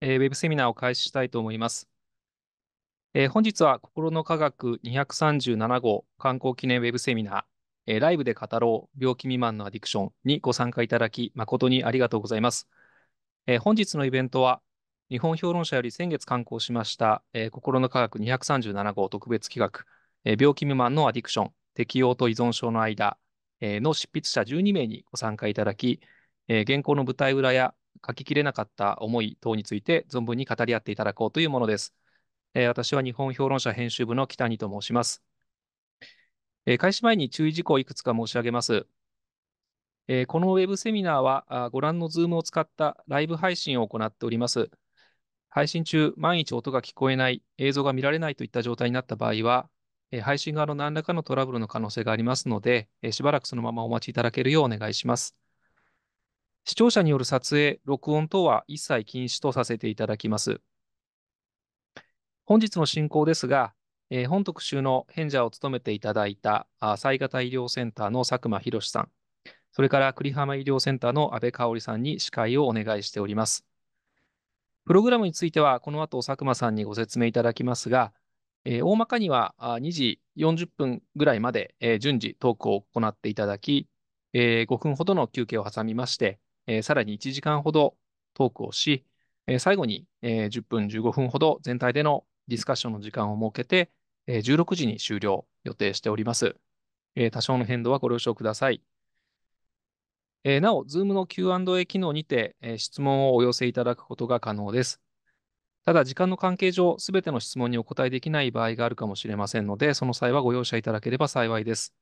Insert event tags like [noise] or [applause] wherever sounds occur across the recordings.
えー、ウェブセミナーを開始したいと思います。えー、本日は心の科学237号観光記念ウェブセミナー、えー、ライブで語ろう病気未満のアディクションにご参加いただき誠にありがとうございます。えー、本日のイベントは日本評論者より先月刊行しました、えー、心の科学237号特別企画、えー、病気未満のアディクション適応と依存症の間、えー、の執筆者12名にご参加いただき、えー、現行の舞台裏や書ききれなかった思い等について存分に語り合っていただこうというものです。えー、私は日本評論者編集部の北谷と申します。えー、開始前に注意事項をいくつか申し上げます。えー、このウェブセミナーはあご覧の Zoom を使ったライブ配信を行っております。配信中、万一音が聞こえない、映像が見られないといった状態になった場合は、配信側の何らかのトラブルの可能性がありますので、しばらくそのままお待ちいただけるようお願いします。視聴者による撮影、録音等は一切禁止とさせていただきます。本日の進行ですが、えー、本特集の編者を務めていただいた災型医療センターの佐久間博さん、それから栗浜医療センターの安倍香織さんに司会をお願いしております。プログラムについては、この後佐久間さんにご説明いただきますが、えー、大まかには2時40分ぐらいまで、えー、順次トークを行っていただき、えー、5分ほどの休憩を挟みまして、えー、さらに1時間ほどトークをし、え最後に、え10分、15分ほど全体でのディスカッションの時間を設けて、え16時に終了予定しております。え多少の変動はご了承ください。えなお、Zoom の Q&A 機能にて、え質問をお寄せいただくことが可能です。ただ、時間の関係上、すべての質問にお答えできない場合があるかもしれませんので、その際はご容赦いただければ幸いです。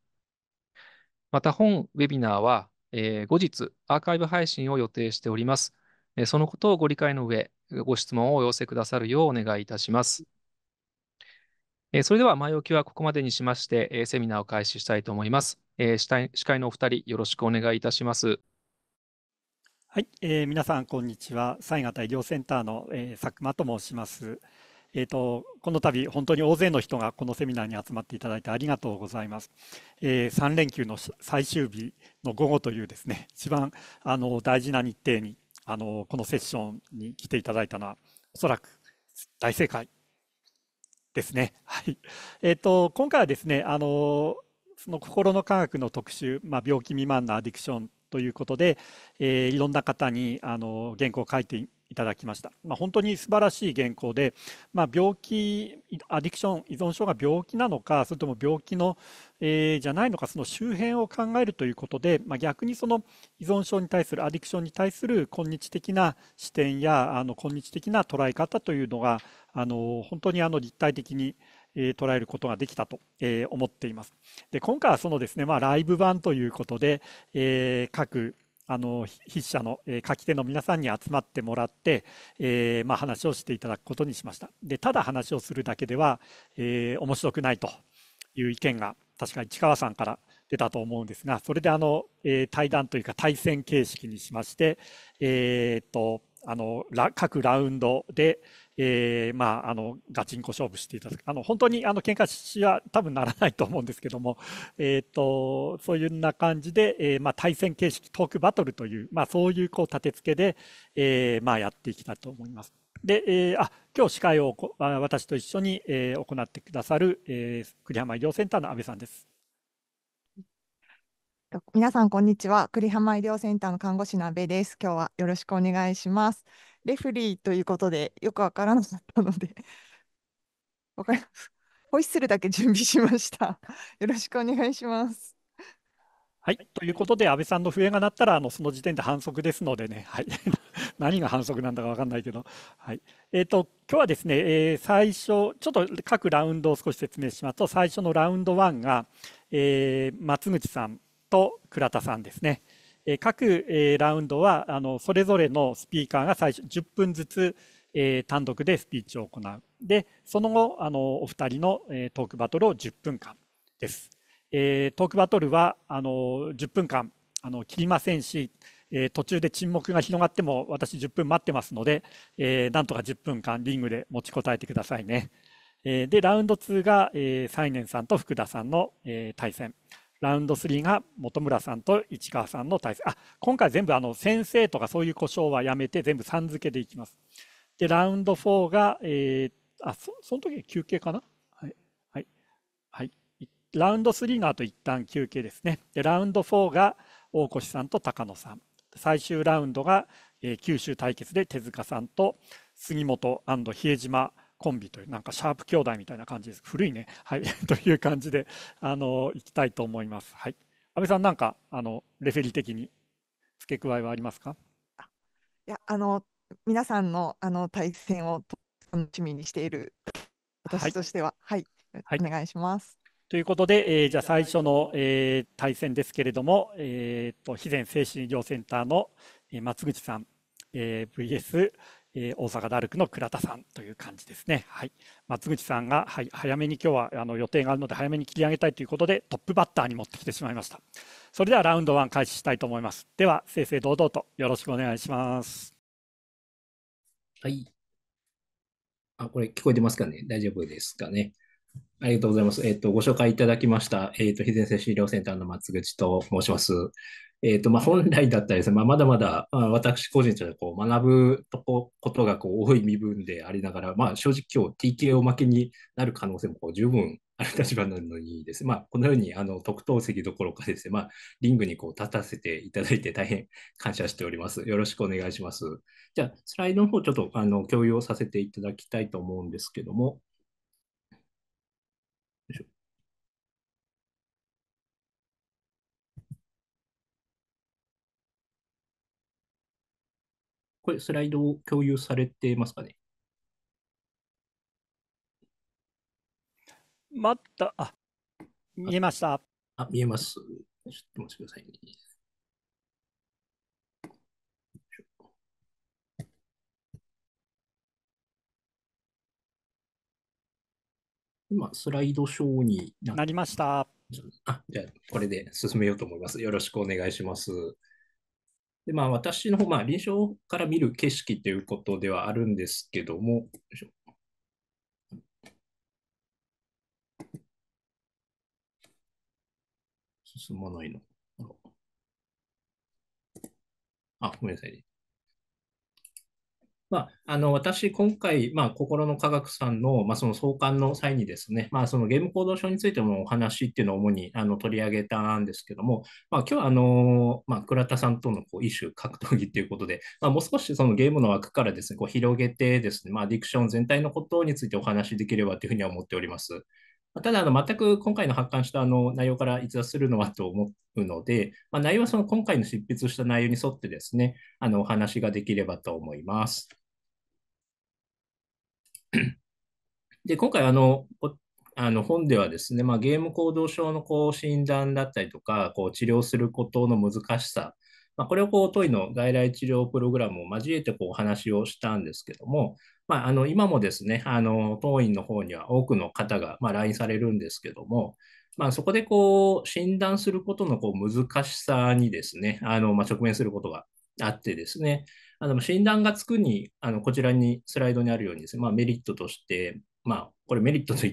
また、本ウェビナーは、えー、後日アーカイブ配信を予定しております。えー、そのことをご理解の上、ご質問をお寄せくださるようお願いいたします。えー、それでは前置きはここまでにしまして、えー、セミナーを開始したいと思います。えー、司会のお二人、よろしくお願いいたします。はい、えー、皆さん、こんにちは。西賀大医療センターの、えー、佐久間と申します。えーと、この度本当に大勢の人がこのセミナーに集まっていただいてありがとうございます。えー、3連休の最終日の午後というですね一番あの大事な日程にあのこのセッションに来ていただいたのはおそらく大正解ですね。はいえーと、と今回はですねあのその心の科学の特集、まあ、病気未満のアディクションということで、えー、いろんな方にあの原稿を書いていただきました。まあ、本当に素晴らしい原稿で、まあ、病気、アディクション、依存症が病気なのか、それとも病気の、えー、じゃないのか、その周辺を考えるということで、まあ、逆にその依存症に対する、アディクションに対する今日的な視点や、あの今日的な捉え方というのが、あの本当にあの立体的にえ捉えることができたと、え思っています。で今回はそのですね、まあ、ライブ版ということで、えー、各あの筆者の、えー、書き手の皆さんに集まってもらって、えー、まあ、話をしていただくことにしましたでただ話をするだけでは、えー、面白くないという意見が確か市川さんから出たと思うんですがそれであの、え対談というか対戦形式にしまして、えっとあの各ラウンドで、えー、まあ、あのガチンコ勝負していただくあの本当にあの喧嘩しは多分ならないと思うんですけども、[laughs] えーと、そういうな感じで、えー、まあ、対戦形式トークバトルという、まあ、そういうこう立て付けで、えー、まあ、やっていきたいと思います。で、えー、あ今日司会を私と一緒に、え行ってくださる、え栗浜医療センターの阿部さんです。皆さん、こんにちは。栗浜医療センターの看護師の阿部です。今日はよろしくお願いします。レフリーということで、よくわからなかったのでわかります。ホイッスルだけ準備しました。よろしくお願いします。はい、ということで、安倍さんの笛が鳴ったら、あのその時点で反則ですのでね、はい、[laughs] 何が反則なんだかわかんないけど、はい、えっ、ー、と今日はですね、えー、最初、ちょっと各ラウンドを少し説明しますと、最初のラウンド1が、えー、松口さん、と倉田さんですね。え各、えラウンドはあのそれぞれのスピーカーが最初10分ずつ、え単独でスピーチを行う。で、その後、あのお二人の、えトークバトルを10分間です。えトークバトルはあの10分間あの切りませんし、え途中で沈黙が広がっても私10分待ってますので、えなんとか10分間リングで持ちこたえてくださいね。で、ラウンド2が、えー、サイネンさんと福田さんの、え対戦。ラウンド3が本村さんと市川さんの対戦。あ、今回全部あの先生とかそういう故障はやめて全部3付けでいきます。で、ラウンド4が、えー、あ、そその時休憩かなはい。はい。はい。ラウンド3の後一旦休憩ですね。で、ラウンド4が大越さんと高野さん。最終ラウンドが、えー、九州対決で手塚さんと杉本比江島コンビという、なんかシャープ兄弟みたいな感じです。古いね。[laughs] はい。[laughs] という感じで、あの、いきたいと思います。はい。安倍さん、なんか、あの、レフェリー的に付け加えはありますかいや、あの、皆さんの、あの、対戦を楽しみにしている、私としては、はい、はい、お願いします。ということで、えー、じゃあ最初の、えー、対戦ですけれども、えーと、と肥前精神医療センターの松口さん、えー、VS えー、大阪ダルクの倉田さんという感じですね。はい、松口さんが、はい、早めに今日はあの予定があるので早めに切り上げたいということでトップバッターに持ってきてしまいました。それではラウンド1開始したいと思います。では正々堂々とよろしくお願いします。はい。あ、これ聞こえてますかね大丈夫ですかねありがとうございます。えっ、ー、と、ご紹介いただきました。えっ、ー、と、非前性医療センターの松口と申します。えっ、ー、と、まあ、本来だったらですね、まあ、まだまだ、まあ、私個人としてこう学ぶとこことがこう多い身分でありながら、まあ、正直今日 TKO 負けになる可能性もこう十分ある立場なのにですまあ、このようにあの特等席どころかですね、まあ、リングにこう立たせていただいて大変感謝しております。よろしくお願いします。じゃあ、スライドの方ちょっとあの共有をさせていただきたいと思うんですけども、これ、スライドを共有されてますかねまた、あ、見えました。あ、見えます。ちょっと待ってください、ね、今、スライドショーになりました。あ、じゃあ、これで進めようと思います。よろしくお願いします。でまあ、私の方、まあ、臨床から見る景色ということではあるんですけども、進まないの。あ、ごめんなさい、ね。まあ、あの私、今回、まあ、心の科学さんの,、まあその創刊の際にですね、まあ、そのゲーム行動症についてのお話っていうのを主にあの取り上げたんですけども、まあ、今日あの、まあ、倉田さんとのこう一種格闘技っていうことで、まあ、もう少しそのゲームの枠からですねこう広げてですね、まあ、アディクション全体のことについてお話しできればというふうには思っております。ただあの、全く今回の発刊したあの内容から逸脱するのはと思うので、まあ、内容はその今回の執筆した内容に沿ってですね、あのお話ができればと思います。で、今回あの、あの本ではですね、まあ、ゲーム行動症のこう診断だったりとか、こう治療することの難しさ、まあ、これをこう、トイの外来治療プログラムを交えてこうお話をしたんですけども、まあ、あの今もですね、あの当院の方には多くの方が、まあ、来院されるんですけども、まあ、そこでこう診断することのこう難しさにですね、あのまあ、直面することがあってですね、あの診断がつくに、あのこちらにスライドにあるようにですね、まあ、メリットとして、まあ、これメリットと言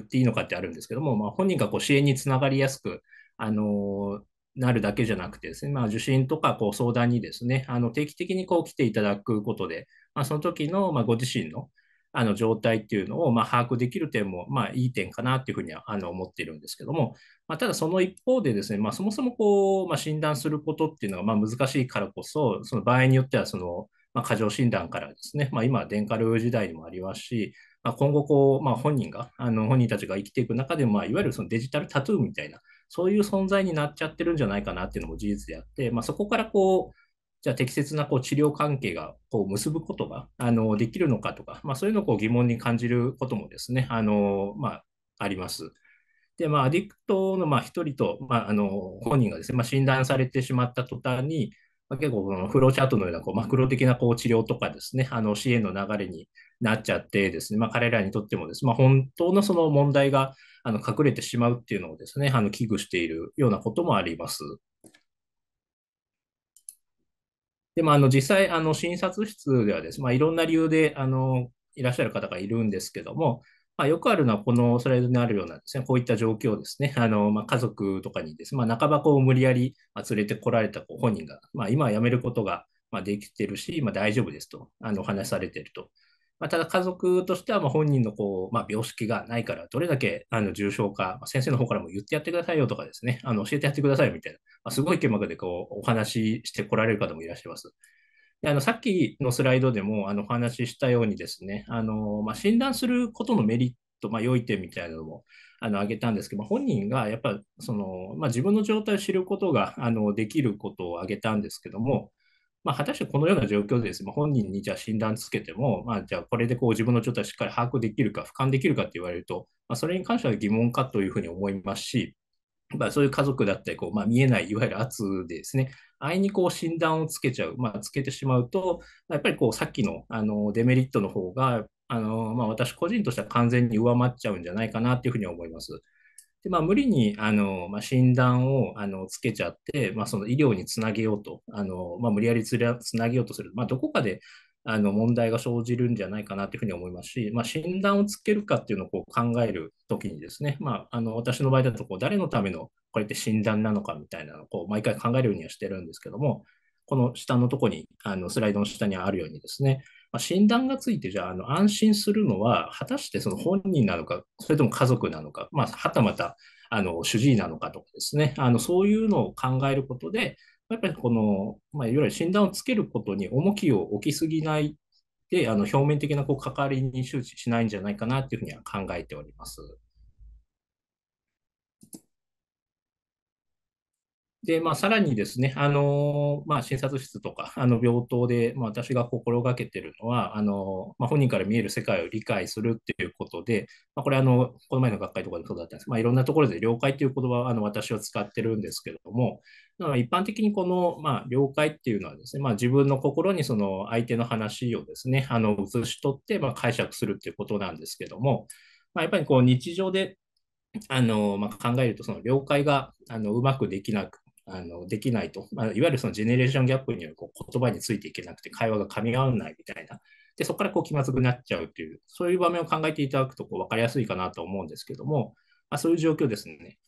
っていいのかってあるんですけども、まあ、本人がこう支援につながりやすく、あのなるだけじゃなくてですね、まあ、受診とかこう相談にですね、あの定期的にこう来ていただくことで、まあ、その時のまご自身のあの状態っていうのをま把握できる点もまいい点かなっていうふうにはあの思っているんですけども、まあ、ただその一方でですね、まそもそもこう、ま診断することっていうのがま難しいからこそ、その場合によってはその、ま過剰診断からですね、ま今、デンカル時代にもありますし、ま今後こう、ま本人が、あの本人たちが生きていく中で、まあ、いわゆるそのデジタルタトゥーみたいな、そういう存在になっちゃってるんじゃないかなっていうのも事実であって、まあ、そこからこう、じゃあ適切なこう治療関係がこう結ぶことがあのできるのかとか、まあ、そういうのをこう疑問に感じることもですね、あのまあ、あります。で、まあ、アディクトのま1人と、まあ、あの本人がですね、まあ、診断されてしまった途端に、結構このフローチャートのようなこうマクロ的なこう治療とかですね、あの支援の流れになっちゃってですね、まあ、彼らにとってもです、ね、まあ、本当のその問題があの隠れてしまうっていうのをですね、あの危惧しているようなこともあります。でも、あの、実際、あの、診察室ではですね、まあ、いろんな理由で、あの、いらっしゃる方がいるんですけども、まあ、よくあるのは、このスライドにあるようなですね、こういった状況ですね、あのまあ、家族とかにですね、まあ、半ばこう無理やり連れてこられた本人が、まあ、今は辞めることができてるし、まあ、大丈夫ですとあの話されてると。まあ、ただ家族としてはまあ本人のこう、まあ、病識がないから、どれだけあの重症化、まあ、先生の方からも言ってやってくださいよとかですね、あの教えてやってくださいみたいな、まあ、すごい剣幕でこうお話ししてこられる方もいらっしゃいます。あのさっきのスライドでもあのお話ししたようにですね、あのまあ、診断することのメリット、まあ、良い点みたいなのもあの挙げたんですけど、まあ、本人がやっぱその、まあ、自分の状態を知ることがあのできることを挙げたんですけども、まあ、果たしてこのような状況でです、ね、まあ、本人にじゃあ診断つけても、まあ、じゃあこれでこう自分の状態をしっかり把握できるか、俯瞰できるかって言われると、まあ、それに関しては疑問かというふうに思いますし、まあ、そういう家族だったりこう、まあ、見えない、いわゆる圧でですね、あいにこう診断をつけちゃう、まあ、つけてしまうと、やっぱりこうさっきのあのデメリットの方が、あのまあ、私個人としては完全に上回っちゃうんじゃないかなというふうに思います。でまあ、無理にあの、まあ、診断をあのつけちゃって、まあ、その医療につなげようと、あのまあ、無理やりつなげようとする、まあ、どこかであの問題が生じるんじゃないかなというふうに思いますし、まあ、診断をつけるかっていうのをこう考えるときにですね、まあ、あの私の場合だとこう誰のためのこれって診断なのかみたいなのをこう毎回考えるようにはしてるんですけども、この下のとこに、あのスライドの下にあるようにですね、まあ、診断がついて、じゃああの安心するのは、果たしてその本人なのか、それとも家族なのか、まあ、はたまたあの主治医なのかとかですね、あのそういうのを考えることで、やっぱりこの、まあ、いわゆる診断をつけることに重きを置きすぎないで、あの表面的なこう関わりに周知しないんじゃないかなというふうには考えております。で、まあ、さらにですね、あのまあ、診察室とかあの病棟で、まあ、私が心がけているのは、あのまあ、本人から見える世界を理解するっていうことで、まあ、これあの、この前の学会とかでそうだったんですまあ、いろんなところで了解という言葉をあの私は使ってるんですけれども、まあ、一般的にこの、まあ、了解っていうのはですね、まあ、自分の心にその相手の話をですね、あの移し取って、まあ、解釈するということなんですけども、まあ、やっぱりこう日常であのまあ、考えると、その了解があのうまくできなくあのできないと、まあ、いわゆるそのジェネレーションギャップによるこう言葉についていけなくて会話が噛み合わないみたいな、でそこからこう気まずくなっちゃうという、そういう場面を考えていただくとこう分かりやすいかなと思うんですけども、まあ、そういう状況ですね。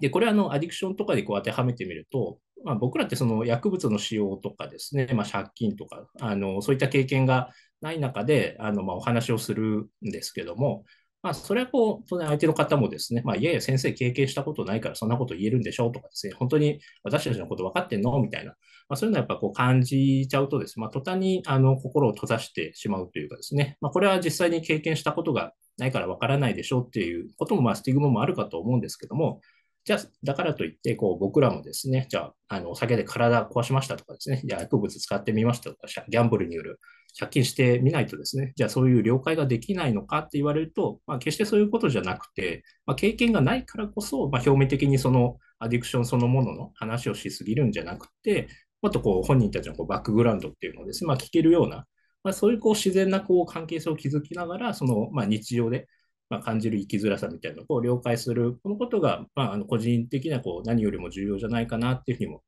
で、これはあのアディクションとかでこう当てはめてみると、まあ、僕らってその薬物の使用とかですね、まあ、借金とかあの、そういった経験がない中であの、まお話をするんですけども、まあ、それはこう、当然相手の方もですね、まあ、いやいや先生経験したことないからそんなこと言えるんでしょうとかですね、本当に私たちのこと分かってんのみたいな、まあ、そういうのはやっぱこう感じちゃうとですね、まあ、途端にあの心を閉ざしてしまうというかですね、まあ、これは実際に経験したことがないから分からないでしょうっていうことも、まあ、スティグマもあるかと思うんですけども、じゃあ、だからといって、こう、僕らもですね、じゃあ、あの、お酒で体壊しましたとかですね、じゃあ、薬物使ってみましたとか、ギャンブルによる借金してみないとですね、じゃあそういう了解ができないのかって言われると、まあ、決してそういうことじゃなくて、まあ、経験がないからこそ、まあ、表面的にそのアディクションそのものの話をしすぎるんじゃなくて、もっとこう本人たちのこうバックグラウンドっていうのをですね、まあ、聞けるような、まあ、そういうこう自然なこう関係性を築きながら、そのまあ日常でまあ、感じる生きづらさみたいなのを了解する、このことが、まあ、あの個人的なこう何よりも重要じゃないかなっていうふうにも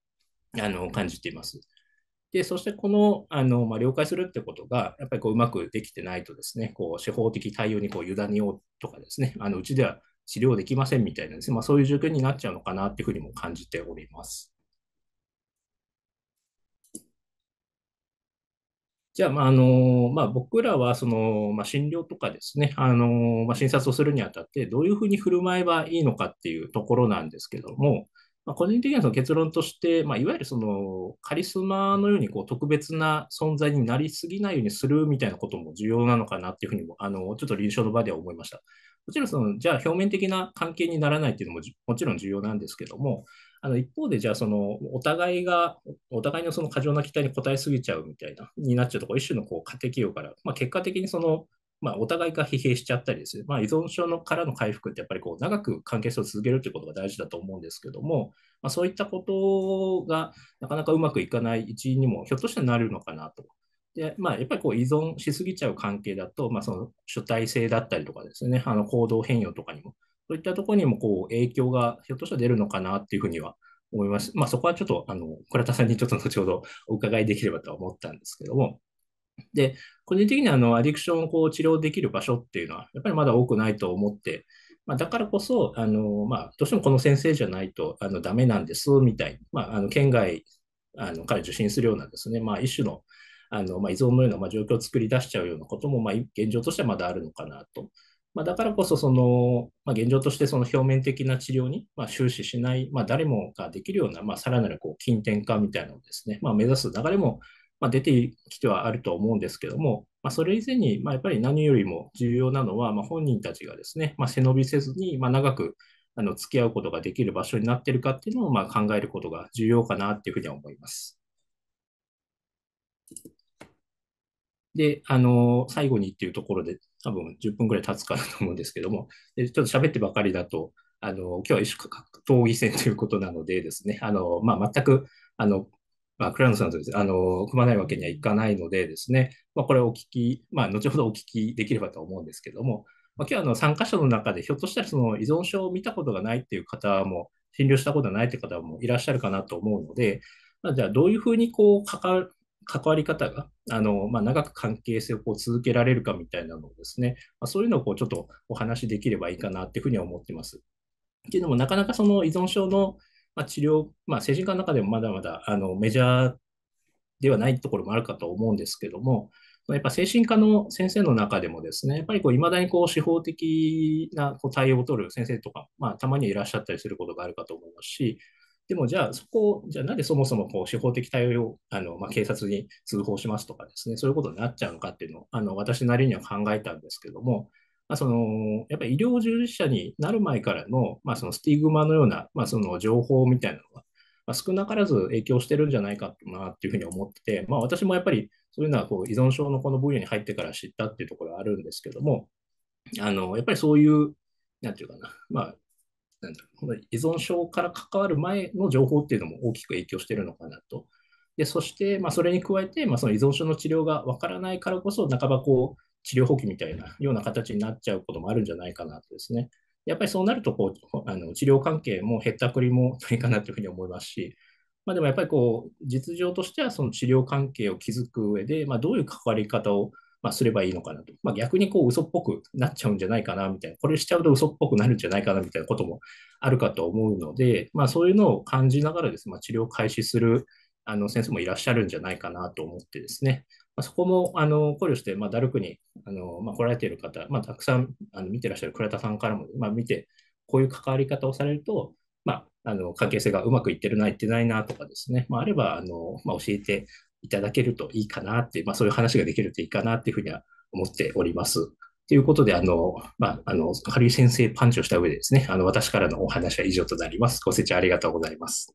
あの感じています。で、そしてこの、あの、まあ、了解するってことが、やっぱりこう、うまくできてないとですね、こう、司法的対応にこう、委ねようとかですね、あの、うちでは治療できませんみたいなですね、まあ、そういう状況になっちゃうのかなっていうふうにも感じております。じゃあ、まああのまあ、僕らはその、まあ、診療とかですね、あのまあ、診察をするにあたって、どういうふうに振る舞えばいいのかっていうところなんですけども、まあ、個人的にはその結論として、まあ、いわゆるそのカリスマのようにこう特別な存在になりすぎないようにするみたいなことも重要なのかなっていうふうにも、あのちょっと臨床の場では思いました。もちろんその、じゃあ表面的な関係にならないっていうのももちろん重要なんですけども、あの一方で、じゃあそのお互いが、お互いのその過剰な期待に応えすぎちゃうみたいな、になっちゃうとこう、一種のこう過適用から、まあ、結果的にそのまあ、お互いが疲弊しちゃったりですね、まあ、依存症のからの回復ってやっぱりこう長く関係性を続けるということが大事だと思うんですけども、まあ、そういったことがなかなかうまくいかない一因にもひょっとしたらなるのかなと。でまあ、やっぱりこう依存しすぎちゃう関係だと、まあ、その主体性だったりとかですね、あの行動変容とかにも、そういったところにもこう影響がひょっとしたら出るのかなっていうふうには思います。まあ、そこはちょっとあの倉田さんにちょっと後ほどお伺いできればとは思ったんですけども、で、個人的にあのアディクションをこう治療できる場所っていうのは、やっぱりまだ多くないと思って、まあ、だからこそ、あのまあ、どうしてもこの先生じゃないとあのダメなんですみたいに、まあ、あの県外あのから受診するようなですね、まあ、一種のあの、ま依存のような、ま状況を作り出しちゃうようなことも、ま現状としてはまだあるのかなと。まだからこそその、ま現状としてその表面的な治療に、ま終始しない、ま誰もができるような、まあ、さらなるこう近典化みたいなのをですね、ま目指す流れもまあ、出てきてはあると思うんですけども、まあ、それ以前に、まあ、やっぱり何よりも重要なのは、まあ、本人たちがですね、まあ、背伸びせずに、まあ、長くあの付き合うことができる場所になっているかっていうのを、まあ、考えることが重要かなっていうふうには思います。で、あの最後にっていうところで、多分10分ぐらい経つかなと思うんですけども、でちょっと喋ってばかりだと、あの今日は一種格闘技戦ということなのでですね、あのまあ、全くあのまあ、倉野さんとです、ね、あの、組まないわけにはいかないのでですね、まあ、これをお聞き、まあ、後ほどお聞きできればと思うんですけども、まあ、今日あの参加者の中で、ひょっとしたらその依存症を見たことがないっていう方も、診療したことがないという方もいらっしゃるかなと思うので、まあ、じゃあどういうふうにこう関わり方があの、まあ、長く関係性をこう続けられるかみたいなのをですね、まあ、そういうのをこうちょっとお話しできればいいかなっていうふうには思ってます。っていうのも、なかなかその依存症のまあ、治療、まあ、精神科の中でもまだまだあのメジャーではないところもあるかと思うんですけども、やっぱ精神科の先生の中でもですね、やっぱりこう、未だにこう、司法的なこう対応を取る先生とか、まあ、たまにいらっしゃったりすることがあるかと思いますし、でもじゃあ、そこじゃあなんでそもそもこう司法的対応をあの、まあ、警察に通報しますとかですね、そういうことになっちゃうのかっていうのを、あの私なりには考えたんですけども、まあ、そのやっぱり医療従事者になる前からの,、まあそのスティグマのような、まあ、その情報みたいなのが、まあ、少なからず影響してるんじゃないかなっていうふうに思ってて、まあ、私もやっぱりそういうのはこう依存症のこの分野に入ってから知ったっていうところはあるんですけども、あのやっぱりそういう、なんていうかな、まあ、なんだろう依存症から関わる前の情報っていうのも大きく影響してるのかなと。でそして、まあ、それに加えて、まあ、その依存症の治療がわからないからこそ、半ばこう、治療補給みたいなような形になっちゃうこともあるんじゃないかなとですね。やっぱりそうなるとこうあの治療関係もへったくりもないかなというふうに思いますし、まあ、でもやっぱりこう実情としてはその治療関係を築く上で、まあ、どういう関わり方をまあ、すればいいのかなと、まあ、逆にこう嘘っぽくなっちゃうんじゃないかなみたいな、これしちゃうと嘘っぽくなるんじゃないかなみたいなこともあるかと思うので、まあ、そういうのを感じながらです、ね、まあ、治療を開始するあの先生もいらっしゃるんじゃないかなと思ってですね、まあ、そこもあの考慮して、まあ、ダルクにあの、まあ、来られている方、まあ、たくさんあの見てらっしゃる倉田さんからも、まあ、見て、こういう関わり方をされると、まあ、あの関係性がうまくいってるな、いってないなとかですね、まあ、あればあの、まあ、教えていただけるといいかなって、まあ、そういう話ができるといいかなっていうふうには思っております。ということで、あの、まあ、あの、軽井先生パンチをした上でですね、あの、私からのお話は以上となります。ご清聴ありがとうございます。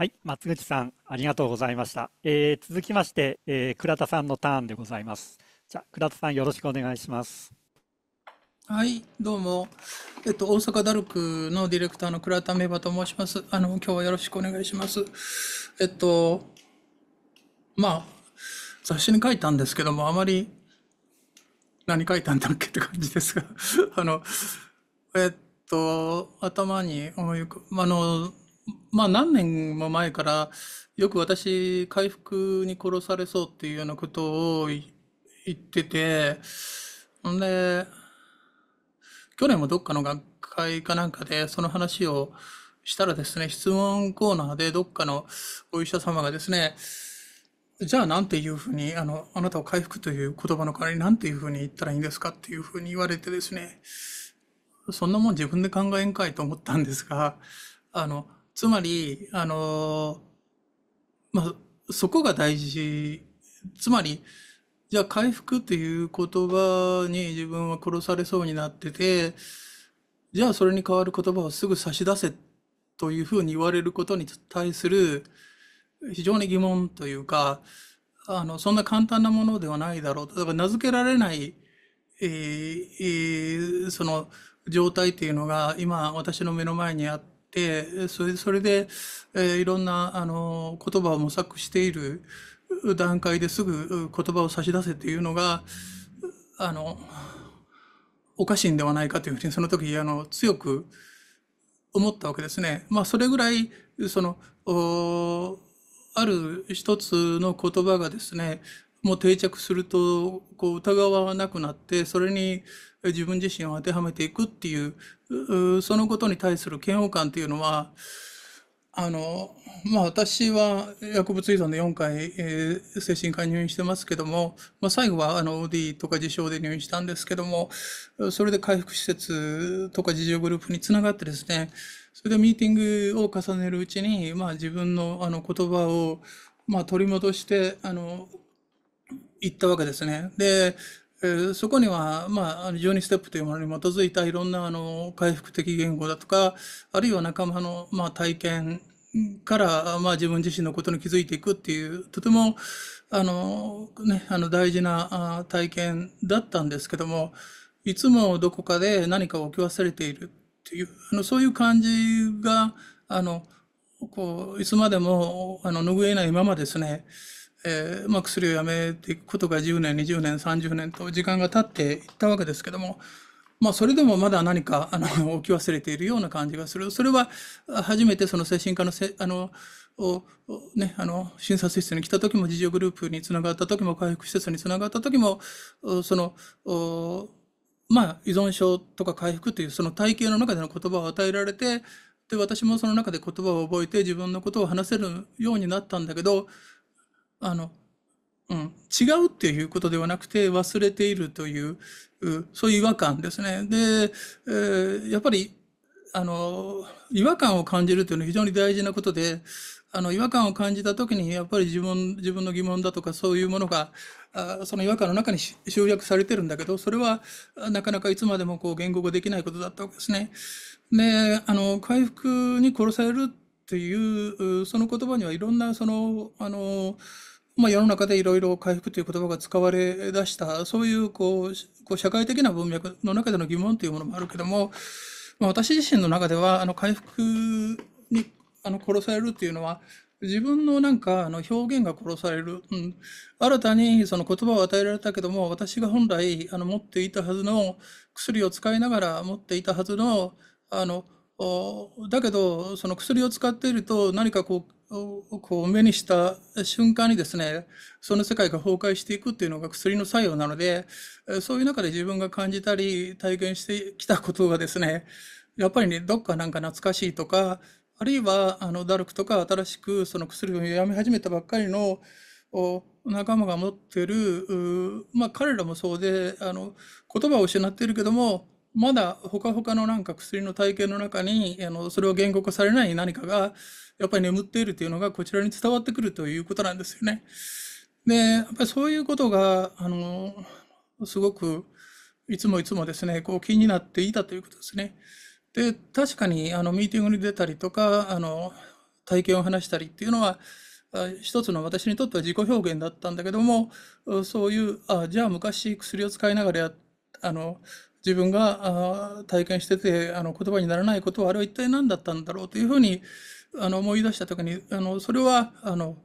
はい、松口さん、ありがとうございました。えー、続きまして、えー、倉田さんのターンでございます。じゃ倉田さん、よろしくお願いします。はい、どうも。えっと、大阪ダルクのディレクターの倉田芽生と申します。あの、今日はよろしくお願いします。えっと、まあ、雑誌に書いたんですけども、あまり、何書いたんだっけって感じですが、[laughs] あの、えっと、頭に思い浮かあの、まあ何年も前からよく私回復に殺されそうっていうようなことを言ってて、んで、去年もどっかの学会かなんかでその話をしたらですね、質問コーナーでどっかのお医者様がですね、じゃあなんていうふうに、あの、あなたを回復という言葉の代わりになんていうふうに言ったらいいんですかっていうふうに言われてですね、そんなもん自分で考えんかいと思ったんですが、あの、つまり、あの、まあ、そこが大事。つまり、じゃあ回復っていう言葉に自分は殺されそうになってて、じゃあそれに代わる言葉をすぐ差し出せというふうに言われることに対する非常に疑問というか、あの、そんな簡単なものではないだろう。だから名付けられない、えー、その状態というのが今私の目の前にあって。てそれそれで、えいろんなあの言葉を模索している段階ですぐ言葉を差し出せというのがあのおかしいんではないかというふうにその時あの強く思ったわけですね。まあ、それぐらいそのある一つの言葉がですねもう定着するとこう疑わなくなってそれに自分自身を当てはめていくっていうそのことに対する嫌悪感っていうのはあのまあ、私は薬物依存で4回、えー、精神科に入院してますけども、まあ、最後はあの OD とか自傷で入院したんですけどもそれで回復施設とか自助グループにつながってですねそれでミーティングを重ねるうちに、まあ、自分のあの言葉を、ま取り戻してあのったわけですね。でそこには、まあ、ジョニー・ステップというものに基づいたいろんなあの回復的言語だとかあるいは仲間の、まあ、体験から、まあ、自分自身のことに気づいていくっていうとてもあの、ね、あの大事な体験だったんですけどもいつもどこかで何かを置き忘れているっていうあのそういう感じがあのこういつまでもあの拭えないままですねえーま薬をやめていくことが10年20年30年と時間が経っていったわけですけども、まあ、それでもまだ何かあの置き [laughs] 忘れているような感じがするそれは初めてその精神科のせあのね、あの診察室に来た時も自助グループにつながった時も回復施設につながった時もそのまあ依存症とか回復というその体系の中での言葉を与えられてで私もその中で言葉を覚えて自分のことを話せるようになったんだけどあの、うん、違うっていうことではなくて忘れているという、そういう違和感ですね。で、えー、やっぱり、あの、違和感を感じるというのは非常に大事なことで、あの、違和感を感じた時に、やっぱり自分、自分の疑問だとかそういうものが、あその違和感の中に集約されてるんだけど、それはなかなかいつまでもこう言語化できないことだったわけですね。で、あの、回復に殺されるていう、その言葉にはいろんな、その、あの、まあ、世の中でいろいろ回復という言葉が使われだしたそういうこう社会的な文脈の中での疑問というものもあるけども、まあ、私自身の中ではあの回復にあの殺されるっていうのは自分のなんかあの表現が殺される、うん、新たにその言葉を与えられたけども私が本来あの持っていたはずの薬を使いながら持っていたはずのあのだけどその薬を使っていると何かこうをこう目にした瞬間にですねその世界が崩壊していくっていうのが薬の作用なのでそういう中で自分が感じたり体験してきたことがですねやっぱりねどっかなんか懐かしいとかあるいはあのダルクとか新しくその薬をやめ始めたばっかりの仲間が持ってるまあ彼らもそうであの言葉を失っているけどもまだほかほかのなんか薬の体験の中にあのそれを言語化されない何かがやっぱり眠っているというのがこちらに伝わってくるということなんですよね。で、やっぱりそういうことが、あの、すごくいつもいつもですね、こう気になっていたということですね。で、確かにあのミーティングに出たりとか、あの、体験を話したりっていうのは、一つの私にとっては自己表現だったんだけどもそういうあじゃあ昔薬を使いながらあの自分が体験しててあの言葉にならないことはあれは一体何だったんだろうというふうにあの思い出した時にあのそれはあの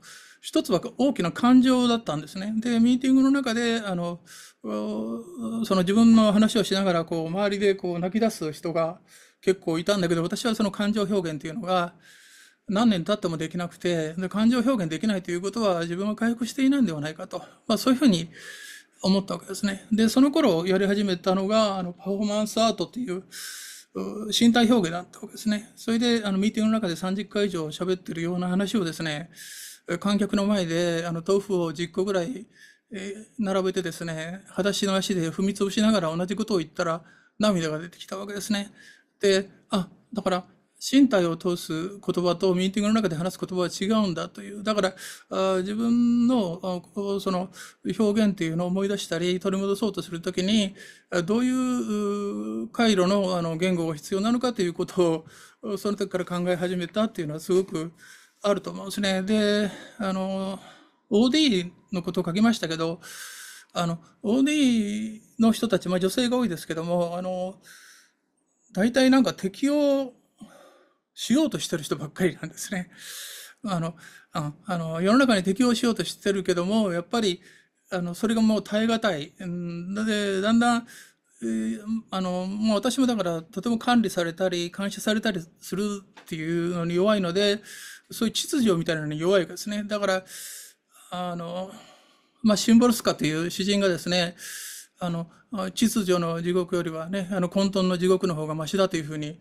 一つは大きな感情だったんですね。で、ミーティングの中で、あの、その自分の話をしながら、こう、周りでこう泣き出す人が結構いたんだけど、私はその感情表現というのが、何年経ってもできなくて、で、感情表現できないということは自分は回復していないんではないかと。まあ、そういうふうに思ったわけですね。で、その頃やり始めたのが、あの、パフォーマンスアートっていう、身体表現だったわけですね。それで、あの、ミーティングの中で30回以上喋ってるような話をですね、観客の前で、あの、豆腐を10個ぐらい、え並べてですね、裸足の足で踏み潰しながら同じことを言ったら、涙が出てきたわけですね。で、あ、だから、身体を通す言葉とミーティングの中で話す言葉は違うんだという。だから、あ自分のその表現というのを思い出したり、取り戻そうとするときに、どういう回路のあの言語が必要なのかということを、[laughs] その時から考え始めたっていうのはすごくあると思うんですね。で、あの、OD のことを書きましたけど、あの、OD の人たち、まあ女性が多いですけども、あの、大体なんか敵をしようとしてる人ばっかりなんですね。あの、あの世の中に適応しようとしてるけども、やっぱり、あの、それがもう耐え難い。で、だんだん、えー、あの、もう私もだから、とても管理されたり、監視されたりするっていうのに弱いので、そういう秩序みたいなのに弱いですね。だから、あの、まあ、シンボルスカという詩人がですね、あの、秩序の地獄よりはね、あの、混沌の地獄の方がましだというふうに、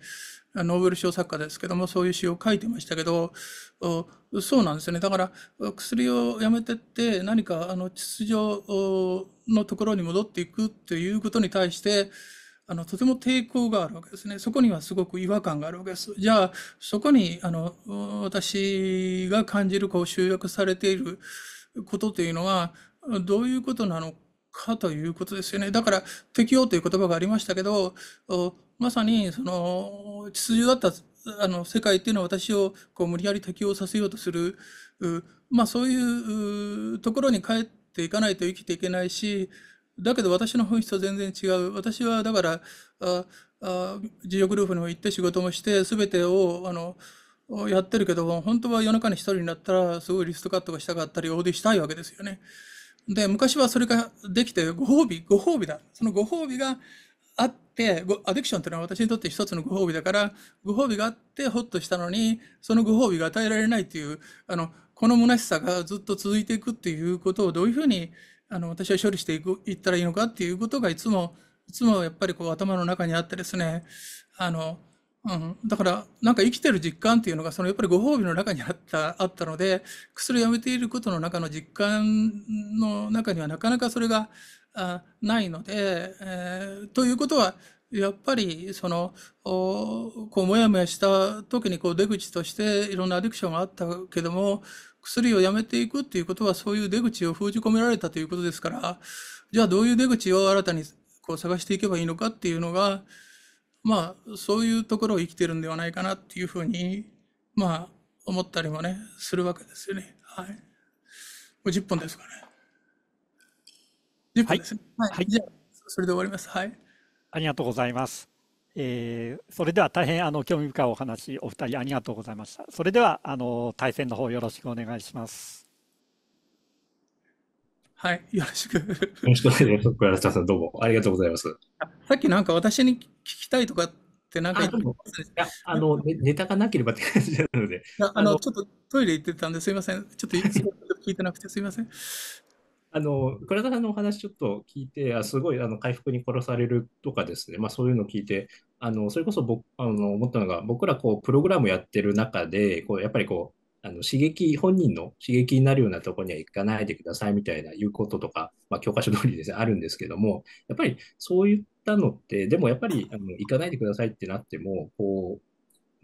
ノーベル賞作家ですけどもそういう詩を書いてましたけどそうなんですよねだから薬をやめてって何かあの秩序のところに戻っていくっていうことに対してあのとても抵抗があるわけですねそこにはすごく違和感があるわけですじゃあそこにあの私が感じるこう集約されていることというのはどういうことなのかということですよね。だから適用という言葉がありましたけど、まさにその秩序だったあの世界っていうのは私をこう無理やり適応させようとする、まあ、そういうところに帰っていかないと生きていけないし、だけど私の本質は全然違う。私はだから、ああグループにも行って仕事もして、全てをあのやってるけども、本当は夜中に一人になったら、すごいリストカットがしたかったり、オーディしたいわけですよね。で、昔はそれができて、ご褒美、ご褒美だ。そのご褒美があって、アディクションというのは私にとって一つのご褒美だから、ご褒美があってホッとしたのに、そのご褒美が与えられないという、あの、この虚しさがずっと続いていくっていうことをどういうふうに、あの、私は処理していく、いったらいいのかっていうことがいつも、いつもやっぱりこう頭の中にあってですね、あの、うん、だからなんか生きてる実感っていうのがそのやっぱりご褒美の中にあったあったので薬をやめていることの中の実感の中にはなかなかそれがあないので、えー、ということはやっぱりそのこうモヤモヤした時にこう出口としていろんなアディクションがあったけども薬をやめていくっていうことはそういう出口を封じ込められたということですからじゃあどういう出口を新たにこう探していけばいいのかっていうのがまあ、そういうところを生きてるんではないかなっていうふうに、まあ、思ったりもね、するわけですよね。はい。もう10分ですかね。10分ですね。はい。はい、じゃそれで終わります。はい。ありがとうございます。えー、それでは大変あの興味深いお話お二人ありがとうございました。それではあの対戦の方よろしくお願いします。はい、よろしく。よろしくお願いします。倉田さん、どうもありがとうございます。さっきなんか私に聞きたいとかってなんかあのネタがなければって感じなので。あのちょっとトイレ行ってたんですいません。ちょっと聞いてなくてすいません。あの倉田さんのお話ちょっと聞いて、あすごいあの回復に殺されるとかですね、まあ、そういうのを聞いて、あのそれこそ僕あの思ったのが、僕らこうプログラムやってる中でこう、やっぱりこうあの刺激、本人の刺激になるようなところには行かないでくださいみたいな言うこととか、まあ、教科書通りですね、あるんですけども、やっぱりそういったのって、でもやっぱりあの行かないでくださいってなっても、こ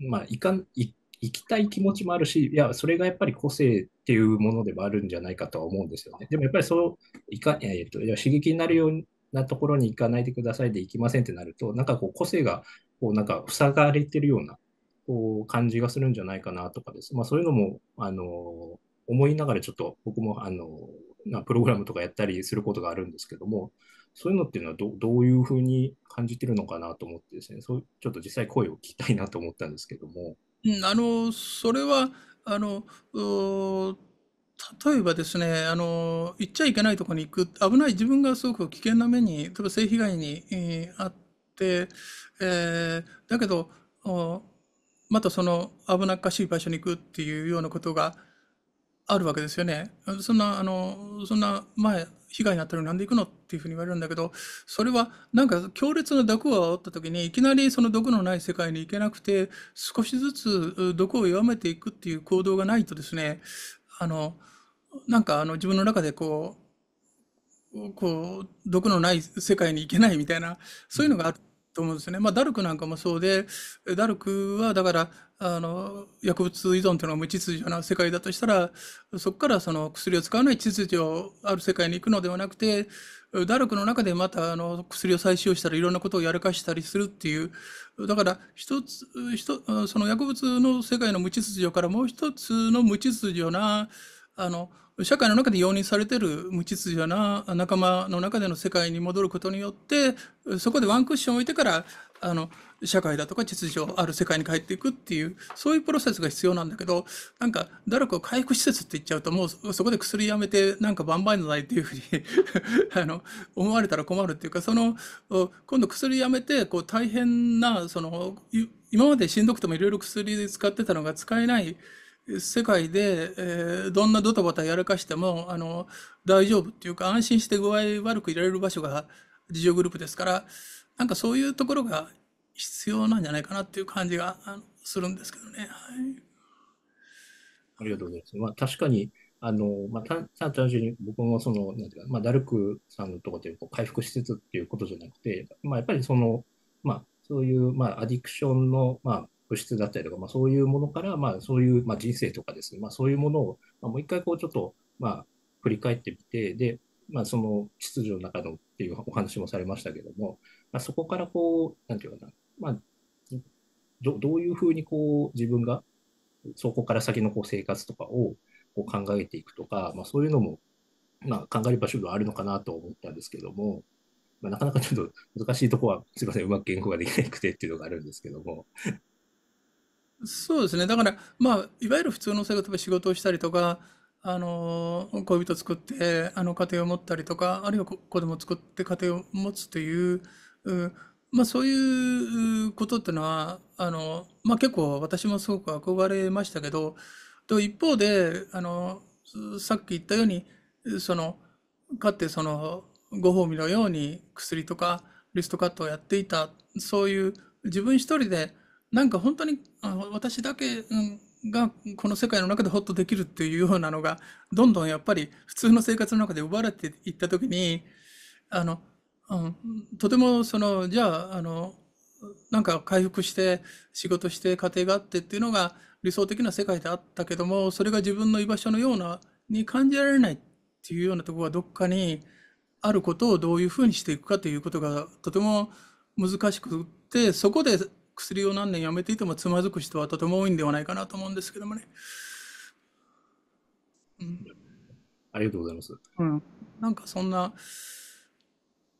う、まあ、行かん、行きたい気持ちもあるし、いや、それがやっぱり個性っていうものでもあるんじゃないかとは思うんですよね。でもやっぱりそう、いか、えっと、いや刺激になるようなところに行かないでくださいで行きませんってなると、なんかこう、個性が、こう、なんか塞がれてるようなこう感じがするんじゃないかなとかです。まあ、そういうのも、あの、思いながらちょっと僕も、あの、なプログラムとかやったりすることがあるんですけども、そういうのっていうのはどどういうふうに感じてるのかなと思ってですね、そうちょっと実際声を聞きたいなと思ったんですけども。あのそれはあの例えばですねあの、行っちゃいけないところに行く、危ない、自分がすごく危険な目に、例えば性被害に、えー、あって、えー、だけど、またその危なっかしい場所に行くっていうようなことがあるわけですよね。そんな、あの、そんな前、被害になったのになんで行くのっていうふうに言われるんだけど、それはなんか強烈な毒を煽った時に、いきなりその毒のない世界に行けなくて、少しずつ毒を弱めていくっていう行動がないとですね、あの、なんかあの自分の中でこう、こう、毒のない世界に行けないみたいな、そういうのがある。と思うんですね。まあ、ダルクなんかもそうで、ダルクはだから、あの、薬物依存というのが無秩序な世界だとしたら、そこからその薬を使わない秩序ある世界に行くのではなくて、ダルクの中でまたあの薬を再使用したりいろんなことをやらかしたりするっていう、だから一つ、一その薬物の世界の無秩序からもう一つの無秩序な、あの、社会の中で容認されてる無秩序な仲間の中での世界に戻ることによってそこでワンクッション置いてからあの社会だとか秩序ある世界に帰っていくっていうそういうプロセスが必要なんだけどなんか誰かを回復施設って言っちゃうともうそこで薬やめてなんかゃないっていうふうに [laughs] あの思われたら困るっていうかその今度薬やめてこう大変なその今までしんどくてもいろいろ薬で使ってたのが使えない世界で、えー、どんなドタバタやらかしてもあの大丈夫っていうか安心して具合悪くいられる場所が自助グループですからなんかそういうところが必要なんじゃないかなっていう感じがするんですけどね。はい、ありがとうございます。まあ、確かにあの、まあ、単純に僕もその、なんていうか、まあ、ダルクさんのとこで回復施設っていうことじゃなくて、まあ、やっぱりその、まあ、そういう、まあ、アディクションの、まあ、物質だったりとか、まあ、そういうものから、まあ、そういう、まあ、人生とかですね、まあ、そういうものを、まあ、もう一回こうちょっと、まあ、振り返ってみて、で、まあ、その秩序の中のっていうお話もされましたけども、まあ、そこからこう、なんていうかな、まあ、どどういうふうにこう自分がそこから先のこう生活とかをこう考えていくとか、まあ、そういうのも、まあ、考える場所があるのかなと思ったんですけども、まあ、なかなかちょっと難しいとこは、すみません、うまく言語ができなくてっていうのがあるんですけども、そうですね。だから、まあ、いわゆる普通の生活、仕事をしたりとか、あの、恋人作って、あの、家庭を持ったりとか、あるいは子供を作って家庭を持つという、うまあ、そういうことってのは、あの、まあ、結構私もすごく憧れましたけど、と一方で、あの、さっき言ったように、その、かってその、ご褒美のように薬とかリストカットをやっていた、そういう自分一人でなんか本当にあの私だけ、うんがこの世界の中でホッとできるっていうようなのがどんどんやっぱり普通の生活の中で奪われていった時にあの、うん、とてもそのじゃああのなんか回復して仕事して家庭があってっていうのが理想的な世界であったけどもそれが自分の居場所のようなに感じられないっていうようなところがどっかにあることをどういうふうにしていくかということがとても難しくってそこで薬を何年やめていてもつまずく人はとても多いんではないかなと思うんですけどもね。うん、ありがとうございます。うん、なんかそんな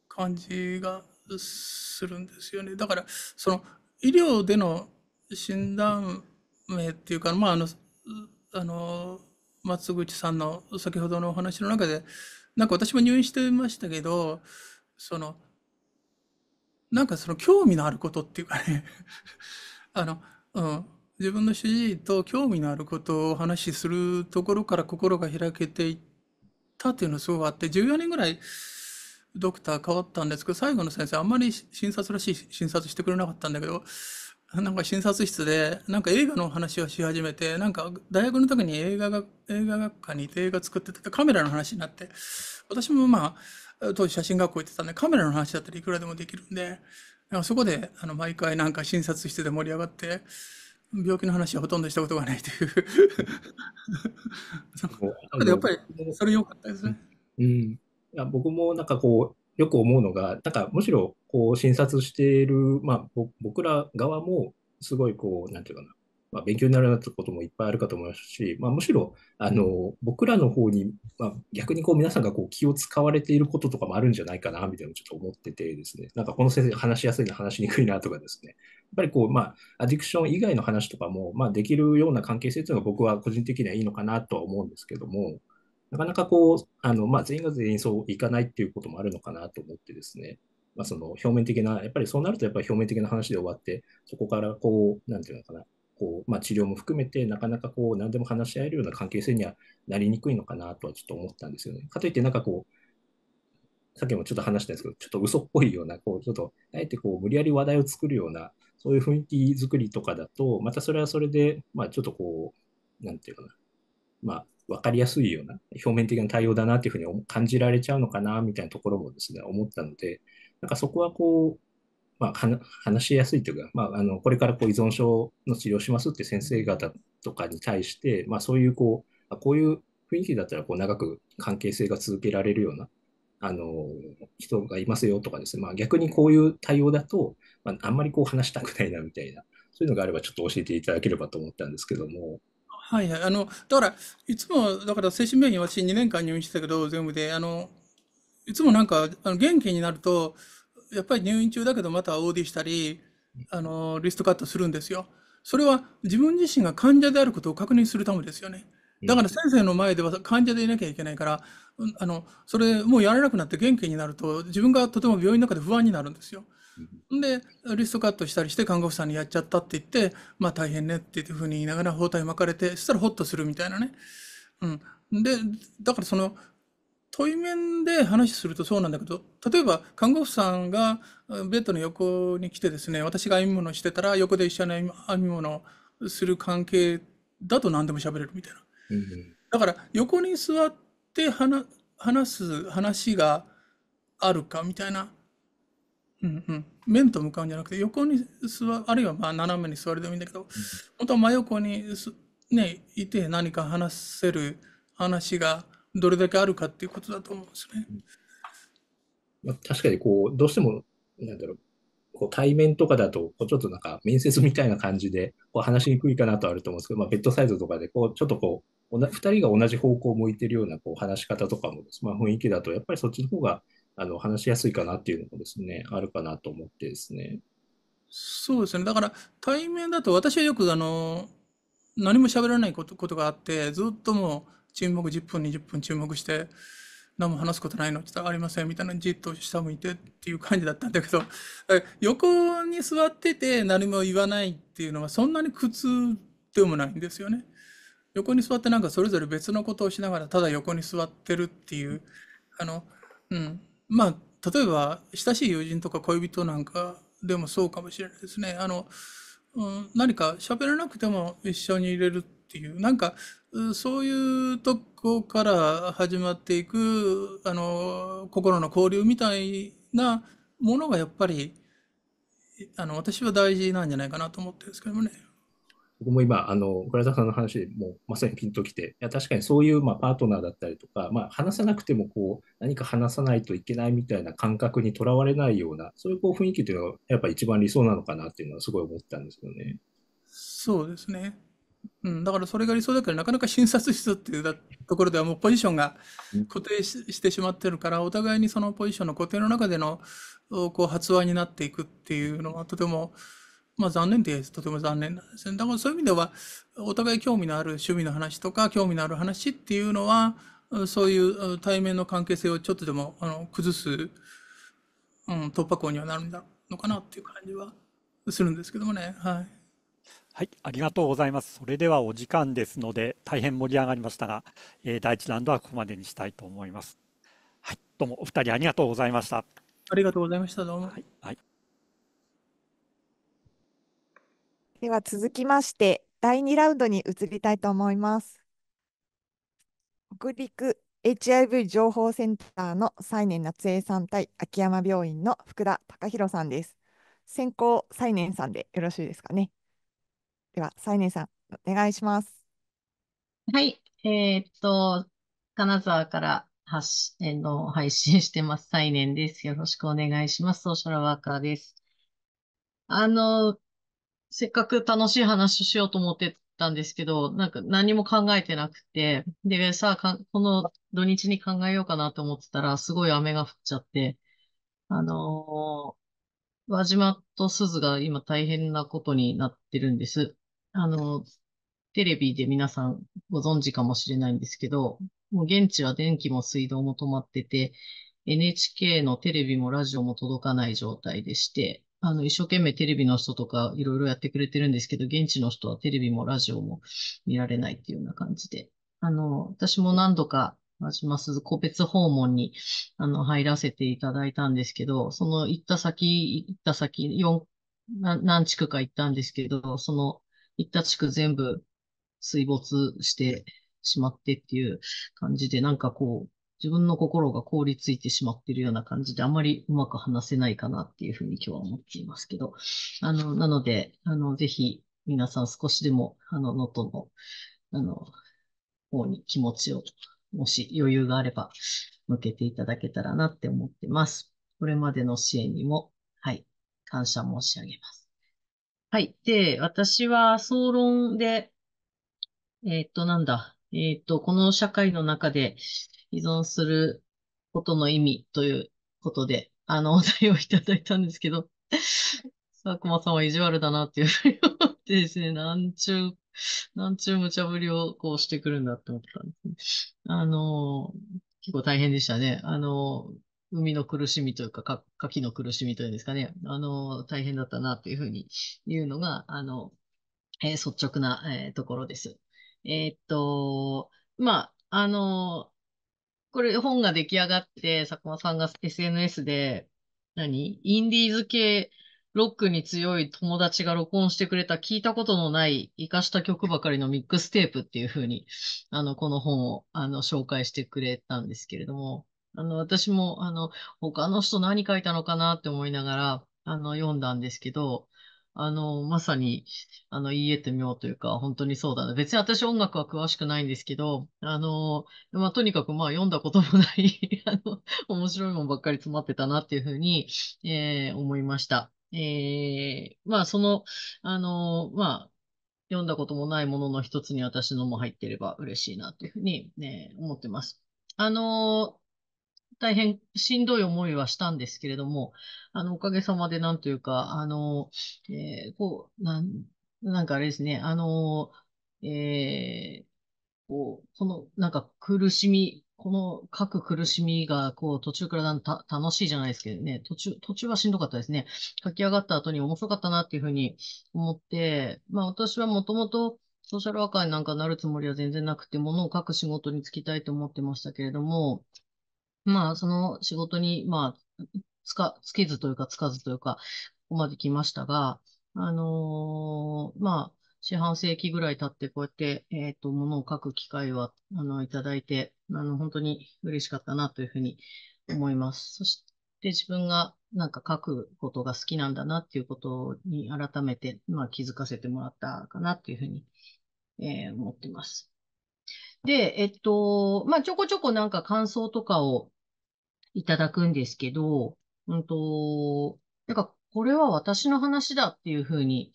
感じがするんですよね。だからその医療での診断名っていうか、まあ、あのあの松口さんの先ほどのお話の中でなんか私も入院してましたけどそのなんかその興味のあることっていうかね [laughs] あの、うん、自分の主治医と興味のあることをお話しするところから心が開けていったっていうのがすごくあって14年ぐらいドクター変わったんですけど最後の先生あんまり診察らしい診察してくれなかったんだけどなんか診察室でなんか映画の話をし始めてなんか大学の時に映画が映画学科にいて映画作っててカメラの話になって私もまあ当時写真学校行ってたんで、カメラの話だったらいくらでもできるんで、そこであの毎回なんか診察室で盛り上がって、病気の話はほとんどしたことがないという [laughs] やっぱりそれ良かったですね。うん、いや僕もなんかこうよく思うのが、なんかむしろこう診察している、まあ、僕ら側もすごいこう、なんていうかな、まあ、勉強になるなってこともいっぱいあるかと思いますし、まあ、むしろあの僕らの方に、まあ、逆にこう皆さんがこう気を使われていることとかもあるんじゃないかなみたいなのをちょっと思っててですね、なんかこの先生話しやすいな、話しにくいなとかですね、やっぱりこう、まあ、アディクション以外の話とかも、まあ、できるような関係性というのが僕は個人的にはいいのかなとは思うんですけども、なかなかこう、あのまあ、全員が全員そういかないっていうこともあるのかなと思ってですね、まあ、その表面的な、やっぱりそうなるとやっぱり表面的な話で終わって、そこからこう、なんていうのかな、こう、まあ、治療も含めて、なかなかこう何でも話し合えるような関係性にはなりにくいのかなとはちょっと思ったんですよね。かといって、なんかこう、さっきもちょっと話したんですけど、ちょっと嘘っぽいような、こうちょっとあえてこう無理やり話題を作るような、そういう雰囲気作りとかだと、またそれはそれで、まあ、ちょっとこう、なんていうかな、まあ、分かりやすいような表面的な対応だなっていうふうに感じられちゃうのかなみたいなところもですね思ったのでなんかそこはこうまあ、話しやすいというか、まあ、あのこれからこう依存症の治療しますって先生方とかに対して、まあ、そういうこうこういう雰囲気だったらこう長く関係性が続けられるようなあの人がいますよとかですね、まあ、逆にこういう対応だと、まあ、あんまりこう話したくないなみたいなそういうのがあればちょっと教えていただければと思ったんですけども。はいはい、あのだからいつもだから精神病院私2年間入院してたけど全部であのいつもなんかあの元気になるとやっぱり入院中だけどまた OD したり、あのリストカットするんですよ。それは自分自身が患者であることを確認するためですよね。だから先生の前では患者でいなきゃいけないから、あのそれもうやれなくなって元気になると自分がとても病院の中で不安になるんですよ。でリストカットしたりして看護婦さんにやっちゃったって言って、まあ、大変ねっていうふうに言いながら包帯巻かれてそしたらホッとするみたいなね。うん、でだからそのい面で話するとそうなんだけど、例えば看護婦さんがベッドの横に来てですね、私が編み物してたら横で一緒に編み物する関係だと何でも喋れるみたいな。うん、だから横に座って話す話があるかみたいな。うんうん、面と向かうんじゃなくて横に座あるいはまあ斜めに座るでもいいんだけど、うん、本当は真横にねいて何か話せる話がどれだけあるかっていうことだと思うんですね。まあ、確かにこうどうしてもなんだろうこう対面とかだとこうちょっとなんか面接みたいな感じでこう話しにくいかなとあると思うんですけど、まあ、ベッドサイズとかでこうちょっとこう2人が同じ方向を向いてるようなこう話し方とかもまあ、雰囲気だとやっぱりそっちの方があの話しやすいかなっていうのもですねあるかなと思ってですね。そうですねだから対面だと私はよくあの何も喋らないことことがあってずっともう沈黙10分20分沈黙して何も話すことないのちょっとありませんみたいなじっと下向いてっていう感じだったんだけど [laughs] 横に座ってて何も言わないっていうのはそんなに苦痛でもないんですよね。横に座ってなんかそれぞれ別のことをしながらただ横に座ってるっていうあの、うん、まあ例えば親しい友人とか恋人なんかでもそうかもしれないですね。あのうん、何か喋らなくても一緒にいれるっていうなんかそういうとこから始まっていくあの心の交流みたいなものがやっぱりあの私は大事なんじゃないかなと思ってるんですけどもね。僕も今、あの、倉沢さんの話でもまさにピンときて、いや、確かにそういう、まあ、パートナーだったりとか、まあ、話さなくても、こう、何か話さないといけないみたいな感覚にとらわれないような、そういう、こう、雰囲気というのは、やっぱ一番理想なのかなっていうのは、すごい思ったんですよね。そうですね。うん、だからそれが理想だけど、なかなか診察室っていうところではもうポジションが固定してしまってるから、お互いにそのポジションの固定の中でのこう発話になっていくっていうのはとても、まあ、残念でとても残念なんですね。だからそういう意味では、お互い興味のある趣味の話とか、興味のある話っていうのは、そういう対面の関係性をちょっとでもあの崩す、うん、突破口にはなるんだのかなっていう感じはするんですけどもね。はいはい、ありがとうございます。それではお時間ですので、大変盛り上がりましたが、えー、第一ラウンドはここまでにしたいと思います。はい、どうもお二人ありがとうございました。ありがとうございました。どうも。はい。はい、では続きまして、第二ラウンドに移りたいと思います。北陸 HIV 情報センターの西年夏江さん対秋山病院の福田隆弘さんです。先行西年さんでよろしいですかね。では、サイネンさん、お願いします。はい。えーっと、金沢から発信、えーの、配信してます。サイネンです。よろしくお願いします。ソーシャルワーカーです。あの、せっかく楽しい話をしようと思ってたんですけど、なんか何も考えてなくて、で、さあ、かこの土日に考えようかなと思ってたら、すごい雨が降っちゃって、あのー、輪島と鈴が今大変なことになってるんです。あの、テレビで皆さんご存知かもしれないんですけど、もう現地は電気も水道も止まってて、NHK のテレビもラジオも届かない状態でして、あの、一生懸命テレビの人とかいろいろやってくれてるんですけど、現地の人はテレビもラジオも見られないっていうような感じで。あの、私も何度か、まじます個別訪問に、あの、入らせていただいたんですけど、その行った先、行った先、4、何地区か行ったんですけど、その、行った地区全部水没してしまってっていう感じで、なんかこう、自分の心が凍りついてしまってるような感じで、あまりうまく話せないかなっていうふうに今日は思っていますけど、あの、なので、あの、ぜひ皆さん少しでも、あの、能登の、あの、方に気持ちを、もし余裕があれば、向けていただけたらなって思ってます。これまでの支援にも、はい、感謝申し上げます。はい。で、私は総論で、えっと、なんだ、えっと、この社会の中で依存することの意味ということで、あの、お題をいただいたんですけど、[laughs] 佐久間さんは意地悪だなっていうふうに思ってですね、なんちゅう、なんちゅう無茶ぶりをこうしてくるんだって思ったんですね。あの、結構大変でしたね。あの、海の苦しみというか、か、牡蠣の苦しみというんですかね、あの、大変だったなというふうに言うのが、あの、えー、率直な、えー、ところです。えー、っと、まあ、あの、これ本が出来上がって、佐久間さんが SNS で、何インディーズ系ロックに強い友達が録音してくれた聞いたことのない活かした曲ばかりのミックステープっていうふうに、あの、この本を、あの、紹介してくれたんですけれども、あの、私も、あの、他の人何書いたのかなって思いながら、あの、読んだんですけど、あの、まさに、あの、言い得てみようというか、本当にそうだな、別に私音楽は詳しくないんですけど、あの、まあ、とにかく、まあ、読んだこともない [laughs] あの、面白いもんばっかり詰まってたなっていうふうに、えー、思いました。えー、まあ、その、あの、まあ、読んだこともないものの一つに私のも入ってれば嬉しいなというふうに、ね、思ってます。あの、大変しんどい思いはしたんですけれども、あの、おかげさまでなんというか、あの、えー、こう、なん、なんかあれですね、あの、えー、こう、この、なんか苦しみ、この各苦しみが、こう、途中から楽しいじゃないですけどね、途中、途中はしんどかったですね。書き上がった後に面白かったなっていうふうに思って、まあ私はもともと、ソーシャルワーカーになんかなるつもりは全然なくて、ものを書く仕事に就きたいと思ってましたけれども、まあ、その仕事に、まあ、つか、つけずというか、つかずというか、ここまで来ましたが、あのーまあ、四半世紀ぐらい経って、こうやって、えっ、ー、と、ものを書く機会は、あの、いただいて、あの、本当に嬉しかったなというふうに思います。そして、自分がなんか書くことが好きなんだなっていうことに改めて、まあ、気づかせてもらったかなっていうふうに、えー、思ってます。で、えっと、まあ、ちょこちょこなんか感想とかをいただくんですけど、うんと、なんか、これは私の話だっていうふうに、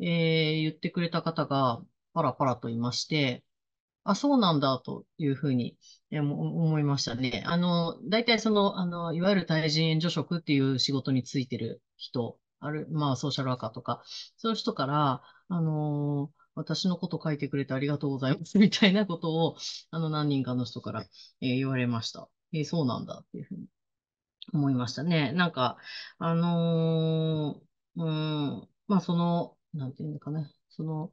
えー、言ってくれた方がパラパラといまして、あ、そうなんだというふうに、え思いましたね。あの、大体その、あの、いわゆる対人援助職っていう仕事についてる人、ある、まあ、ソーシャルワーカーとか、そういう人から、あのー私のこと書いてくれてありがとうございます、[laughs] みたいなことを、あの、何人かの人から、えー、言われました。えー、そうなんだ、っていうふうに思いましたね。なんか、あのー、うん、まあ、その、なんていうのかな、その、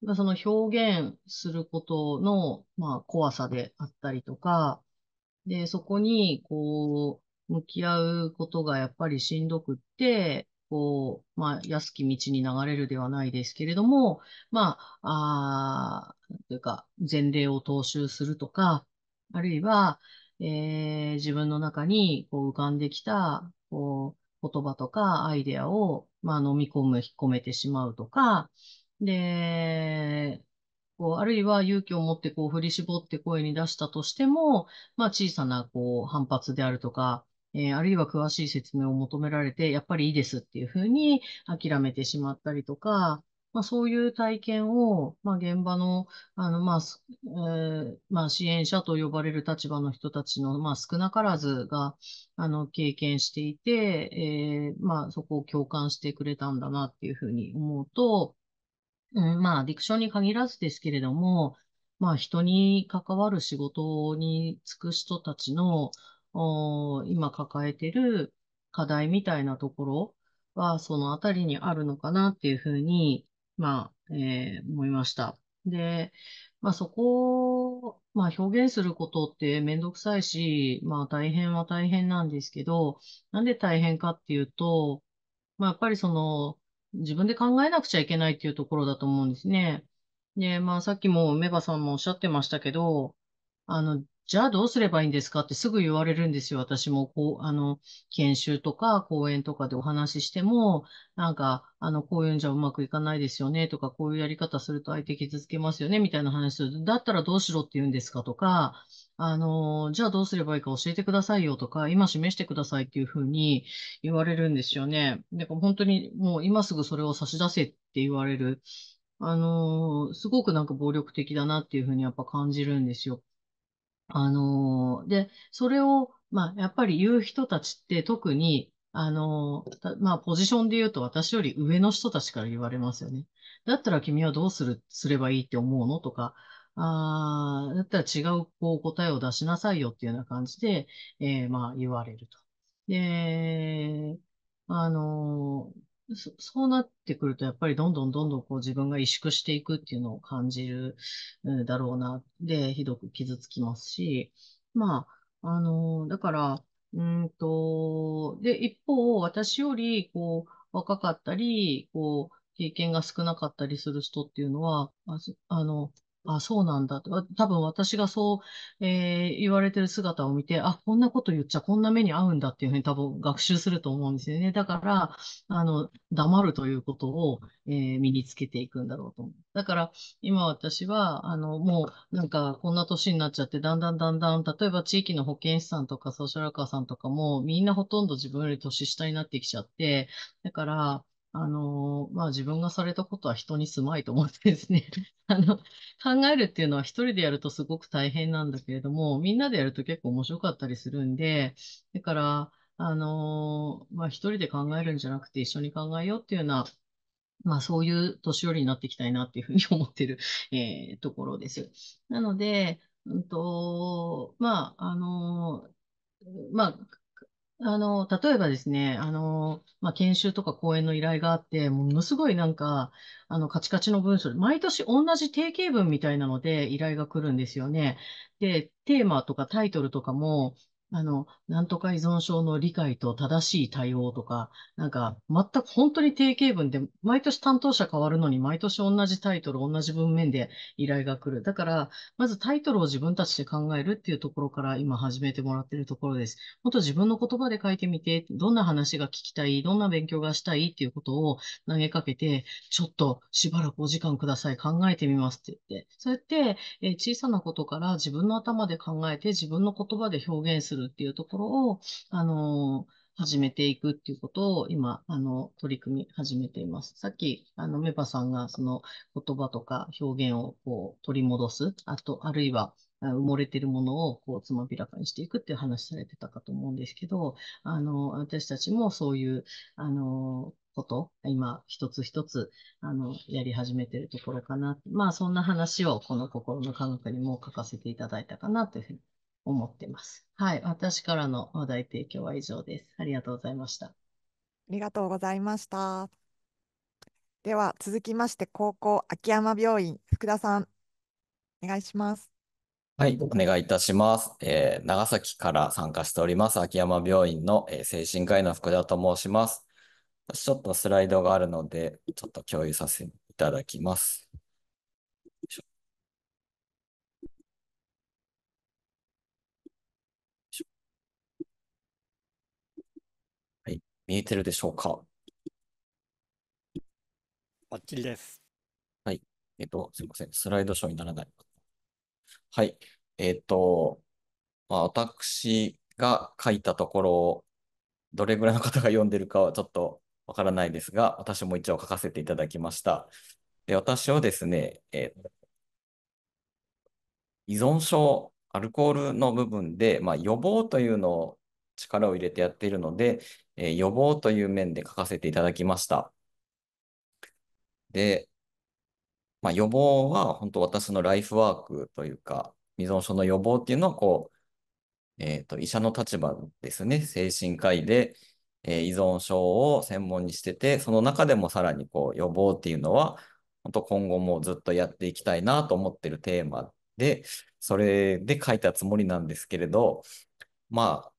まあ、その表現することの、まあ、怖さであったりとか、で、そこに、こう、向き合うことがやっぱりしんどくって、こう、まあ、安き道に流れるではないですけれども、まあ、あというか、前例を踏襲するとか、あるいは、えー、自分の中にこう浮かんできた、こう、言葉とかアイデアを、まあ、飲み込む、引っ込めてしまうとか、で、こう、あるいは勇気を持ってこう振り絞って声に出したとしても、まあ小さなこう反発であるとか、えー、あるいは詳しい説明を求められて、やっぱりいいですっていうふうに諦めてしまったりとか、まあ、そういう体験を、まあ、現場のあの、まあえー、まあ、支援者と呼ばれる立場の人たちの、まあ、少なからずがあの経験していて、えーまあ、そこを共感してくれたんだなっていうふうに思うと、うんまあ、アディクションに限らずですけれども、まあ、人に関わる仕事に就く人たちの、お今抱えてる課題みたいなところは、そのあたりにあるのかなっていうふうに、まあ、えー、思いました。で、まあそこを、まあ表現することってめんどくさいし、まあ大変は大変なんですけど、なんで大変かっていうと、まあやっぱりその、自分で考えなくちゃいけないっていうところだと思うんですね。で、まあさっきもメバさんもおっしゃってましたけど、あの、じゃあどうすればいいんですかってすぐ言われるんですよ。私も、こう、あの、研修とか講演とかでお話ししても、なんか、あの、こういうんじゃうまくいかないですよねとか、こういうやり方すると相手傷つけますよねみたいな話する。だったらどうしろって言うんですかとか、あの、じゃあどうすればいいか教えてくださいよとか、今示してくださいっていうふうに言われるんですよね。んか本当にもう今すぐそれを差し出せって言われる。あの、すごくなんか暴力的だなっていうふうにやっぱ感じるんですよ。あのー、で、それを、まあ、やっぱり言う人たちって特に、あのー、まあ、ポジションで言うと私より上の人たちから言われますよね。だったら君はどうする、すればいいって思うのとか、ああ、だったら違うこう答えを出しなさいよっていうような感じで、えー、まあ、言われると。で、あのー、そそうなってくると、やっぱりどんどんどんどんこう自分が萎縮していくっていうのを感じるだろうな、で、ひどく傷つきますし、まあ、あのー、だから、うんと、で、一方、私より、こう、若かったり、こう、経験が少なかったりする人っていうのは、あの、あ、そうなんだ多分私がそう、えー言われてる姿を見て、あ、こんなこと言っちゃこんな目に遭うんだっていうふうに多分学習すると思うんですよね。だから、あの、黙るということを、えー身につけていくんだろうと思う。だから、今私は、あの、もう、なんか、こんな年になっちゃって、だんだんだんだん、例えば地域の保健師さんとかソーシャルワーカーさんとかも、みんなほとんど自分より年下になってきちゃって、だから、あのまあ、自分がされたことは人にすまいと思ってですね [laughs] あの、考えるっていうのは一人でやるとすごく大変なんだけれども、みんなでやると結構面白かったりするんで、だから、あのまあ、一人で考えるんじゃなくて一緒に考えようっていうのは、まあ、そういう年寄りになっていきたいなっていうふうに思ってる、[laughs] えー、ところです。なので、うんと、まあ、あのまあ、あの、例えばですね、あの、まあ、研修とか講演の依頼があって、ものすごいなんか、あの、カチカチの文章で、毎年同じ定型文みたいなので依頼が来るんですよね。で、テーマとかタイトルとかも、あの、なんとか依存症の理解と正しい対応とか、なんか、全く本当に定型文で、毎年担当者変わるのに、毎年同じタイトル、同じ文面で依頼が来る。だから、まずタイトルを自分たちで考えるっていうところから今始めてもらってるところです。もっと自分の言葉で書いてみて、どんな話が聞きたい、どんな勉強がしたいっていうことを投げかけて、ちょっとしばらくお時間ください、考えてみますって言って、そうやって、え小さなことから自分の頭で考えて、自分の言葉で表現するるっていうところを、あの始めていくっていうことを今、あの、取り組み始めています。さっき、あの、メバさんがその言葉とか表現をこう取り戻す、あと、あるいは埋もれてるものをこうつまびらかにしていくっていう話されてたかと思うんですけど、あの、私たちもそういう、あの、こと、今、一つ一つ、あの、やり始めてるところかな。まあ、そんな話を、この心の科学にも書かせていただいたかなというふうに思ってます。はい。私からの話題提供は以上です。ありがとうございました。ありがとうございました。では、続きまして、高校秋山病院、福田さん、お願いします。はい、お願いいたします。えー、長崎から参加しております、秋山病院の、えー、精神科医の福田と申します。ちょっとスライドがあるので、ちょっと共有させていただきます。見えてるでしょうかバッチリです。はい。えっと、すいません。スライドショーにならない。はい。えっと、まあ、私が書いたところ、どれぐらいの方が読んでるかはちょっとわからないですが、私も一応書かせていただきました。で、私はですね、えー、依存症、アルコールの部分で、まあ、予防というのを力を入れてやっているので、えー、予防という面で書かせていただきました。で、まあ、予防は本当私のライフワークというか、依存症の予防っていうのはこう、えっ、ー、と、医者の立場ですね、精神科医で、えー、依存症を専門にしてて、その中でもさらにこう予防っていうのは、本当今後もずっとやっていきたいなと思ってるテーマで、それで書いたつもりなんですけれど、まあ、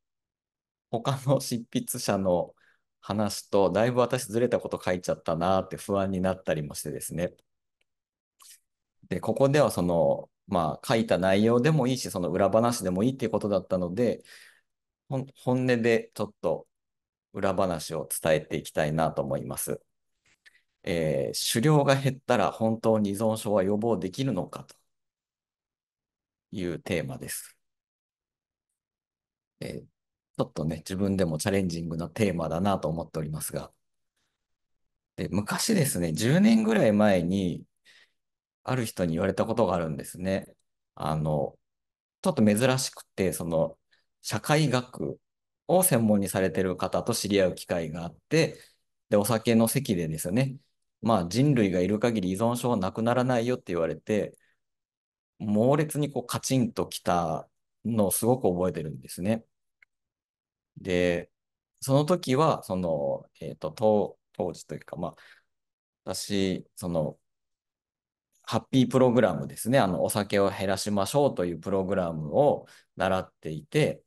他の執筆者の話とだいぶ私ずれたこと書いちゃったなって不安になったりもしてですね。で、ここではその、まあ書いた内容でもいいし、その裏話でもいいっていうことだったので、本音でちょっと裏話を伝えていきたいなと思います。えー、狩猟が減ったら本当に依存症は予防できるのかというテーマです。えー、ちょっとね、自分でもチャレンジングなテーマだなと思っておりますが。で、昔ですね、10年ぐらい前に、ある人に言われたことがあるんですね。あの、ちょっと珍しくて、その、社会学を専門にされてる方と知り合う機会があって、で、お酒の席でですね、まあ人類がいる限り依存症はなくならないよって言われて、猛烈にこうカチンときたのをすごく覚えてるんですね。で、その時は、その、えっ、ー、と、当、当時というか、まあ、私、その、ハッピープログラムですね。あの、お酒を減らしましょうというプログラムを習っていて、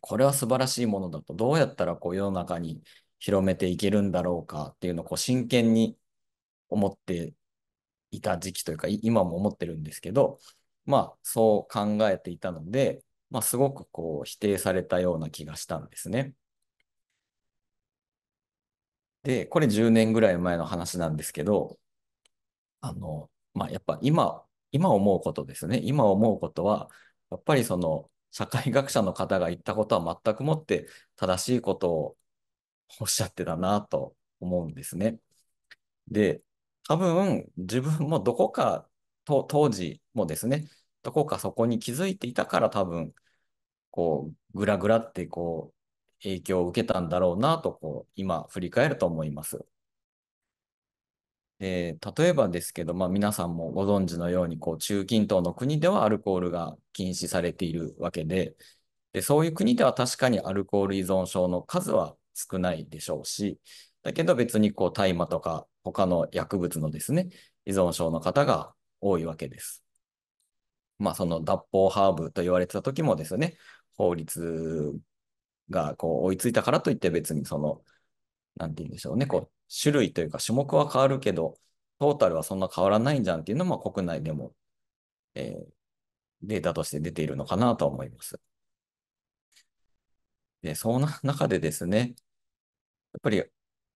これは素晴らしいものだと、どうやったらこう世の中に広めていけるんだろうかっていうのをこう真剣に思っていた時期というか、今も思ってるんですけど、まあ、そう考えていたので、まあ、すごくこう否定されたような気がしたんですね。で、これ10年ぐらい前の話なんですけど、あの、まあ、やっぱ今、今思うことですね。今思うことは、やっぱりその社会学者の方が言ったことは全くもって正しいことをおっしゃってたなと思うんですね。で、多分自分もどこかと当時もですね、どこかそこに気づいていたから多分こう、ぐらぐらって、こう、影響を受けたんだろうなと、こう、今、振り返ると思います。で、例えばですけど、まあ、皆さんもご存知のように、こう、中近東の国ではアルコールが禁止されているわけで、で、そういう国では確かにアルコール依存症の数は少ないでしょうし、だけど別にこう、大麻とか他の薬物のですね、依存症の方が多いわけです。まあ、その脱法ハーブと言われてた時もですね、法律がこう追いついたからといって別にその、なんて言うんでしょうね、こう、種類というか種目は変わるけど、トータルはそんな変わらないんじゃんっていうのも国内でも、えー、データとして出ているのかなと思います。で、その中でですね、やっぱり、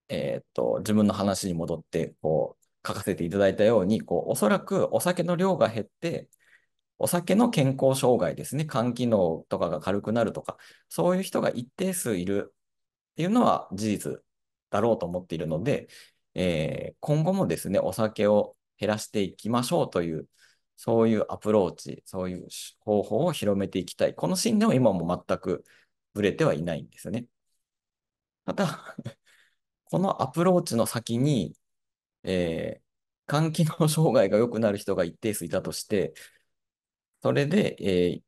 えー、っと、自分の話に戻って、こう、書かせていただいたように、こう、おそらくお酒の量が減って、お酒の健康障害ですね、肝機能とかが軽くなるとか、そういう人が一定数いるっていうのは事実だろうと思っているので、えー、今後もですね、お酒を減らしていきましょうという、そういうアプローチ、そういう方法を広めていきたい。この信念は今も全くぶれてはいないんですよね。また、[laughs] このアプローチの先に、えー、肝機能障害が良くなる人が一定数いたとして、それで、えー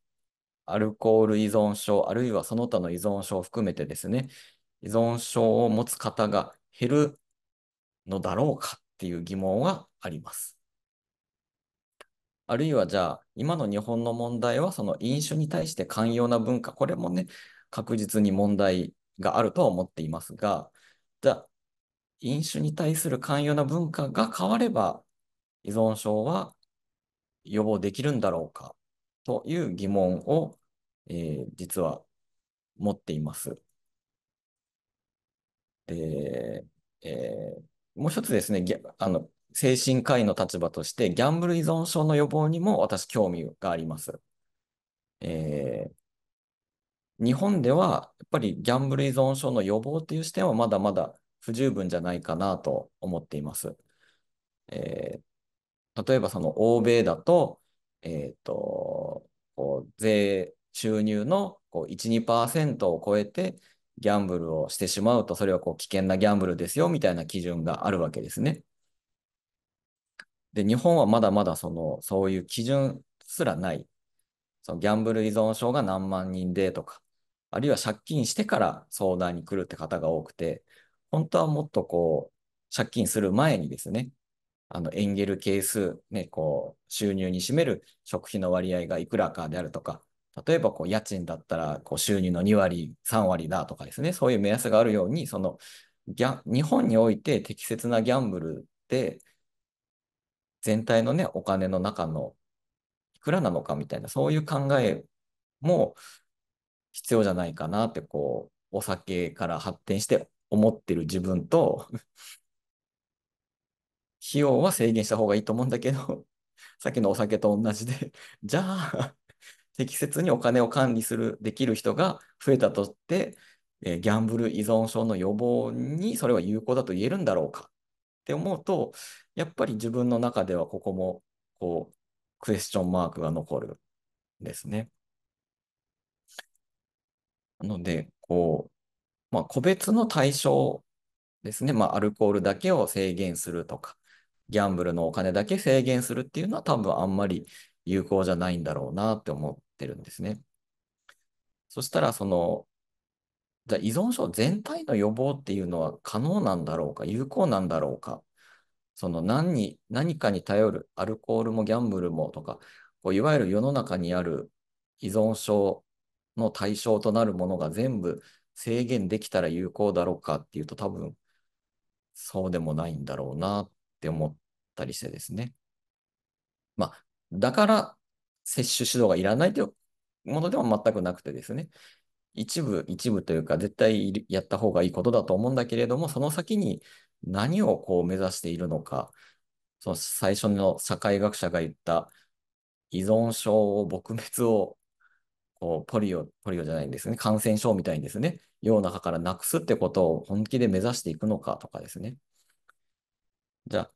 アルコール依存症、あるいはその他の依存症を含めてですね、依存症を持つ方が減るのだろうかっていう疑問はあります。あるいはじゃあ、今の日本の問題は、その飲酒に対して寛容な文化、これもね、確実に問題があるとは思っていますが、じゃあ、飲酒に対する寛容な文化が変われば、依存症は予防できるんだろうかという疑問を、えー、実は持っています。で、えー、もう一つですね、あの精神科医の立場として、ギャンブル依存症の予防にも私、興味があります。えー、日本では、やっぱりギャンブル依存症の予防という視点はまだまだ不十分じゃないかなと思っています。えー、例えば、その欧米だと、えー、と、こう税収入のこう1、2%を超えてギャンブルをしてしまうと、それはこう危険なギャンブルですよみたいな基準があるわけですね。で、日本はまだまだその、そういう基準すらない。そのギャンブル依存症が何万人でとか、あるいは借金してから相談に来るって方が多くて、本当はもっとこう、借金する前にですね、あの、エンゲル係数、ね、こう、収入に占める食費の割合がいくらかであるとか、例えばこう家賃だったらこう収入の2割、3割だとかですね、そういう目安があるように、そのギャ日本において適切なギャンブルで、全体のね、お金の中のいくらなのかみたいな、そういう考えも必要じゃないかなって、こう、お酒から発展して思ってる自分と費用は制限した方がいいと思うんだけど、[laughs] さっきのお酒と同じで、[laughs] じゃあ、[laughs] 適切にお金を管理する、できる人が増えたとして、えー、ギャンブル依存症の予防にそれは有効だと言えるんだろうかって思うと、やっぱり自分の中ではここも、こう、クエスチョンマークが残るんですね。なので、こう、まあ、個別の対象ですね、まあ、アルコールだけを制限するとか、ギャンブルのお金だけ制限するっていうのは多分あんまり有効じゃないんだろうなって思ってるんですね。そしたらその、じゃ依存症全体の予防っていうのは可能なんだろうか、有効なんだろうか、その何に何かに頼る、アルコールもギャンブルもとか、こういわゆる世の中にある依存症の対象となるものが全部制限できたら有効だろうかっていうと多分そうでもないんだろうなっって思ったりしてですね。まあ、だから接種指導がいらないというものでは全くなくてですね。一部、一部というか、絶対やった方がいいことだと思うんだけれども、その先に何をこう目指しているのか、その最初の社会学者が言った依存症を撲滅をこうポリオ、ポリオじゃないんですね、感染症みたいにですね、世の中からなくすってことを本気で目指していくのかとかですね、じゃあ、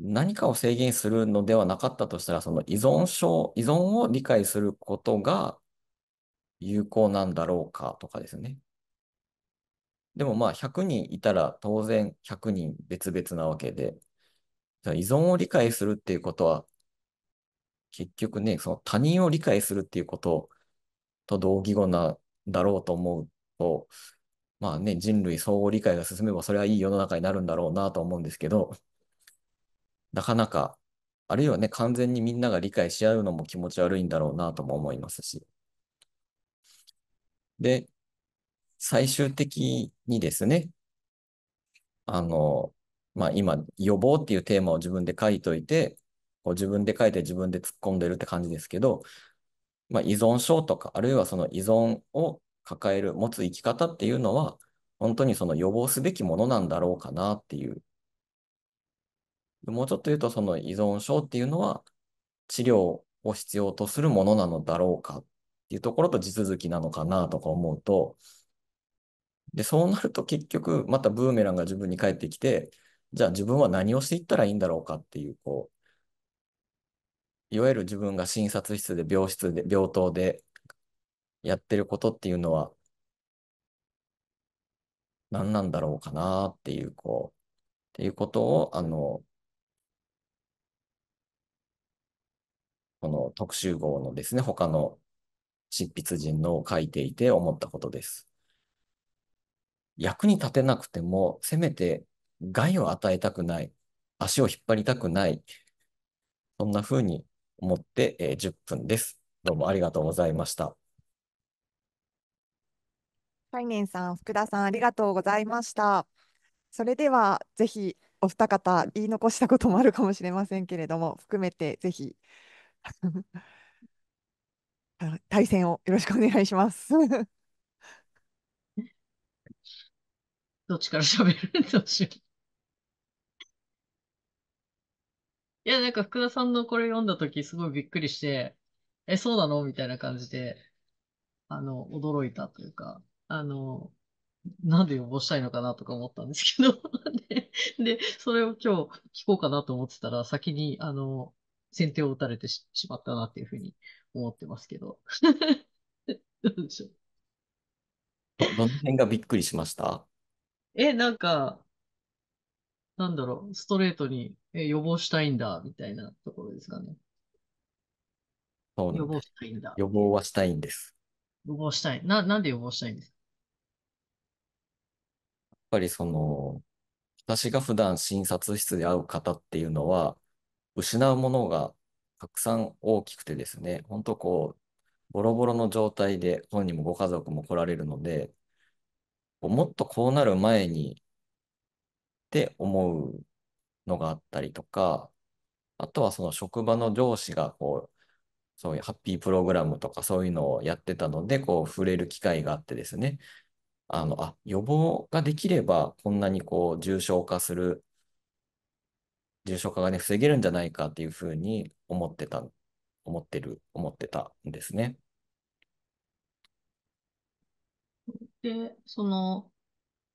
何かを制限するのではなかったとしたら、その依存症、依存を理解することが有効なんだろうかとかですね。でもまあ100人いたら当然100人別々なわけで、じゃあ依存を理解するっていうことは、結局ね、その他人を理解するっていうことと同義語なんだろうと思うと、まあね、人類相互理解が進めばそれはいい世の中になるんだろうなと思うんですけど、なかなか、あるいはね、完全にみんなが理解し合うのも気持ち悪いんだろうなとも思いますし。で、最終的にですね、あの、まあ、今、予防っていうテーマを自分で書いといて、こう自分で書いて自分で突っ込んでるって感じですけど、まあ、依存症とか、あるいはその依存を抱える、持つ生き方っていうのは、本当にその予防すべきものなんだろうかなっていうもうちょっと言うと、その依存症っていうのは、治療を必要とするものなのだろうかっていうところと地続きなのかなとか思うと、で、そうなると結局、またブーメランが自分に返ってきて、じゃあ自分は何をしていったらいいんだろうかっていう、こう、いわゆる自分が診察室で病室で、病棟でやってることっていうのは、何なんだろうかなっていう、こう、っていうことを、あの、この特集号のですね、他の執筆人のを書いていて思ったことです。役に立てなくても、せめて害を与えたくない、足を引っ張りたくない、そんな風に思って、えー、10分です。どうもありがとうございました。カイネンさん、福田さん、ありがとうございました。それでは、ぜひお二方、言い残したこともあるかもしれませんけれども、含めてぜひ [laughs] 対戦をよろしくお願いします。[laughs] どっちから喋るどうしよう。いや、なんか福田さんのこれ読んだときすごいびっくりして、え、そうなのみたいな感じで、あの、驚いたというか、あの、なんで予防したいのかなとか思ったんですけど [laughs] で、で、それを今日聞こうかなと思ってたら、先に、あの、先手を打たれてしまったなっていうふうに思ってますけど。[laughs] どうでしょう。どの辺がびっくりしましたえ、なんか、なんだろう、ストレートにえ予防したいんだ、みたいなところですかね。そうね予防したいんだ。予防はしたいんです。予防したい。な、なんで予防したいんですかやっぱりその、私が普段診察室で会う方っていうのは、失うものがたくさん大きくてですね、本当こう、ボロボロの状態で本人もご家族も来られるので、もっとこうなる前にって思うのがあったりとか、あとはその職場の上司がこう、そういうハッピープログラムとかそういうのをやってたので、こう触れる機会があってですね、あの、あ、予防ができればこんなにこう重症化する重症化がね、防げるんじゃないかっていうふうに思ってた、思ってる、思ってたんですね。で、その、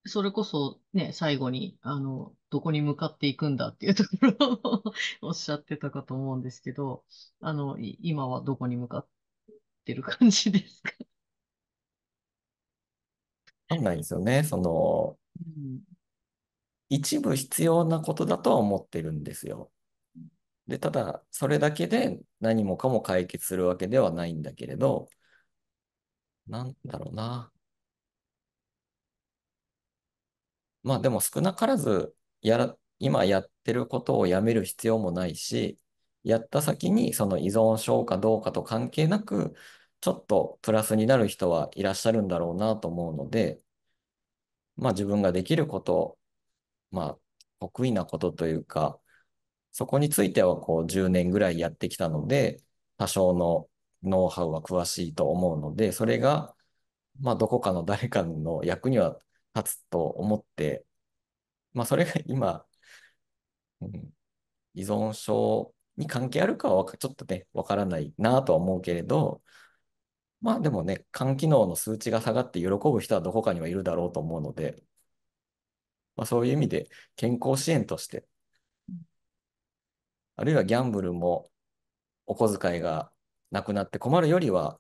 それこそね、最後に、あの、どこに向かっていくんだっていうところをおっしゃってたかと思うんですけど、あの、今はどこに向かってる感じですか分かんないですよね。その、うん、一部必要なことだとは思ってるんですよ。で、ただ、それだけで何もかも解決するわけではないんだけれど、なんだろうな。まあでも少なからずやら、今やってることをやめる必要もないし、やった先にその依存症かどうかと関係なく、ちょっとプラスになる人はいらっしゃるんだろうなと思うので、まあ自分ができることまあ、得意なことというか、そこについてはこう10年ぐらいやってきたので、多少のノウハウは詳しいと思うので、それが、まあ、どこかの誰かの役には立つと思って、まあ、それが今、うん、依存症に関係あるかはちょっとね、わからないなとは思うけれど、まあでもね、肝機能の数値が下がって喜ぶ人はどこかにはいるだろうと思うので、まあ、そういう意味で健康支援として、あるいはギャンブルもお小遣いがなくなって困るよりは、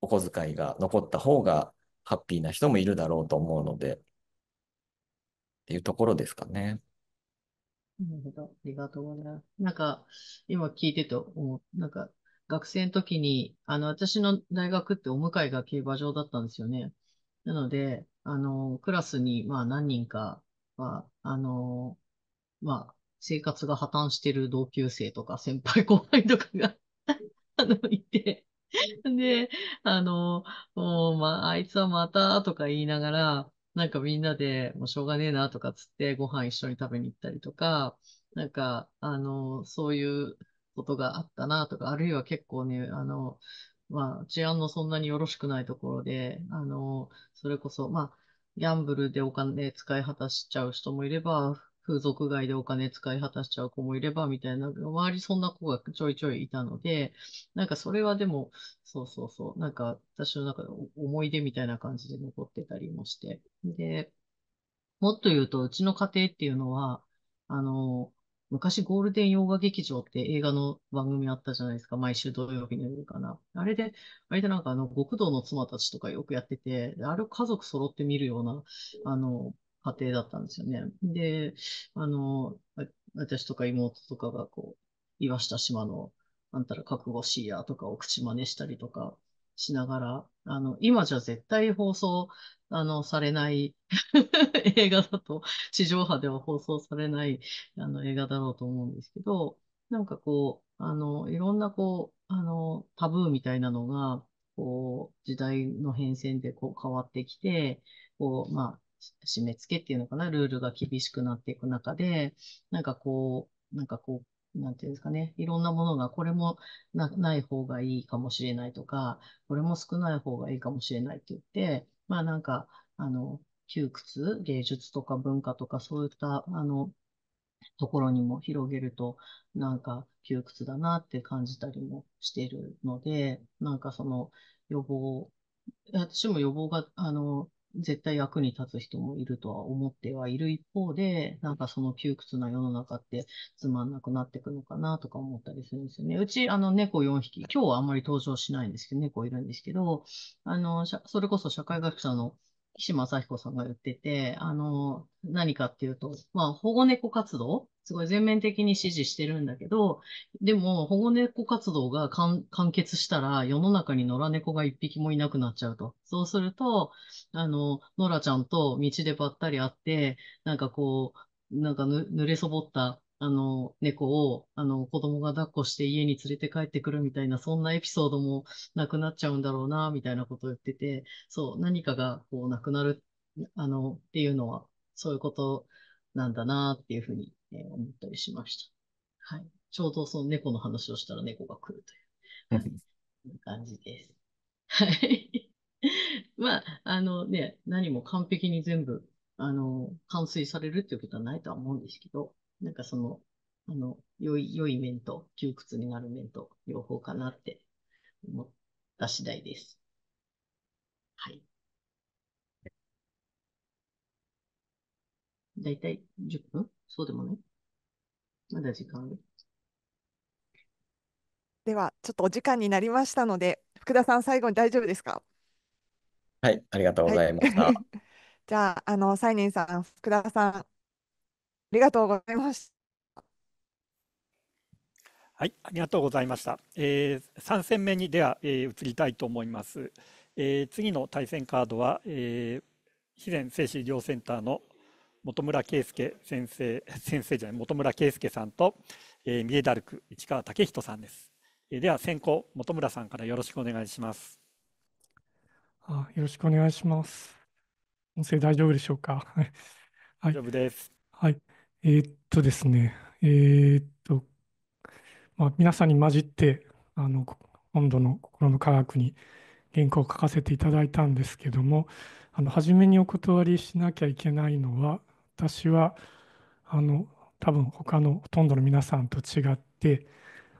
お小遣いが残った方がハッピーな人もいるだろうと思うので、っていうところですかね。なるほど。ありがとうございます。なんか、今聞いてて思う。なんか、学生の時に、あの、私の大学ってお向かいが競馬場だったんですよね。なので、あの、クラスに、まあ何人か、まあ、あのまあ、生活が破綻してる同級生とか先輩後輩とかが [laughs] あの、いてで、あの、もう、まあ、あいつはまた、とか言いながら、なんかみんなで、もうしょうがねえな、とかつって、ご飯一緒に食べに行ったりとか、なんか、あの、そういうことがあったな、とか、あるいは結構ね、あの、まあ、治安のそんなによろしくないところで、あの、それこそ、まあ、ギャンブルでお金使い果たしちゃう人もいれば、風俗街でお金使い果たしちゃう子もいれば、みたいな、周りそんな子がちょいちょいいたので、なんかそれはでも、そうそうそう、なんか私の中で思い出みたいな感じで残ってたりもして。で、もっと言うと、うちの家庭っていうのは、あの、昔ゴールデン洋画劇場って映画の番組あったじゃないですか。毎週土曜日の夜かな。あれで、あれでなんかあの、極道の妻たちとかよくやってて、あれを家族揃って見るような、あの、家庭だったんですよね。で、あの、私とか妹とかがこう、岩下島の、あんたら覚悟しいやとかを口真似したりとかしながら、あの、今じゃ絶対放送、あの、されない [laughs] 映画だと、地上波では放送されない、あの、映画だろうと思うんですけど、なんかこう、あの、いろんなこう、あの、タブーみたいなのが、こう、時代の変遷でこう変わってきて、こう、まあ、締め付けっていうのかな、ルールが厳しくなっていく中で、なんかこう、なんかこう、なんていうんですかね、いろんなものが、これもなない方がいいかもしれないとか、これも少ない方がいいかもしれないって言って、まあなんか、あの、窮屈、芸術とか文化とかそういった、あの、ところにも広げると、なんか窮屈だなって感じたりもしてるので、なんかその予防、私も予防が、あの、絶対役に立つ人もいるとは思ってはいる一方で、なんかその窮屈な世の中ってつまんなくなってくのかなとか思ったりするんですよね。うち、あの、猫4匹、今日はあんまり登場しないんですけど、猫いるんですけど、あの、それこそ社会学者の岸正彦さんが言ってて、あの、何かっていうと、まあ、保護猫活動すごい全面的に支持してるんだけど、でも、保護猫活動が完結したら、世の中に野良猫が一匹もいなくなっちゃうと。そうすると、あの、野良ちゃんと道でばったり会って、なんかこう、なんかぬ、濡れそぼったあの、猫を、あの、子供が抱っこして家に連れて帰ってくるみたいな、そんなエピソードもなくなっちゃうんだろうな、みたいなことを言ってて、そう、何かが、こう、なくなる、あの、っていうのは、そういうことなんだな、っていうふうに、ね、思ったりしました。はい。ちょうどその猫の話をしたら猫が来るという、はい、感じです。はい。[laughs] まあ、あのね、何も完璧に全部、あの、完遂されるっていうことはないとは思うんですけど、なんかその、あの、良い、良い面と、窮屈になる面と、両方かなって思った次第です。はい。だいたい10分そうでもないまだ時間あるでは、ちょっとお時間になりましたので、福田さん、最後に大丈夫ですかはい、ありがとうございました。はい、[laughs] じゃあ、あの、サイネンさん、福田さん、ありがとうございます。はい、ありがとうございました。えー、3戦目にでは、えー、移りたいと思います。えー、次の対戦カードは、えー、肥前精神医療センターの本村圭介先生、[laughs] 先生じゃない、本村圭介さんと、えー、三重ダルク市川武人さんです。えー、では先行、本村さんからよろしくお願いします。あよろしくお願いします。音声大丈夫でしょうか。[laughs] はい、大丈夫です。えっとですね、えっと、まあ、皆さんに混じって、あの、今度の心の科学に原稿を書かせていただいたんですけども、あの、初めにお断りしなきゃいけないのは、私は、あの、多分他のほとんどの皆さんと違って、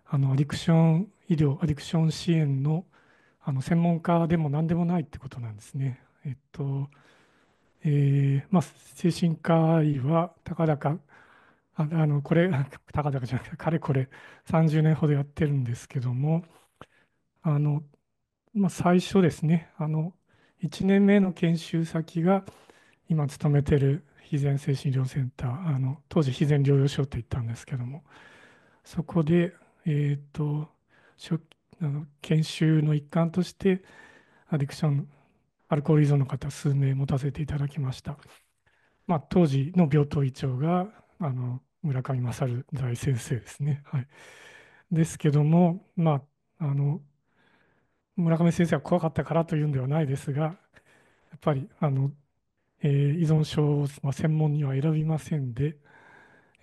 あの、アディクション医療、アディクション支援の、あの、専門家でも何でもないってことなんですね。えっと、えー、まあ、精神科医はたかだかあのこれ [laughs] たかだかじゃなくてかれこれ30年ほどやってるんですけどもあの、まあ、最初ですねあの1年目の研修先が今勤めてる肥前精神医療センターあの当時肥前療養所って言ったんですけどもそこで、えーと、あの研修の一環としてアディクションアルコール依存の方数名持たせていただきました、まあ、当時の病棟医長があの村上勝大先生ですね。はい、ですけども、まあ、あの村上先生は怖かったからというんではないですがやっぱりあの、えー、依存症を、まあ、専門には選びませんで、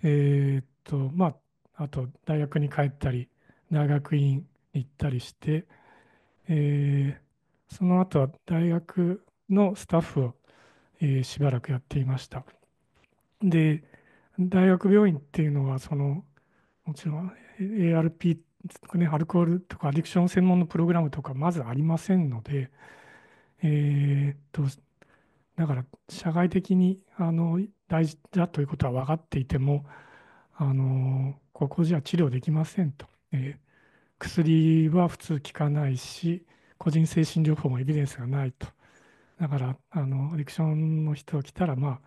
えー、っとまあ、あと大学に帰ったり大学院に行ったりして、えー、その後は大学のスタッフを、えー、しばらくやっていました。で大学病院っていうのはそのもちろん ARP とかねアルコールとかアディクション専門のプログラムとかまずありませんので、えー、っとだから社外的にあの大事だということは分かっていてもあのここじゃ治療できませんと、えー、薬は普通効かないし個人精神療法もエビデンスがないとだからあのアディクションの人が来たらまあ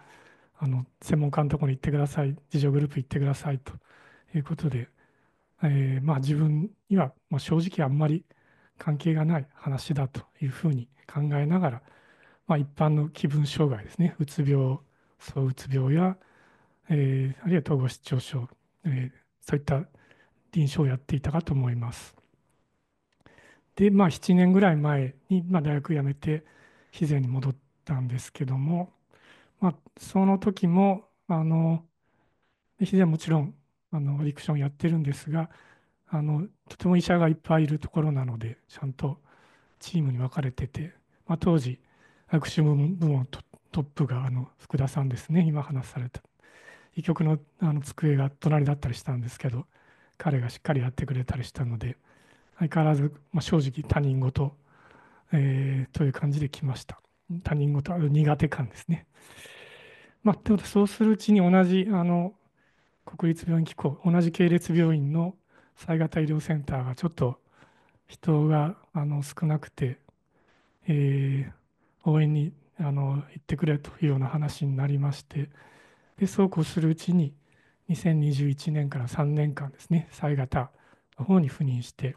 あの専門家のところに行ってください自助グループ行ってくださいということで、えー、まあ自分にはま正直あんまり関係がない話だというふうに考えながら、まあ、一般の気分障害ですねうつ病そううつ病や、えー、あるいは統合失調症、えー、そういった臨床をやっていたかと思います。でまあ7年ぐらい前に、まあ、大学辞めて肥前に戻ったんですけどもまあ、その時も、あの、ではもちろん、あの、リクションやってるんですが、あの、とても医者がいっぱいいるところなので、ちゃんとチームに分かれてて、まあ、当時、学習部門トップがあの福田さんですね、今話された。医局のあの机が隣だったりしたんですけど、彼がしっかりやってくれたりしたので、相変わらず、まあ、正直他人事、えー、という感じで来ました。他人事ある苦手感ですね。まあ、ということでそうするうちに同じあの国立病院機構同じ系列病院の災害医療センターがちょっと人があの少なくて、えー、応援にあの行ってくれというような話になりましてでそうこうするうちに2021年から3年間ですね災害の方に赴任して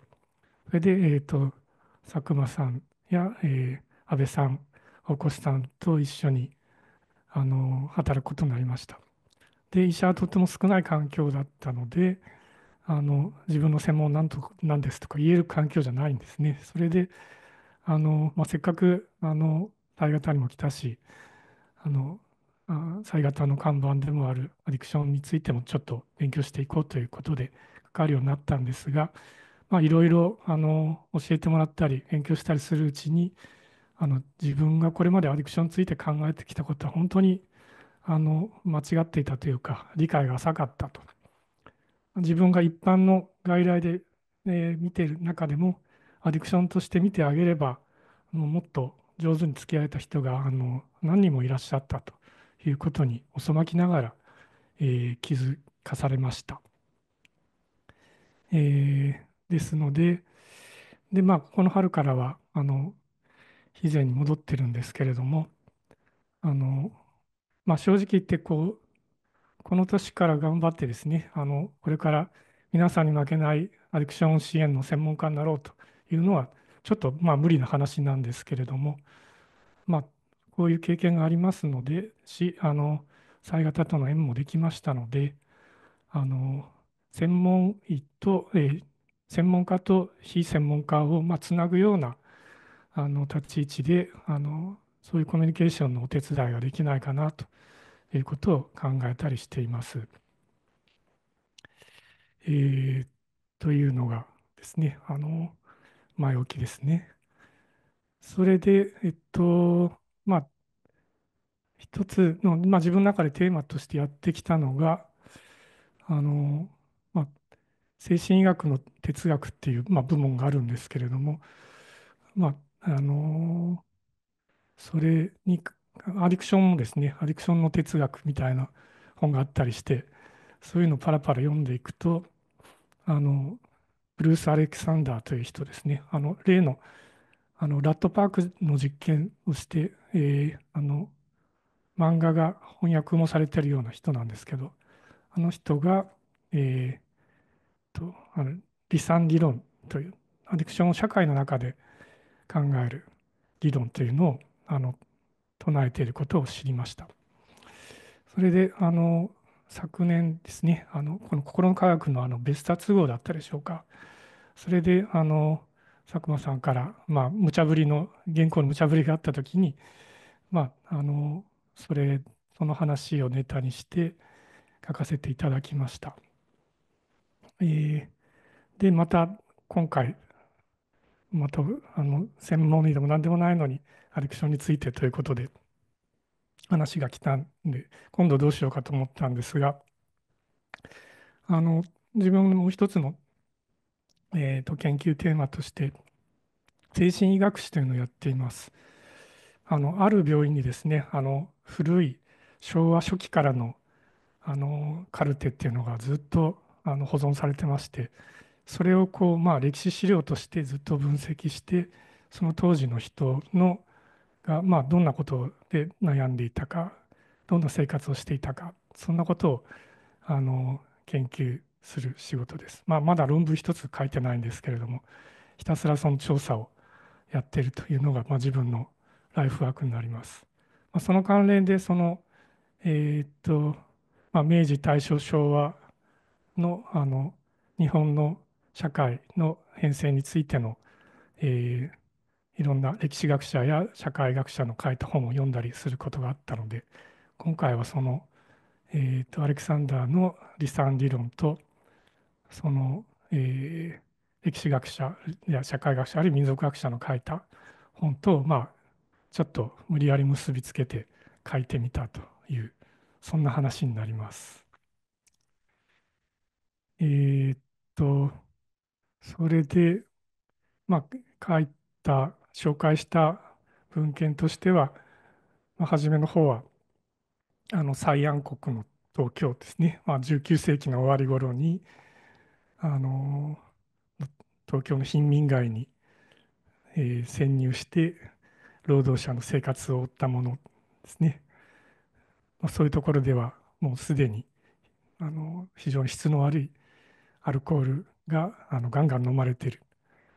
それで、えーと、佐久間さんや、えー、安倍さんお子さんと一緒にあの働くことになりました。で医者はとても少ない環境だったのであの自分の専門なんとなんですとか言える環境じゃないんですね。それであの、まあ、せっかくあの大型にも来たしあの型の看板でもあるアディクションについてもちょっと勉強していこうということで関わるようになったんですがいろいろ教えてもらったり勉強したりするうちにあの自分がこれまでアディクションについて考えてきたことは本当にあの間違っていたというか理解が浅かったと自分が一般の外来で、えー、見ている中でもアディクションとして見てあげればもっと上手に付き合えた人があの何人もいらっしゃったということに遅まきながら、えー、気づかされました。えー、ですのでで、まあ、この春からはあの以前に戻ってるんですけれどもあの、まあ、正直言ってこうこの年から頑張ってですねあのこれから皆さんに負けないアディクション支援の専門家になろうというのはちょっとまあ無理な話なんですけれども、まあ、こういう経験がありますのでしあの災害との縁もできましたのであの専門医と、えー、専門家と非専門家をまあつなぐようなあの立ち位置であのそういうコミュニケーションのお手伝いができないかなということを考えたりしています。えー、というのがですねあの前置きですね。それでえっとまあ一つの、まあ、自分の中でテーマとしてやってきたのがあの、まあ、精神医学の哲学っていう、まあ、部門があるんですけれども、まあ、あのそれにアディクションもですねアディクションの哲学みたいな本があったりしてそういうのをパラパラ読んでいくとあのブルース・アレクサンダーという人ですねあの例のあのラットパークの実験をして、えー、あの漫画が翻訳もされてるような人なんですけどあの人が、えーと、とあの理算理論というアディクションを社会の中で考える理論というのをあの唱えていることを知りました。それであの昨年ですねあのこの「心の科学」のあの別冊号だったでしょうかそれであの佐久間さんからまあ無茶ぶりの原稿の無茶ぶりがあった時にまああのそれその話をネタにして書かせていただきました。えー、でまた今回またあの専門医でも何でもないのにアディクションについてということで話が来たんで今度どうしようかと思ったんですがあの自分のもう一つの、えーと研究テーマとして精神医学史というのをやっています。あのある病院にですねあの古い昭和初期からのあのカルテっていうのがずっとあの保存されてましてそれをこう、まあ、歴史資料としてずっと分析してその当時の人のが、まあ、どんなことで悩んでいたかどんな生活をしていたかそんなことをあの研究する仕事です、まあ、まだ論文一つ書いてないんですけれどもひたすらその調査をやってるというのが、まあ、自分のライフワークになります。まあ、その関連でその、えー、っとまあ、明治大正昭和のあの日本の社会の変遷についての、えー、いろんな歴史学者や社会学者の書いた本を読んだりすることがあったので今回はその、えーと、アレクサンダーの離散理論とその、えー、歴史学者や社会学者あるいは民族学者の書いた本と、まあ、ちょっと無理やり結びつけて書いてみたというそんな話になります。えー、っとそれで、まあ、書いた、紹介した文献としては、まあ、初めの方は、あの、西安国の東京ですね、まあ、19世紀の終わり頃に、あの、東京の貧民街に、えー、潜入して、労働者の生活を追ったものですね。まあ、そういうところでは、もうすでに、あの、非常に質の悪いアルコールがあのガンガン飲まれてる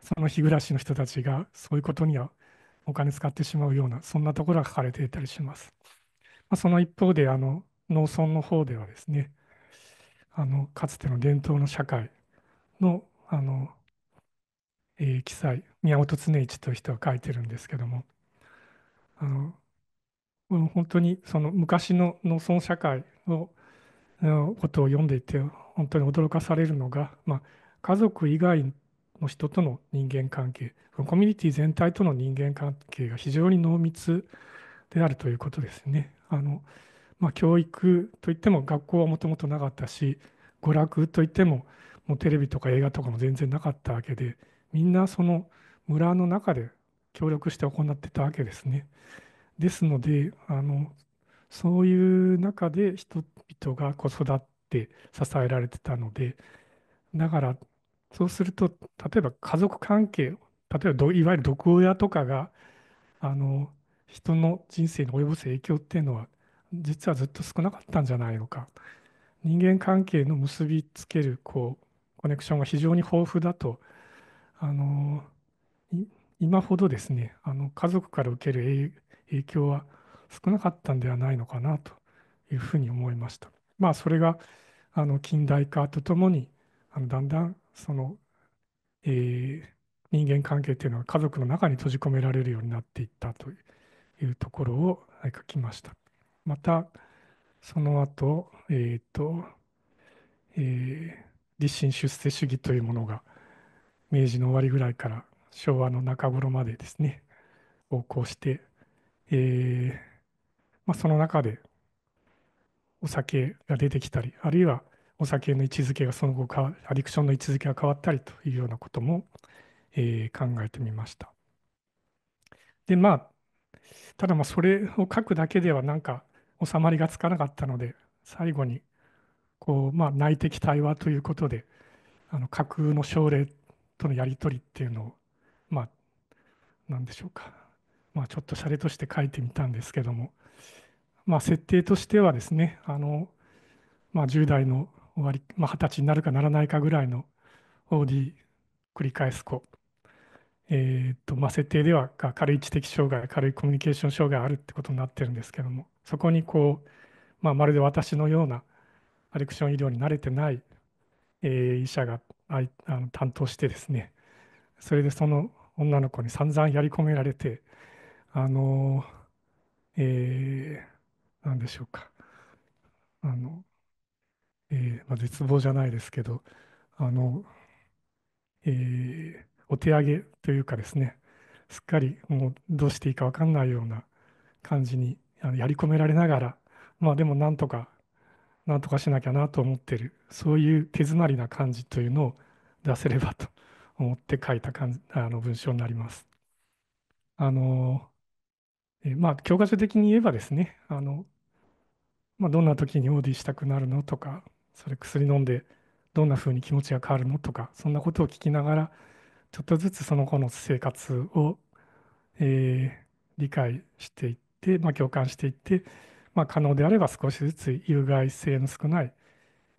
その日暮らしの人たちがそういうことにはお金使ってしまうようなそんなところが書かれていたりします。まあ、その一方であの農村の方ではですねあのかつての伝統の社会のあの、えー、記載宮本恒一という人が書いてるんですけどもあの本当にその昔の農村社会をのことを読んでいて本当に驚かされるのが、まあ、家族以外の人との人間関係コミュニティ全体との人間関係が非常に濃密であるということですね。あのまあ、教育といっても学校はもともとなかったし娯楽といってももうテレビとか映画とかも全然なかったわけでみんなその村の中で協力して行ってたわけですね。ですのであのそういう中で人々が子育って支えられてたのでだからそうすると、例えば家族関係、例えばいわゆる毒親とかが、あの、人の人生に及ぼす影響っていうのは、実はずっと少なかったんじゃないのか。人間関係の結びつける、こう、コネクションが非常に豊富だと、あの、今ほどですね、あの、家族から受ける影響は少なかったんではないのかなというふうに思いました。まあ、それが、あの、近代化とともに、あのだんだんその、えー、人間関係っていうのは家族の中に閉じ込められるようになっていったというところを書きました。またその後、えっ、ー、と、えー、立身出世主義というものが明治の終わりぐらいから昭和の中頃までですね横行して、えーまあ、その中でお酒が出てきたりあるいはお酒の位置づけがその後アディクションの位置づけが変わったりというようなことも、えー、考えてみました。でまあただまあそれを書くだけではなんか収まりがつかなかったので最後にこう、まあ、内的対話ということであの架空の症例とのやり取りっていうのをまあ何でしょうか、まあ、ちょっとシャレとして書いてみたんですけども、まあ、設定としてはですねあの、まあ、10代の終わり、まあ、20歳になるかならないかぐらいの OD 繰り返す子、えーとまあ、設定では軽い知的障害軽いコミュニケーション障害あるってことになってるんですけどもそこにこう、まあ、まるで私のようなアレクション医療に慣れてない、えー、医者がああの担当してですねそれでその女の子に散々やり込められてあのえー、何でしょうかあのえー、まあ、絶望じゃないですけどあの、えー、お手上げというかですねすっかりもうどうしていいか分かんないような感じにあのやり込められながらまあでもなんとかなんとかしなきゃなと思ってるそういう手詰まりな感じというのを出せればと思って書いた感じあの文章になります。あのえまあ教科書的に言えばですねあの、まあ、どんな時にオーディしたくなるのとかそれ薬飲んでどんな風に気持ちが変わるのとかそんなことを聞きながらちょっとずつその子の生活を、えー、理解していって、まあ、共感していって、まあ、可能であれば少しずつ有害性の少ない、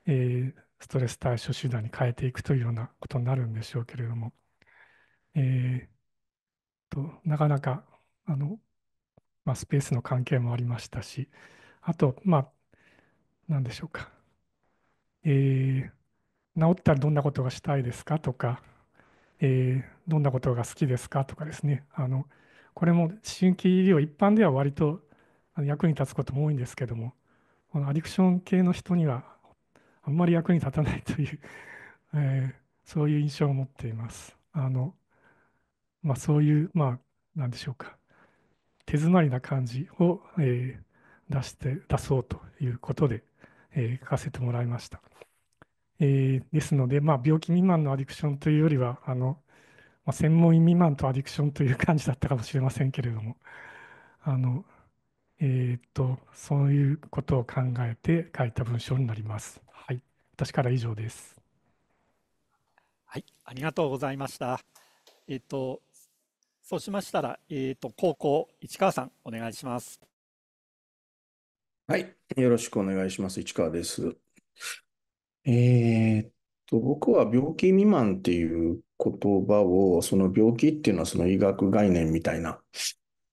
えー、ストレス対処手段に変えていくというようなことになるんでしょうけれども、えー、となかなかあの、まあ、スペースの関係もありましたしあとまあ何でしょうかえー、治ったらどんなことがしたいですかとか、えー、どんなことが好きですかとかですねあのこれも新規医療一般では割と役に立つことも多いんですけどもこのアディクション系の人にはあんまり役に立たないという [laughs] えー、そういう印象を持っています。あのまあ、そういう、まあ、なんでしょうか手詰まりな感じを、えー、出して出そうということでえー、書かせてもらいました。えー、ですので、まあ、病気未満のアディクションというよりは、あのまあ、専門医未満とアディクションという感じだったかもしれませんけれども、あのえー、っとそういうことを考えて書いた文章になります。はい、私から以上です。はい、ありがとうございました。えっ、ー、と、そうしましたら、えっ、ー、と、高校市川さん、お願いします。はい。よろしくお願いします。市川です。えーっと、僕は病気未満っていう言葉を、その病気っていうのはその医学概念みたいな、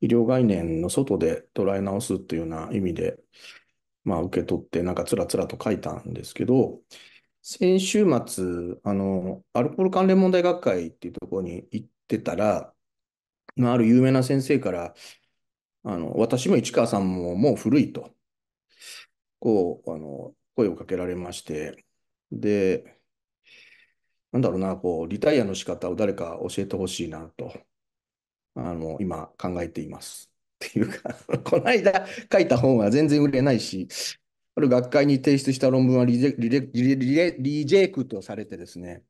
医療概念の外で捉え直すっていうような意味で、まあ受け取って、なんかつらつらと書いたんですけど、先週末、あの、アルコール関連問題学会っていうところに行ってたら、まあ、ある有名な先生から、あの、私も市川さんももう古いと。こう、あの、声をかけられまして、で、なんだろうな、こう、リタイアの仕方を誰か教えてほしいなと、あの、今考えています。っていうか [laughs] この間書いた本は全然売れないし、ある学会に提出した論文はリジェクトされてですね、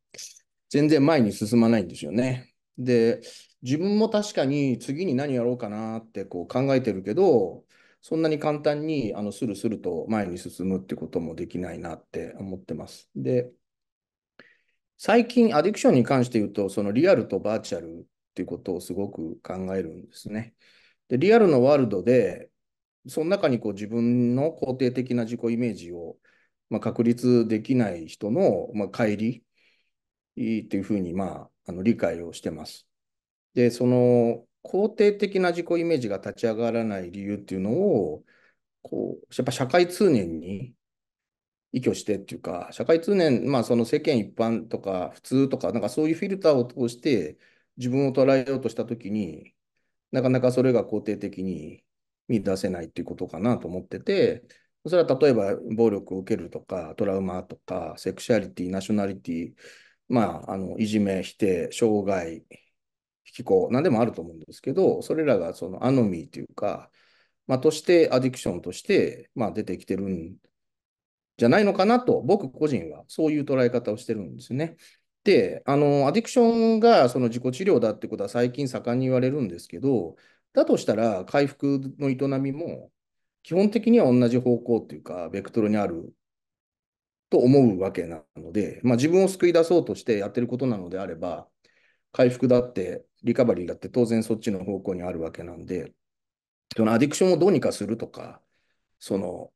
全然前に進まないんですよね。で、自分も確かに次に何やろうかなってこう考えてるけど、そんなに簡単にあのスルスルと前に進むってこともできないなって思ってます。で、最近アディクションに関して言うと、そのリアルとバーチャルっていうことをすごく考えるんですね。で、リアルのワールドで、その中にこう自分の肯定的な自己イメージを、まあ、確立できない人の、まあ、乖離っていうふうに、まあ、あの理解をしてます。で、その肯定的な自己イメージが立ち上がらない理由っていうのを、こう、やっぱ社会通念に依拠してっていうか、社会通念、まあその世間一般とか普通とか、なんかそういうフィルターを通して自分を捉えようとしたときに、なかなかそれが肯定的に見出せないっていうことかなと思ってて、それは例えば暴力を受けるとか、トラウマとか、セクシャリティ、ナショナリティ、まあ、あのいじめ、否定、障害、引き何でもあると思うんですけど、それらがそのアノミーというか、まあ、としてアディクションとして、まあ、出てきてるんじゃないのかなと、僕個人はそういう捉え方をしてるんですね。で、あの、アディクションがその自己治療だってことは最近盛んに言われるんですけど、だとしたら回復の営みも基本的には同じ方向っていうか、ベクトルにあると思うわけなので、まあ、自分を救い出そうとしてやってることなのであれば、回復だってリカバリーだって当然そっちの方向にあるわけなんで、そのアディクションをどうにかするとか、その、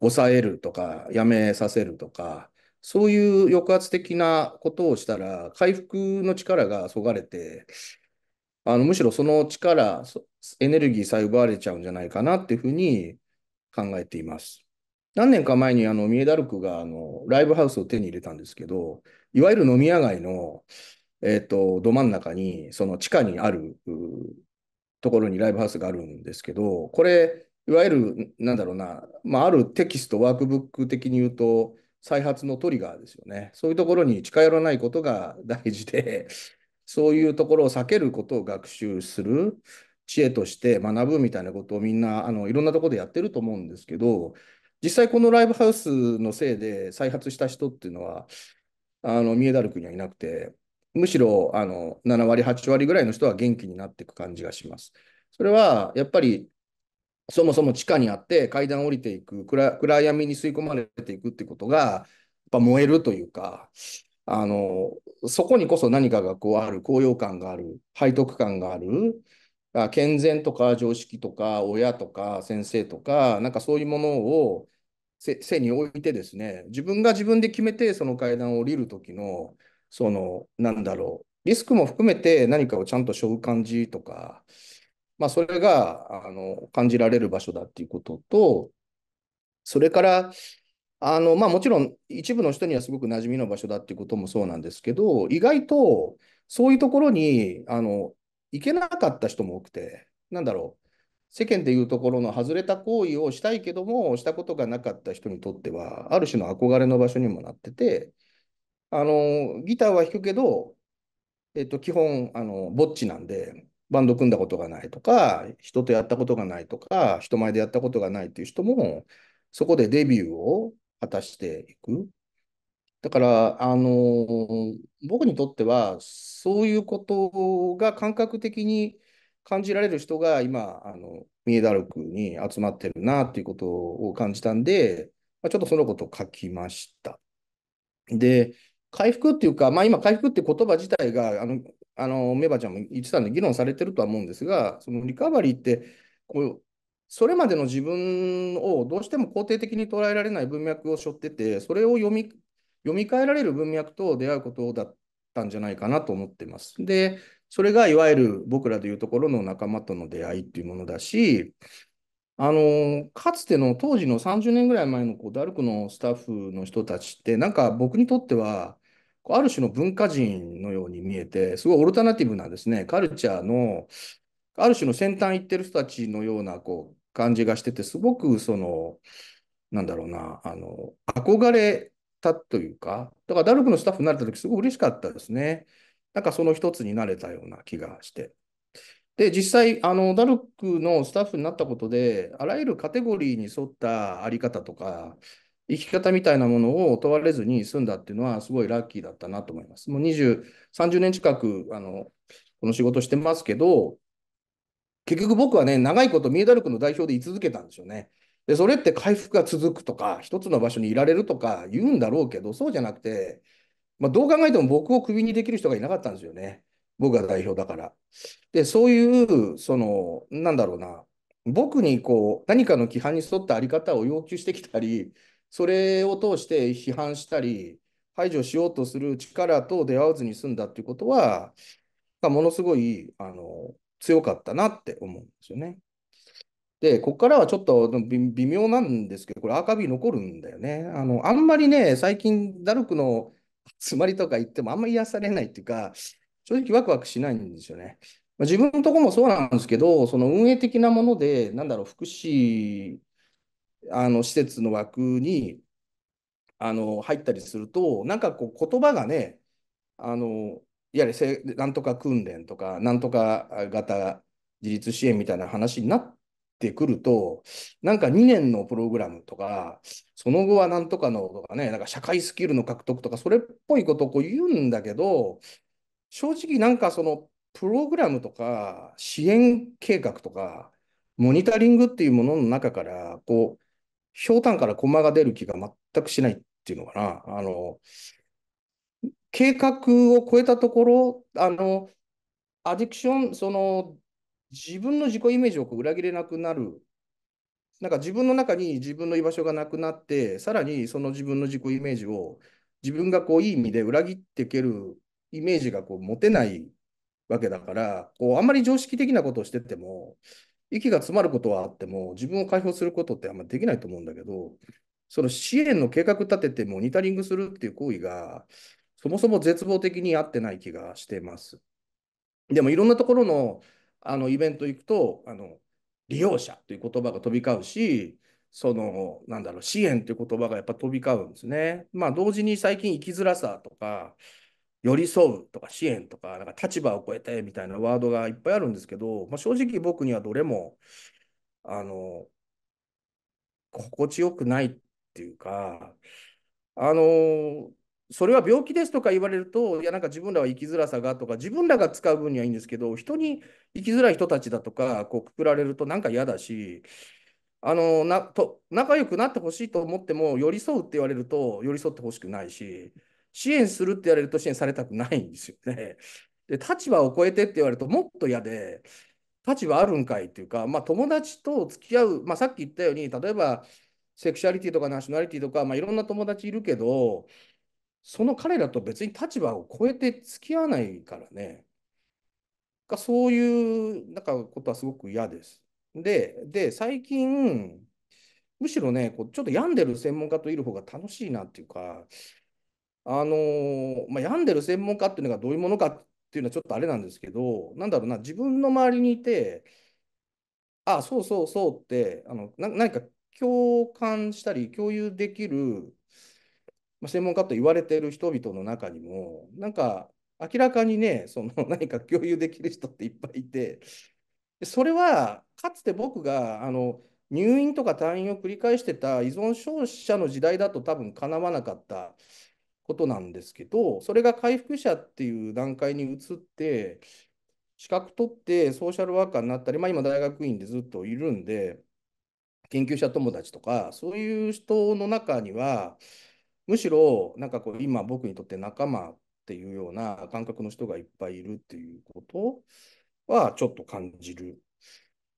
抑えるとか、やめさせるとか、そういう抑圧的なことをしたら、回復の力がそがれて、あのむしろその力、エネルギーさえ奪われちゃうんじゃないかなっていうふうに考えています。何年か前にあの三枝ダルクがあのライブハウスを手に入れたんですけど、いわゆる飲み屋街のえっ、ー、と、ど真ん中に、その地下にあるところにライブハウスがあるんですけど、これ、いわゆる、なんだろうな、まあ、あるテキスト、ワークブック的に言うと、再発のトリガーですよね。そういうところに近寄らないことが大事で、そういうところを避けることを学習する知恵として学ぶみたいなことをみんなあのいろんなところでやってると思うんですけど、実際このライブハウスのせいで再発した人っていうのは、あの、見えだるくにはいなくて、むしろあの7割、8割ぐらいの人は元気になっていく感じがします。それはやっぱりそもそも地下にあって階段降りていく暗闇に吸い込まれていくってことがやっぱ燃えるというかあのそこにこそ何かがこうある高揚感がある背徳感がある健全とか常識とか親とか先生とかなんかそういうものを背に置いてですね自分が自分で決めてその階段を降りる時のその、なんだろう、リスクも含めて何かをちゃんと背負う感じとか、まあ、それがあの感じられる場所だっていうことと、それから、あのまあ、もちろん一部の人にはすごく馴染みの場所だっていうこともそうなんですけど、意外とそういうところにあの行けなかった人も多くて、なんだろう、世間でいうところの外れた行為をしたいけども、したことがなかった人にとっては、ある種の憧れの場所にもなってて、あの、ギターは弾くけど、えっと、基本、あの、ぼっちなんで、バンド組んだことがないとか、人とやったことがないとか、人前でやったことがないっていう人も、そこでデビューを果たしていく。だから、あの、僕にとっては、そういうことが感覚的に感じられる人が今、あの、三枝ルに集まってるなっていうことを感じたんで、ちょっとそのことを書きました。で、回復っていうか、まあ、今、回復って言葉自体が、あの、あのメバちゃんも言ってたんで、議論されてるとは思うんですが、そのリカバリーってこう、それまでの自分をどうしても肯定的に捉えられない文脈を背負ってて、それを読み読み替えられる文脈と出会うことだったんじゃないかなと思ってます。で、それがいわゆる僕らでいうところの仲間との出会いっていうものだし、あのかつての当時の30年ぐらい前のこうダルクのスタッフの人たちってなんか僕にとってはある種の文化人のように見えて、すごいオルタナティブなですね、カルチャーの、ある種の先端行ってる人たちのようなこう感じがしてて、すごくその、なんだろうな、あの、憧れたというか、だからダルクのスタッフになれた時すごく嬉しかったですね。なんかその一つになれたような気がして。で、実際、あの、ダルクのスタッフになったことで、あらゆるカテゴリーに沿ったあり方とか、生き方みたいなものを問われずに済んだっていうのは、すごいラッキーだったなと思います。もう20、30年近く、あの、この仕事してますけど、結局僕はね、長いこと三枝ルクの代表で居続けたんですよね。で、それって回復が続くとか、一つの場所にいられるとか言うんだろうけど、そうじゃなくて、まあ、どう考えても僕をクビにできる人がいなかったんですよね。僕が代表だから。で、そういう、その、なんだろうな、僕にこう、何かの規範に沿ったあり方を要求してきたり、それを通して批判したり、排除しようとする力と出会わずに済んだっていうことは、ものすごいあの強かったなって思うんですよね。で、ここからはちょっと微妙なんですけど、これアーカ残るんだよね。あの、あんまりね、最近、ダルクの集 [laughs] まりとか言ってもあんまり癒されないっていうか、正直ワクワクしないんですよね。ま自分のとこもそうなんですけど、その運営的なもので、なんだろう、福祉あの施設の枠にあの入ったりすると、なんかこう言葉がね、あのいわゆるなんとか訓練とか、なんとか型自立支援みたいな話になってくると、なんか2年のプログラムとか、その後はなんとかのとかね、なんか社会スキルの獲得とか、それっぽいことをこう言うんだけど、正直なんかそのプログラムとか支援計画とか、モニタリングっていうものの中から、こう、ひょうたんから駒が出る気が全くしないっていうのかな。あの、計画を超えたところ、あの、アディクション、その、自分の自己イメージを裏切れなくなる。なんか自分の中に自分の居場所がなくなって、さらにその自分の自己イメージを自分がこういい意味で裏切っていけるイメージがこう持てないわけだから、こうあんまり常識的なことをしてても、息が詰まることはあっても、自分を解放することってあんまできないと思うんだけど、その支援の計画立ててモニタリングするっていう行為が、そもそも絶望的に合ってない気がしてます。でもいろんなところのあのイベント行くとあの、利用者という言葉が飛び交うし、その、なんだろう、支援という言葉がやっぱ飛び交うんですね。まあ同時に最近生きづらさとか、寄り添うとか支援とか、なんか立場を超えてみたいなワードがいっぱいあるんですけど、まあ、正直僕にはどれも、あの、心地よくないっていうか、あの、それは病気ですとか言われると、いや、なんか自分らは生きづらさがとか、自分らが使う分にはいいんですけど、人に生きづらい人たちだとか、こうくくられるとなんか嫌だし、あのなと仲良くなってほしいと思っても、寄り添うって言われると、寄り添ってほしくないし、支援するって言われると支援されたくないんですよね。[laughs] で立場を超えてって言われるともっと嫌で立場あるんかいっていうか、まあ、友達と付き合う、まあ、さっき言ったように例えばセクシャリティとかナショナリティとか、まあ、いろんな友達いるけどその彼らと別に立場を超えて付き合わないからねかそういうなんかことはすごく嫌です。でで最近むしろねこうちょっと病んでる専門家といる方が楽しいなっていうかあのまあ、病んでる専門家っていうのがどういうものかっていうのはちょっとあれなんですけど、なんだろうな、自分の周りにいて、ああ、そうそうそうって、あのな何か共感したり、共有できる、まあ、専門家と言われてる人々の中にも、なんか明らかにね、その [laughs] 何か共有できる人っていっぱいいて、それはかつて僕があの入院とか退院を繰り返してた依存症者の時代だと多分かなわなかった。ことなんですけど、それが回復者っていう段階に移って、資格取ってソーシャルワーカーになったり、まあ、今大学院でずっといるんで、研究者友達とか、そういう人の中には、むしろなんかこう今僕にとって仲間っていうような感覚の人がいっぱいいるっていうことはちょっと感じる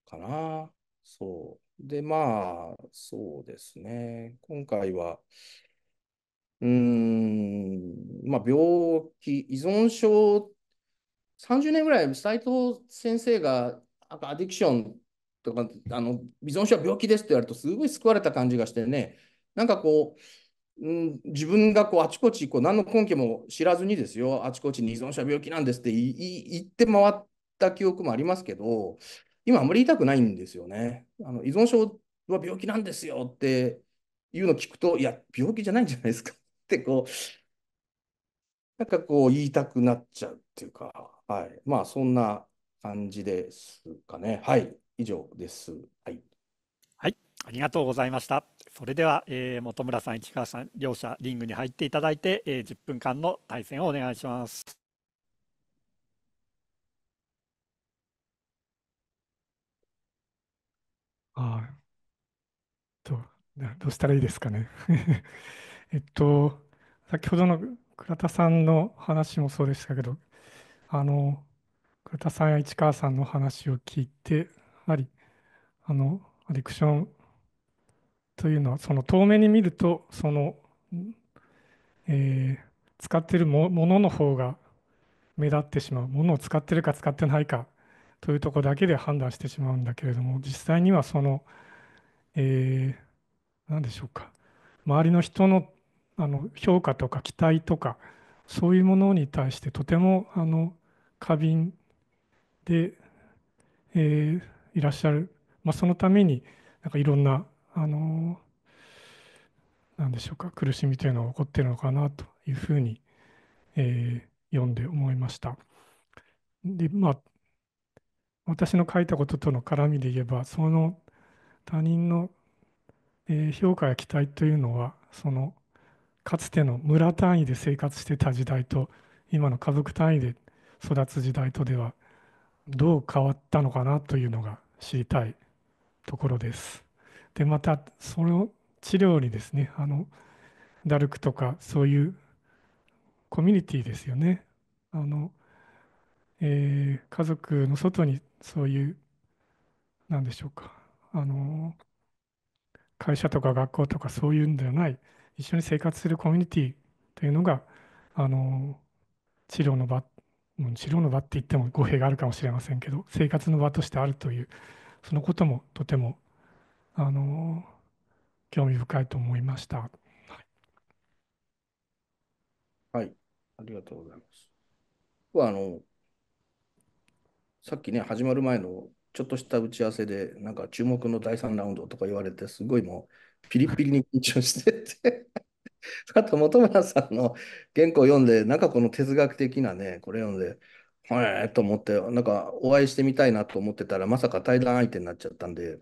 かな。そう。で、まあ、そうですね。今回は、うん、まあ、病気、依存症、30年ぐらい斎藤先生がなんかアディクションとかあの依存症は病気ですって言われるとすごい救われた感じがしてねなんかこう、うん、自分がこうあちこちこう何の根拠も知らずにですよあちこちに依存症は病気なんですって言って回った記憶もありますけど今あんまり言いたくないんですよね。あの依存症は病気なんですよっていうのを聞くといや病気じゃないんじゃないですかってこう、なんかこう言いたくなっちゃうっていうか、はい。まあそんな感じですかね。はい。以上です。はい。はい。ありがとうございました。それでは、えー、本村さん、市川さん、両者リングに入っていただいて、えー、10分間の対戦をお願いします。はい。どう、どうしたらいいですかね。えっと、先ほどの倉田さんの話もそうでしたけど、あの、倉田さんや市川さんの話を聞いて、やはり、あの、アディクションというのは、その遠目に見ると、その、えー、使ってるものの方が目立ってしまう、ものを使ってるか使ってないかというとこだけで判断してしまうんだけれども、実際にはその、えー、何でしょうか、周りの人のあの評価とか期待とかそういうものに対してとてもあの過敏で、えー、いらっしゃる、まあ、そのためになんかいろんな、あのー、なんでしょうか苦しみというのが起こっているのかなというふうに、えー、読んで思いました。でまあ私の書いたこととの絡みで言えばその他人の、えー、評価や期待というのはそのかつての村単位で生活してた時代と今の家族単位で育つ時代とではどう変わったのかなというのが知りたいところです。でまたその治療にですねあのダルクとかそういうコミュニティですよねあの、えー、家族の外にそういう何でしょうかあの会社とか学校とかそういうんではない一緒に生活するコミュニティというのがあの治療の場治療の場って言っても語弊があるかもしれませんけど生活の場としてあるというそのこともとてもあの興味深いと思いました。はい、はい、ありがとうございます。はあのさっきね始まる前のちょっとした打ち合わせでなんか注目の第3ラウンドとか言われてすごいもうピリピリに緊張してて [laughs] あと本村さんの原稿読んで、なんかこの哲学的なね、これ読んで、へえと思って、なんかお会いしてみたいなと思ってたら、まさか対談相手になっちゃったんで、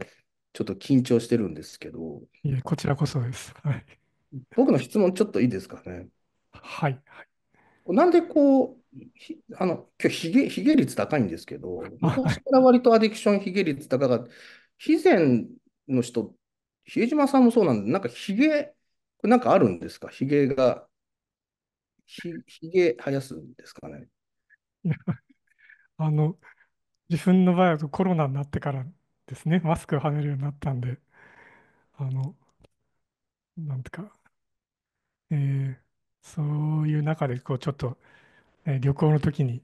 ちょっと緊張してるんですけど。いえ、こちらこそです。はい。僕の質問ちょっといいですかね。はい。はい、なんでこう、あの、今日ひげ、ひげ率高いんですけど、昔から割とアディクションひげ率高が、以前の人比江島さんもそうなんで、なんかひげ、なんかあるんですかひげが、ひげ生やすんですかね [laughs] あの、自分の場合はコロナになってからですね、マスクをはめるようになったんで、あの、なんてか、えー、そういう中で、こう、ちょっと、えー旅行の時に、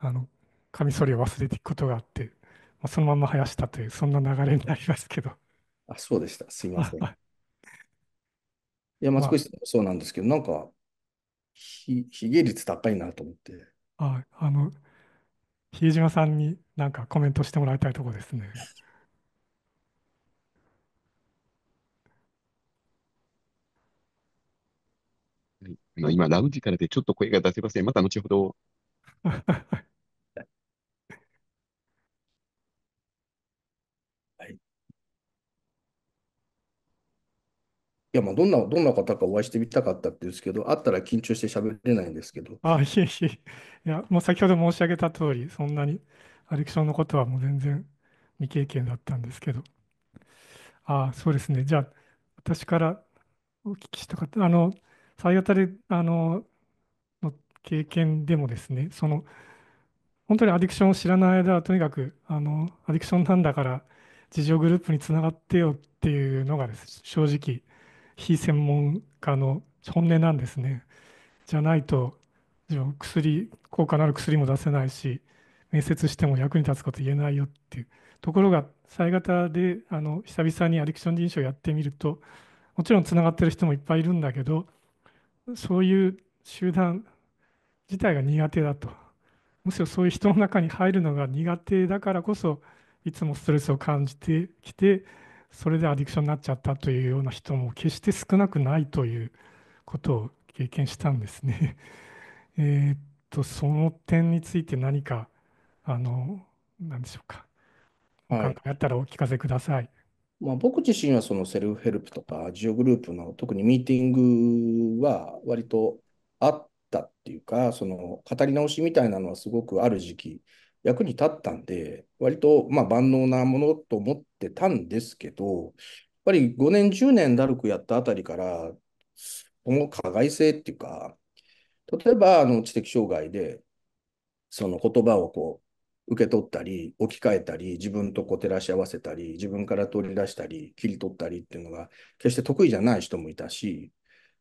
あの、カミソリを忘れていくことがあって、まあ、そのまま生やしたという、そんな流れになりますけど。あ、そうでした。すみません。いや、まさんもそうなんですけど、なんか、ひ、ひげ率高いなと思って。あ、ああの、比江島さんになんかコメントしてもらいたいとこですね。今、ラウンジからでちょっと声が出せません。また後ほど。[laughs] いや、まあ、どんな、どんな方かお会いしてみたかったってですけど、会ったら緊張して喋れないんですけど。あ、いえいえ。いや、もう先ほど申し上げた通り、そんなにアディクションのことはもう全然未経験だったんですけど。あ、そうですね。じゃあ、私からお聞きしたかった、あの、最あたり、あの、の経験でもですね、その、本当にアディクションを知らない間は、とにかく、あの、アディクションなんだから、自助グループにつながってよっていうのがです正直、非専門家の本音なんですね。じゃないと自分薬効果のある薬も出せないし面接しても役に立つこと言えないよっていうところが再型であの久々にアディクション臨床やってみるともちろんつながってる人もいっぱいいるんだけどそういう集団自体が苦手だとむしろそういう人の中に入るのが苦手だからこそいつもストレスを感じてきてそれでアディクションになっちゃったというような人も決して少なくないということを経験したんですね。[laughs] えっとその点について何かあの何でしょうか。はい、あったらお聞かせください。まあ、僕自身はそのセルフヘルプとかジオグループの特にミーティングは割とあったっていうかその語り直しみたいなのはすごくある時期役に立ったんで、割とまあ万能なものと思ってたんですけど、やっぱり5年、10年ダルクやったあたりから、この加害性っていうか、例えばあの知的障害で、その言葉をこう受け取ったり、置き換えたり、自分とこう照らし合わせたり、自分から取り出したり、切り取ったりっていうのが、決して得意じゃない人もいたし、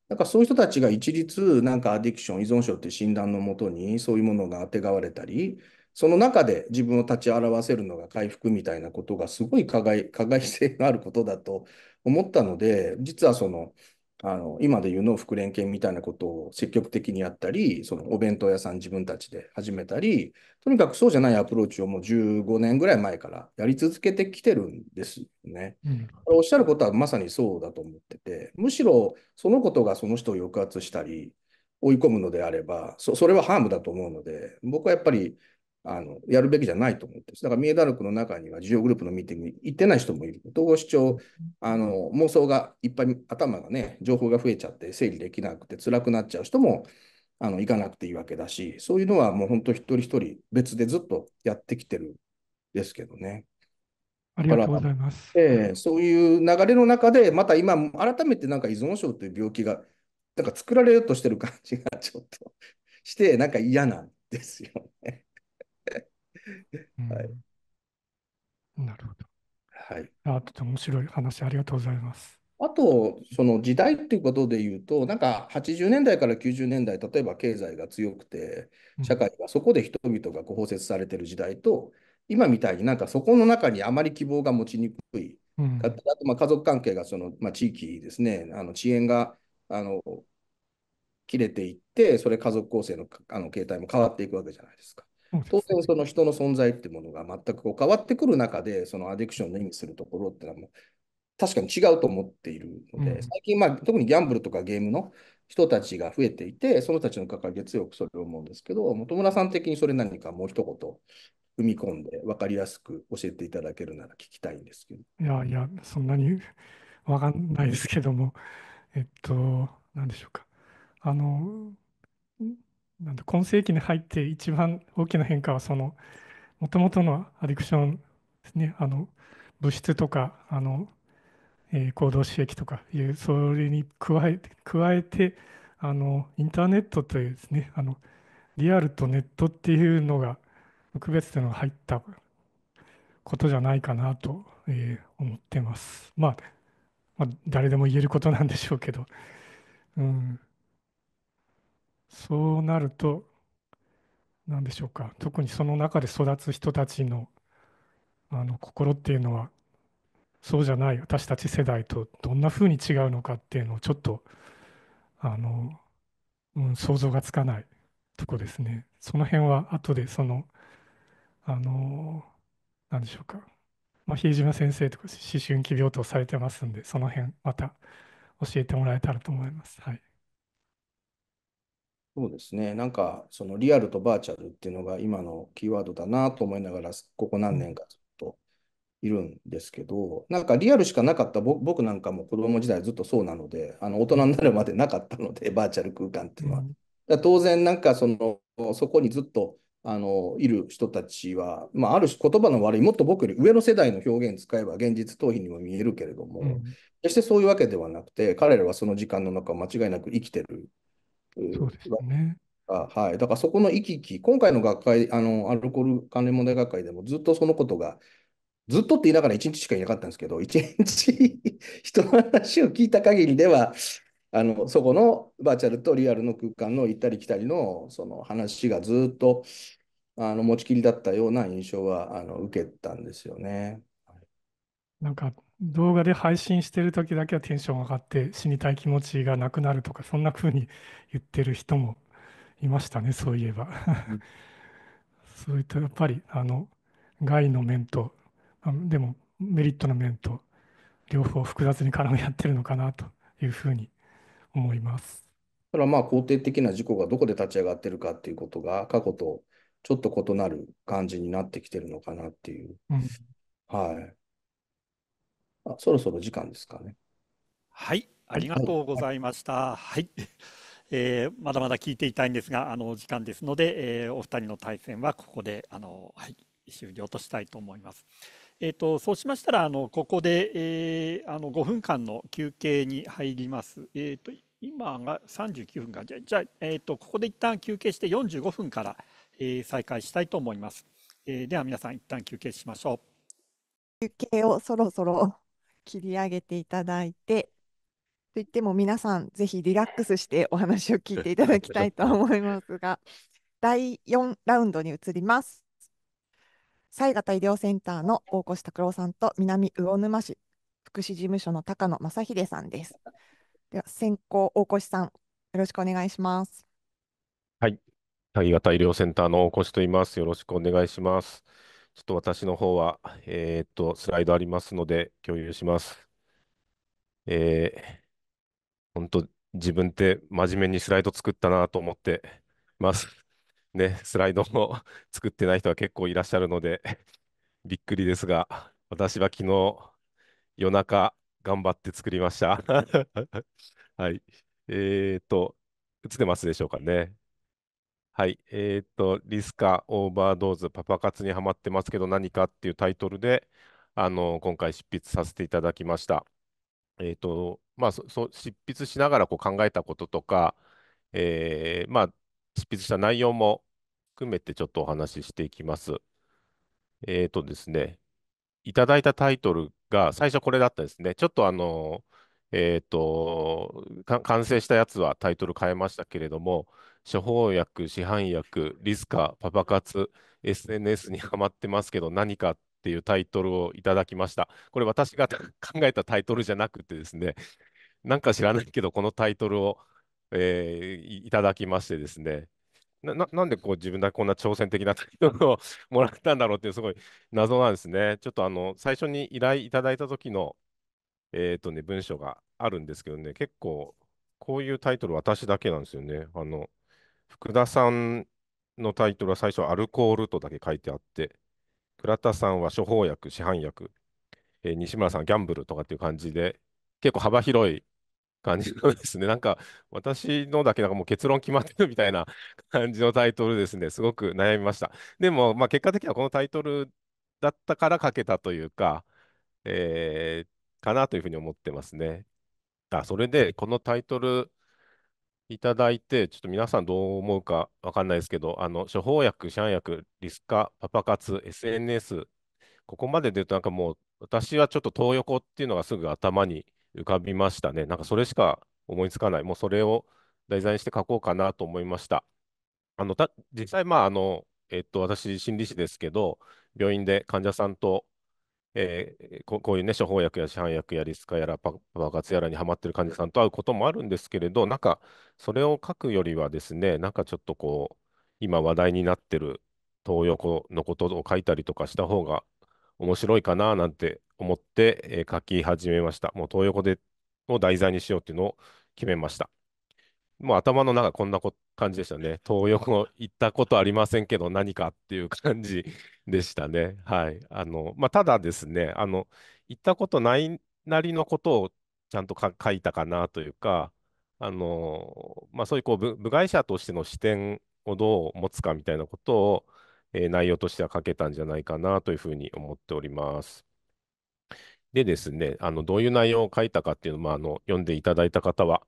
なんかそういう人たちが一律、なんかアディクション、依存症っていう診断のもとに、そういうものがあてがわれたり、その中で自分を立ち表せるのが回復みたいなことがすごい加害 [laughs] 加害性があることだと思ったので、実はその、あの今で言うの副連携みたいなことを積極的にやったり、そのお弁当屋さん自分たちで始めたり、とにかくそうじゃないアプローチをもう15年ぐらい前からやり続けてきてるんですよね。うん、おっしゃることはまさにそうだと思ってて、むしろそのことがその人を抑圧したり、追い込むのであればそ、それはハームだと思うので、僕はやっぱりあの、やるべきじゃないと思ってます。だから、三重ダルクの中には、事業グループのミーティングに行ってない人もいる。統合失調、あの、妄想がいっぱい、頭がね、情報が増えちゃって、整理できなくて、辛くなっちゃう人も、あの、行かなくていいわけだし、そういうのはもう本当一人一人別でずっとやってきてるんですけどね。ありがとうございます。えー、そういう流れの中で、また今、改めてなんか依存症という病気が、なんか作られようとしてる感じがちょっとして、なんか嫌なんですよね。はい。なるほど。はい。あ、とても面白い話、ありがとうございます。あと、その時代っていうことで言うと、なんか80年代から90年代、例えば経済が強くて、社会がそこで人々が包摂されてる時代と、今みたいになんかそこの中にあまり希望が持ちにくい、うん、あとまあ家族関係がその、まあ、地域ですね、あの遅延があの切れていって、それ家族構成のあの形態も変わっていくわけじゃないですか。当然その人の存在ってものが全くこう変わってくる中でそのアディクションの意味するところってのはもう確かに違うと思っているので、うん、最近、まあ、特にギャンブルとかゲームの人たちが増えていて、その人たちの掲げ強くそれを思うんですけど、本村さん的にそれ何かもう一言踏み込んで分かりやすく教えていただけるなら聞きたいんですけど。いやいや、そんなに分かんないですけども、えっと、何でしょうか。あの、なん今世紀に入って一番大きな変化はそのもともとのアディクションですねあの物質とかあの、えー、行動刺激とかいうそれに加えて加えてあのインターネットというですねあのリアルとネットっていうのが特別というのが入ったことじゃないかなと、えー、思ってます。まあ、まあ、誰でも言えることなんでしょうけど。うんそうなると、何でしょうか、特にその中で育つ人たちのあの心っていうのは、そうじゃない私たち世代とどんなふうに違うのかっていうのをちょっとあの、うん、想像がつかないとこですね。その辺は後でその、あの、何でしょうか。まあ、比江島先生とか思春期病棟されてますんで、その辺また教えてもらえたらと思います。はい。そうですね。なんか、そのリアルとバーチャルっていうのが今のキーワードだなと思いながら、ここ何年かずっといるんですけど、なんかリアルしかなかった、僕なんかも子供時代ずっとそうなので、あの大人になるまでなかったので、バーチャル空間っていうのは。うん、当然、なんかその、そこにずっとあのいる人たちは、まあ、ある種言葉の悪い、もっと僕より上の世代の表現使えば現実逃避にも見えるけれども、うん、決してそういうわけではなくて、彼らはその時間の中を間違いなく生きてるそうですね。はい、だからそこの行き来、今回の学会、あのアルコール関連問題学会でもずっとそのことが、ずっとって言いながら1日しかいなかったんですけど、1日人の話を聞いた限りでは、あのそこのバーチャルとリアルの空間の行ったり来たりのその話がずっとあの持ちきりだったような印象はあの受けたんですよね。なんか動画で配信してる時だけはテンション上がって死にたい気持ちがなくなるとか、そんな風に言ってる人もいましたね、[laughs] そういえば。[laughs] そういったやっぱり、あの、害の面と、でもメリットの面と、両方複雑に絡み合ってるのかなというふうに思います。たらまあ肯定的な事故がどこで立ち上がってるかっていうことが過去とちょっと異なる感じになってきてるのかなっていう。うん、はい。あ、そろそろ時間ですかね。はい、ありがとうございました。はい、はい、えー、まだまだ聞いていたいんですが、あの時間ですので、えー、お二人の対戦はここであのはい終了としたいと思います。えーと、そうしましたらあのここで、えー、あの5分間の休憩に入ります。えーと、と今が39分かじゃじゃえーと、とここで一旦休憩して45分から、えー、再開したいと思います。えー、では皆さん一旦休憩しましょう。休憩をそろそろ切り上げていただいて、といっても皆さん、ぜひリラックスしてお話を聞いていただきたいと思いますが、[laughs] 第4ラウンドに移ります。西方医療センターの大越拓郎さんと南魚沼市福祉事務所の高野正秀さんです。では先行大越さん、よろしくお願いします。はい、体方医療センターの大越と言います。よろしくお願いします。ちょっと私の方は、えー、っと、スライドありますので共有します。えー、本当自分って真面目にスライド作ったなと思ってます。[laughs] ね、スライドも作ってない人は結構いらっしゃるので [laughs] びっくりですが、私は昨日夜中頑張って作りました [laughs] はい。えー、っと、映ってますでしょうかね。はい、えー、っと、リスカ、オーバードーズ、パパ活にはまってますけど何かっていうタイトルで、あの、今回執筆させていただきました。えー、っと、まあ、そ、そ、執筆しながらこう考えたこととか、えー、まあ、執筆した内容も含めてちょっとお話ししていきます。えー、っとですね、いただいたタイトルが、最初これだったですね。ちょっとあの、えー、っと、完成したやつはタイトル変えましたけれども、処方薬、市販薬、リスカ、パパ活、SNS にはまってますけど何かっていうタイトルをいただきました。これ私が考えたタイトルじゃなくてですね、なんか知らないけどこのタイトルを、えー、いただきましてですね、ななんでこう自分けこんな挑戦的なタイトルをもらったんだろうっていうすごい謎なんですね。ちょっとあの最初に依頼いただいた時の、えーとね、文章があるんですけどね、結構こういうタイトル私だけなんですよね。あの福田さんのタイトルは最初アルコールとだけ書いてあって、倉田さんは処方薬、市販薬、えー、西村さんギャンブルとかっていう感じで、結構幅広い感じのですね、[laughs] なんか私のだけなんかもう結論決まってるみたいな感じのタイトルですね、すごく悩みました。でも、まあ、結果的にはこのタイトルだったから書けたというか、えー、かなというふうに思ってますね。あそれで、このタイトルいただいて、ちょっと皆さんどう思うかわかんないですけど、あの処方薬、市販薬、リスカ、パパ活、SNS、ここまでで言うと、なんかもう、私はちょっと東横っていうのがすぐ頭に浮かびましたね。なんかそれしか思いつかない、もうそれを題材にして書こうかなと思いました。あのた実際、まああのえっと、私、心理師ですけど、病院で患者さんとえー、ここういうね、処方薬や市販薬やリスカやら爆発やらにはまってる患者さんと会うこともあるんですけれど、なんか、それを書くよりはですね、なんかちょっとこう、今話題になってる東横のことを書いたりとかした方が面白いかななんて思って、えー、書き始めました。もう東横でを題材にしようっていうのを決めました。もう頭の中こんな感じでしたね。東横行ったことありませんけど、何かっていう感じでしたね。はい。あの、まあ、ただですね、あの、行ったことないなりのことをちゃんと書いたかなというか、あの、まあ、そういうこう部、部外者としての視点をどう持つかみたいなことを、えー、内容としては書けたんじゃないかなというふうに思っております。でですね、あの、どういう内容を書いたかっていうのを、あの、読んでいただいた方は、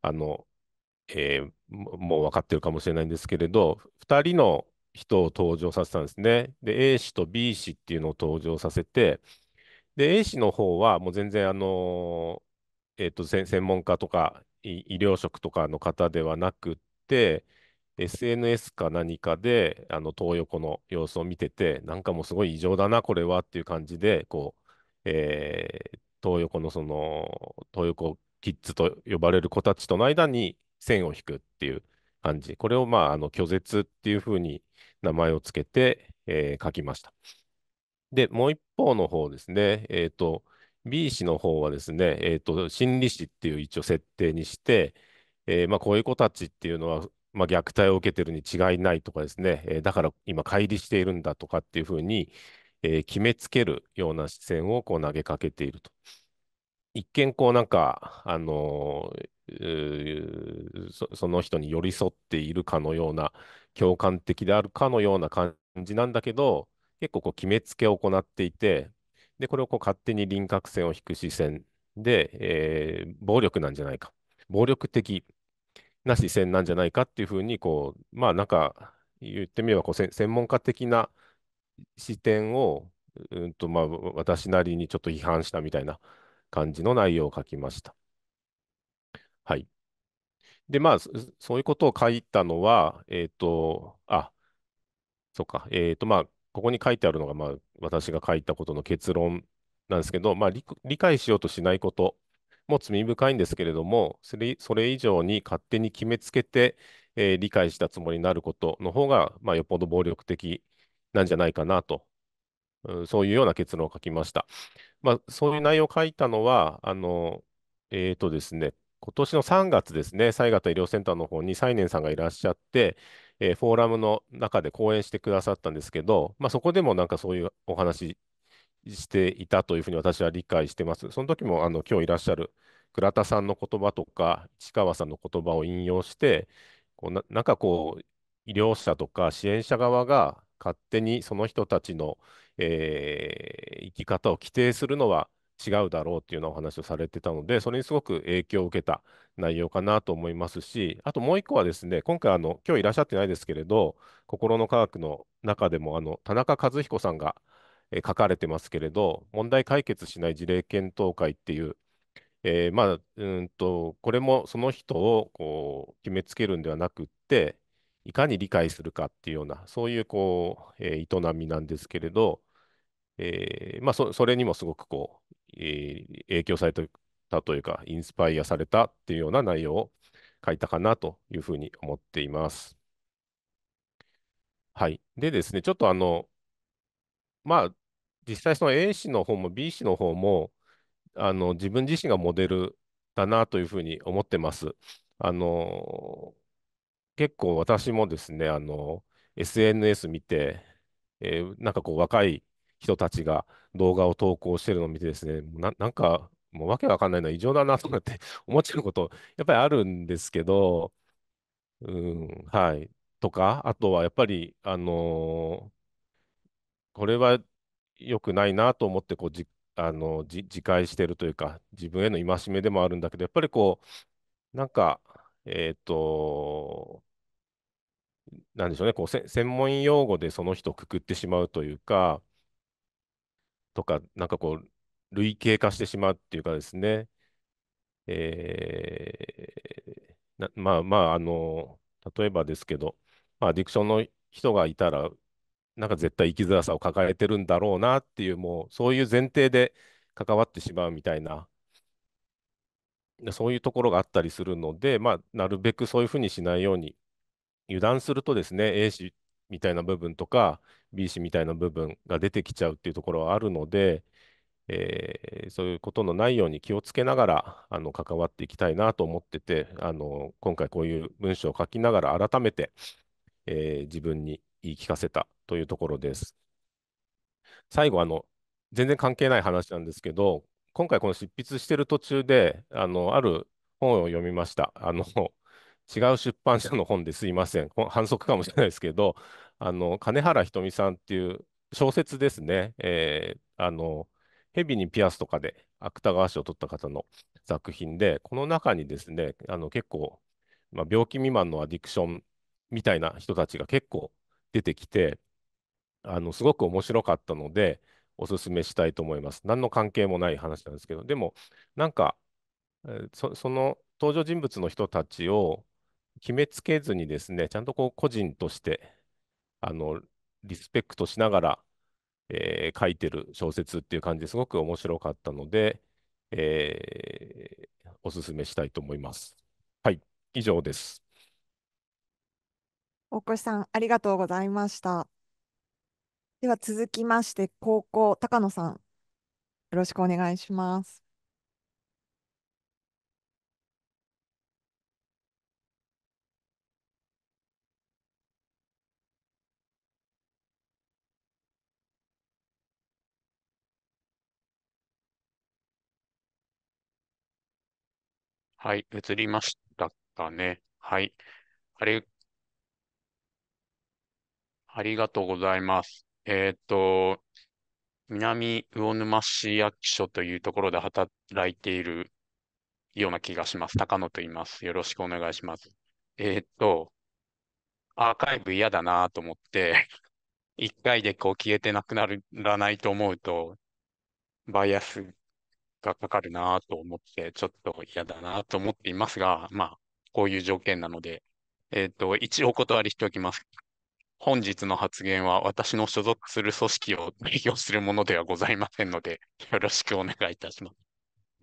あの、えー、もう分かってるかもしれないんですけれど、2人の人を登場させたんですね。で、A 氏と B 氏っていうのを登場させて、で、A 氏の方はもう全然、あのー、えっと、専門家とか医療職とかの方ではなくって、SNS か何かで、あの、東横の様子を見てて、なんかもうすごい異常だな、これはっていう感じで、こう、えー、東横のその、東横キッズと呼ばれる子たちとの間に線を引くっていう感じ。これを、まあ、あの拒絶っていうふうに名前をつけて、えー、書きました。で、もう一方の方ですね、えっ、ー、と、B 氏の方はですね、えっ、ー、と、心理師っていう一応設定にして、えー、まあ、こういう子たちっていうのは、まあ、虐待を受けてるに違いないとかですね、えー、だから今、乖離しているんだとかっていうふうに、えー、決めつけるような視線をこう投げかけていると。一見、こうなんか、あのー、その人に寄り添っているかのような共感的であるかのような感じなんだけど結構こう決めつけを行っていてでこれをこう勝手に輪郭線を引く視線で、えー、暴力なんじゃないか暴力的な視線なんじゃないかっていうふうにこうまあなんか言ってみればこう専門家的な視点を、うんとまあ、私なりにちょっと批判したみたいな感じの内容を書きました。はい。で、まあ、そういうことを書いたのは、えっと、あ、そうか、えっと、まあ、ここに書いてあるのが、まあ、私が書いたことの結論なんですけど、まあ、理理解しようとしないことも罪深いんですけれども、それ、それ以上に勝手に決めつけて、えー理解したつもりになることの方が、まあ、よっぽど暴力的なんじゃないかなと、うんそういうような結論を書きました。まあ、そういう内容を書いたのは、あの、えーとですね、今年の3月ですね、西方医療センターの方に西年さんがいらっしゃって、えー、フォーラムの中で講演してくださったんですけど、まあ、そこでもなんかそういうお話していたというふうに私は理解してます。その時もあの今日いらっしゃる倉田さんの言葉とか、市川さんの言葉を引用して、こうななんかこう、医療者とか支援者側が勝手にその人たちの、えー、生き方を規定するのは違うだろうっていうようなお話をされてたので、それにすごく影響を受けた内容かなと思いますし、あともう一個はですね、今回あの、今日いらっしゃってないですけれど、心の科学の中でもあの田中和彦さんが書かれてますけれど、問題解決しない事例検討会っていう、えー、まあ、うんと、これもその人をこう決めつけるんではなくって、いかに理解するかっていうような、そういうこう、えー、営みなんですけれど、えーまあそ、それにもすごくこうえ影響されたというか、インスパイアされたっていうような内容を書いたかなというふうに思っています。はい。でですね、ちょっとあの、まあ、実際その A 氏の方も B 氏の方も、あの、自分自身がモデルだなというふうに思ってます。あの、結構私もですね、あの、SNS 見て、えー、なんかこう若い人たちが動画を投稿してるのを見てですね、ななんか、もうわけわかんないのは異常だなとかって [laughs] 思っちゃうこと、やっぱりあるんですけど、うん、はい。とか、あとはやっぱり、あのーこれは良くないなと思ってこうじ、あのじ自戒してるというか、自分への戒めでもあるんだけど、やっぱりこう、なんか、えっと、なんでしょうね、こうせ専門用語でその人をくくってしまうというか、とか、なんかこう、類型化してしまうっていうかですね、えー、まあまあ、あの、例えばですけど、まあ、アディクションの人がいたら、なんか絶対生きづらさを抱えてるんだろうなっていう、もうそういう前提で関わってしまうみたいな、そういうところがあったりするので、まあ、なるべくそういうふうにしないように、油断するとですね、A 氏みたいな部分とか B 氏みたいな部分が出てきちゃうっていうところはあるので、えー、そういうことのないように気をつけながらあの関わっていきたいなと思っててあの今回こういう文章を書きながら改めて、えー、自分に言い聞かせたというところです。最後あの全然関係ない話なんですけど今回この執筆してる途中であのある本を読みました。あの違う出版社の本ですいません、反則かもしれないですけど、あの金原ひとみさんっていう小説ですね、えー、あの蛇にピアスとかで芥川賞を取った方の作品で、この中にですね、あの結構、まあ、病気未満のアディクションみたいな人たちが結構出てきて、あのすごく面白かったので、おすすめしたいと思います。何の関係もない話なんですけど、でも、なんか、そその登場人物の人たちを決めつけずにですね、ちゃんとこう個人として、あの、リスペクトしながら、えー、書いてる小説っていう感じですごく面白かったので、えー、おすすめしたいと思います。はい、以上です。大越さん、ありがとうございました。では続きまして、高校、高野さん、よろしくお願いします。はい、映りましたかね。はい。あれ、ありがとうございます。えっと、南魚沼市役所というところで働いているような気がします。高野と言います。よろしくお願いします。えっと、アーカイブ嫌だなと思って、[laughs] 一回でこう消えてなくならないと思うと、バイアスがかかるなと思って、ちょっと嫌だなと思っていますが、まあ、こういう条件なので、えっ、ー、と、一応お断りしておきます。本日の発言は私の所属する組織を提供するものではございませんので、よろしくお願いいたします。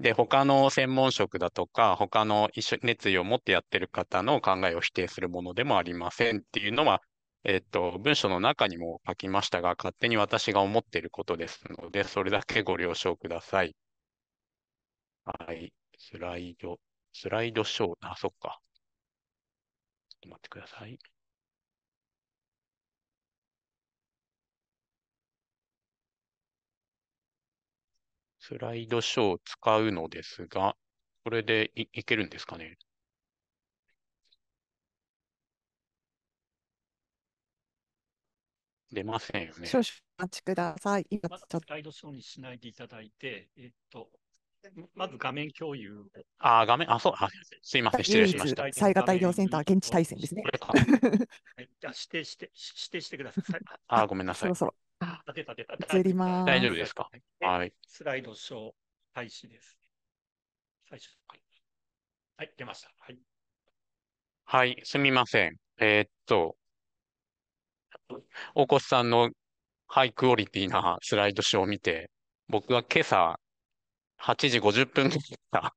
で、他の専門職だとか、他の一緒熱意を持ってやってる方の考えを否定するものでもありませんっていうのは、えっと、文章の中にも書きましたが、勝手に私が思っていることですので、それだけご了承ください。はい。スライド、スライドショー。あ、そっか。ちょっと待ってください。スライドショーを使うのですが、これでいいけるんですかね出ませんよね。少々お待ちください。今ちスライドショーにしないでいただいて、えっと、まず画面共有。あ、画面、あ、そう、あすいません、失礼しました。災害対応センター現地対戦ですね。これ [laughs] 指定して、指定してください。あ、ごめんなさい。そろそろ。立て立て映ります。大丈夫ですか。はい。スライドショー開始です。最初。はい。はい、出ました。はい。はい、すみません。えー、っと、大越さんのハイクオリティなスライドショーを見て、僕は今朝、8時50分ぐら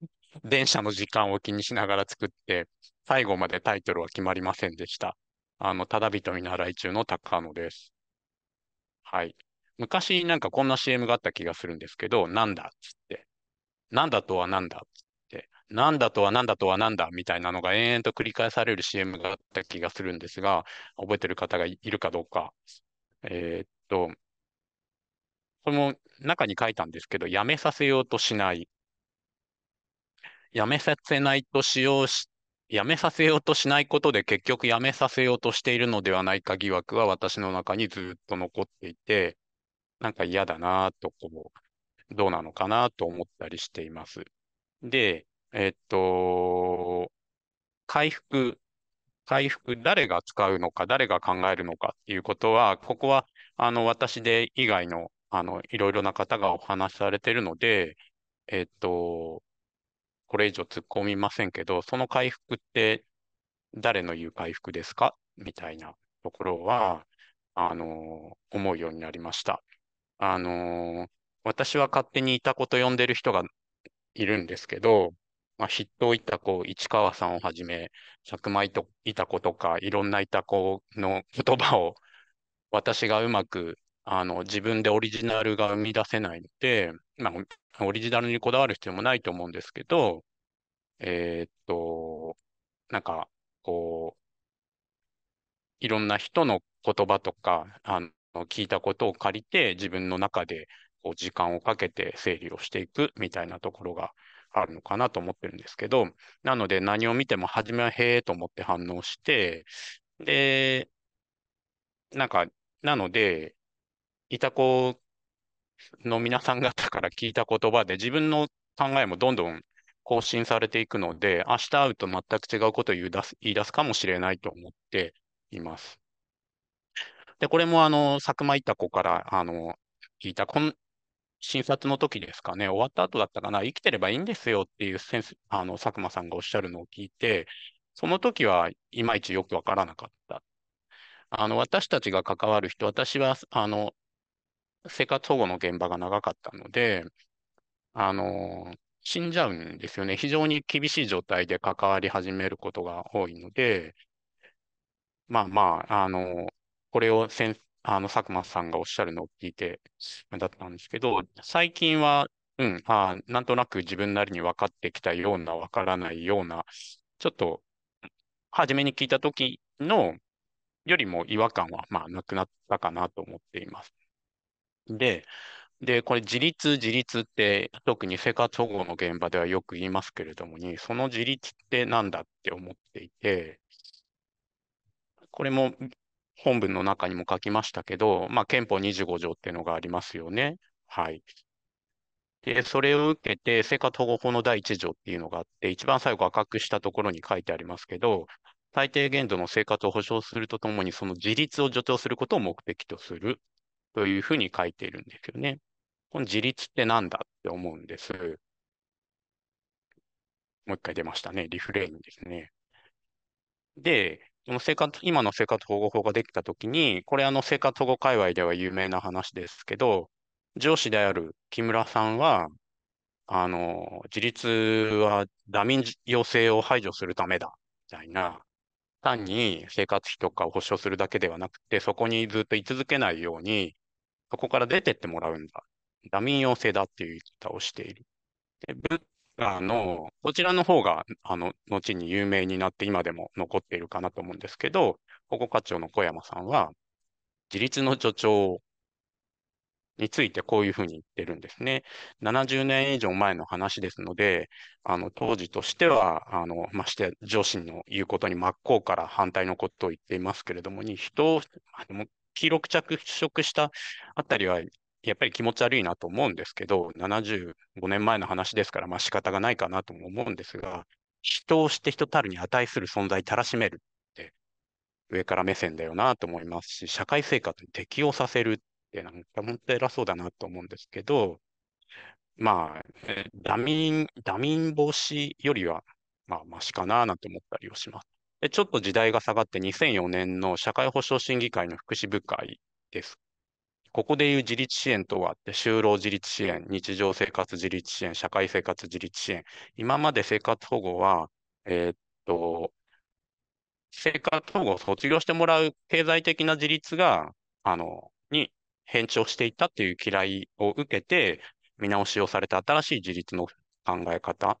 い電車の時間を気にしながら作って、最後までタイトルは決まりませんでした。あの、ただ人見習い中の高野です。はい。昔なんかこんな CM があった気がするんですけど、なんだっつって。なんだとはなんだっつって。なんだとはなんだとはなんだみたいなのが延々と繰り返される CM があった気がするんですが、覚えてる方がいるかどうか。えー、っと、その中に書いたんですけど、やめさせようとしない。やめさせないと使用し、やめさせようとしないことで結局やめさせようとしているのではないか疑惑は私の中にずっと残っていて、なんか嫌だなと、こう、どうなのかなと思ったりしています。で、えっと、回復、回復、誰が使うのか、誰が考えるのかっていうことは、ここは、あの、私で以外のあの、いろいろな方がお話しされてるので、えっと、これ以上突っ込みませんけど、その回復って誰の言う回復ですかみたいなところは、あの、思うようになりました。あの、私は勝手にいた子と呼んでる人がいるんですけど、まあ、筆頭いた子、市川さんをはじめ、100枚といた子とか、いろんないた子の言葉を、私がうまくあの自分でオリジナルが生み出せないので、まあ、オリジナルにこだわる必要もないと思うんですけど、えー、っと、なんか、こう、いろんな人の言葉とか、あの聞いたことを借りて、自分の中でこう時間をかけて整理をしていくみたいなところがあるのかなと思ってるんですけど、なので何を見ても初めはへえと思って反応して、で、なんか、なので、いた子の皆さん方から聞いた言葉で自分の考えもどんどん更新されていくので、明日会うと全く違うことを言い出す言い出すかもしれないと思っています。で、これもあの、佐久間いた子から、あの、聞いた、こん、診察の時ですかね、終わった後だったかな、生きてればいいんですよっていう先生、あの、佐久間さんがおっしゃるのを聞いて、その時はいまいちよくわからなかった。あの、私たちが関わる人、私は、あの、生活保護の現場が長かったので、あの、死んじゃうんですよね。非常に厳しい状態で関わり始めることが多いので、まあまあ、あの、これをせんあの佐久間さんがおっしゃるのを聞いてだったんですけど、最近は、うん、あなんとなく自分なりに分かってきたような、分からないような、ちょっと、初めに聞いた時のよりも違和感は、まあ、なくなったかなと思っています。で、で、これ自立、自立って、特に生活保護の現場ではよく言いますけれどもに、その自立ってなんだって思っていて、これも本文の中にも書きましたけど、まあ、憲法25条っていうのがありますよね。はい。で、それを受けて、生活保護法の第1条っていうのがあって、一番最後赤くしたところに書いてありますけど、最低限度の生活を保障するとともに、その自立を助長することを目的とするというふうに書いているんですよね。この自立ってなんだって思うんです。もう一回出ましたね。リフレインですね。で、この生活、今の生活保護法ができたときに、これあの生活保護界隈では有名な話ですけど、上司である木村さんは、あの、自立はダミ要請を排除するためだ、みたいな、単に生活費とかを保障するだけではなくて、そこにずっと居続けないように、そこから出てってもらうんだ。ダミー陽性だっていう言い方をしている。で、ブッダの、こちらの方が、あの、後に有名になって今でも残っているかなと思うんですけど、保護課長の小山さんは、自立の助長についてこういうふうに言ってるんですね。70年以上前の話ですので、あの当時としては、あのまして上司の言うことに真っ向から反対のことを言っていますけれどもに、人を、でも黄色く着色したあたりは、やっぱり気持ち悪いなと思うんですけど、75年前の話ですから、まあ仕方がないかなとも思うんですが、人をして人たるに値する存在たらしめるって、上から目線だよなと思いますし、社会生活に適応させるって、なんか本当偉そうだなと思うんですけど、まあ、ダミン、ダミン防止よりは、まあ、マシかななんて思ったりをします。ちょっと時代が下がって2004年の社会保障審議会の福祉部会です。ここでいう自立支援とはって、就労自立支援、日常生活自立支援、社会生活自立支援。今まで生活保護は、えー、っと、生活保護を卒業してもらう経済的な自立が、あの、に変調していったっていう嫌いを受けて、見直しをされた新しい自立の考え方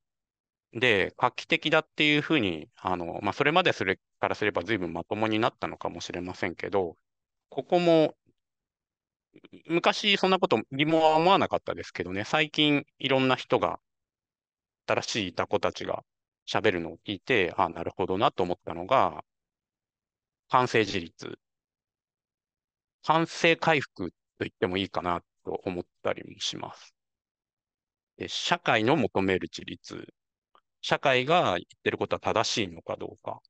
で、画期的だっていうふうに、あの、まあ、それまでそれからすれば随分まともになったのかもしれませんけど、ここも、昔そんなこと疑問は思わなかったですけどね、最近いろんな人が、新しいいた子たちが喋るのを聞いて、ああ、なるほどなと思ったのが、完成自立。完成回復と言ってもいいかなと思ったりもします。で社会の求める自立。社会が言ってることは正しいのかどうか。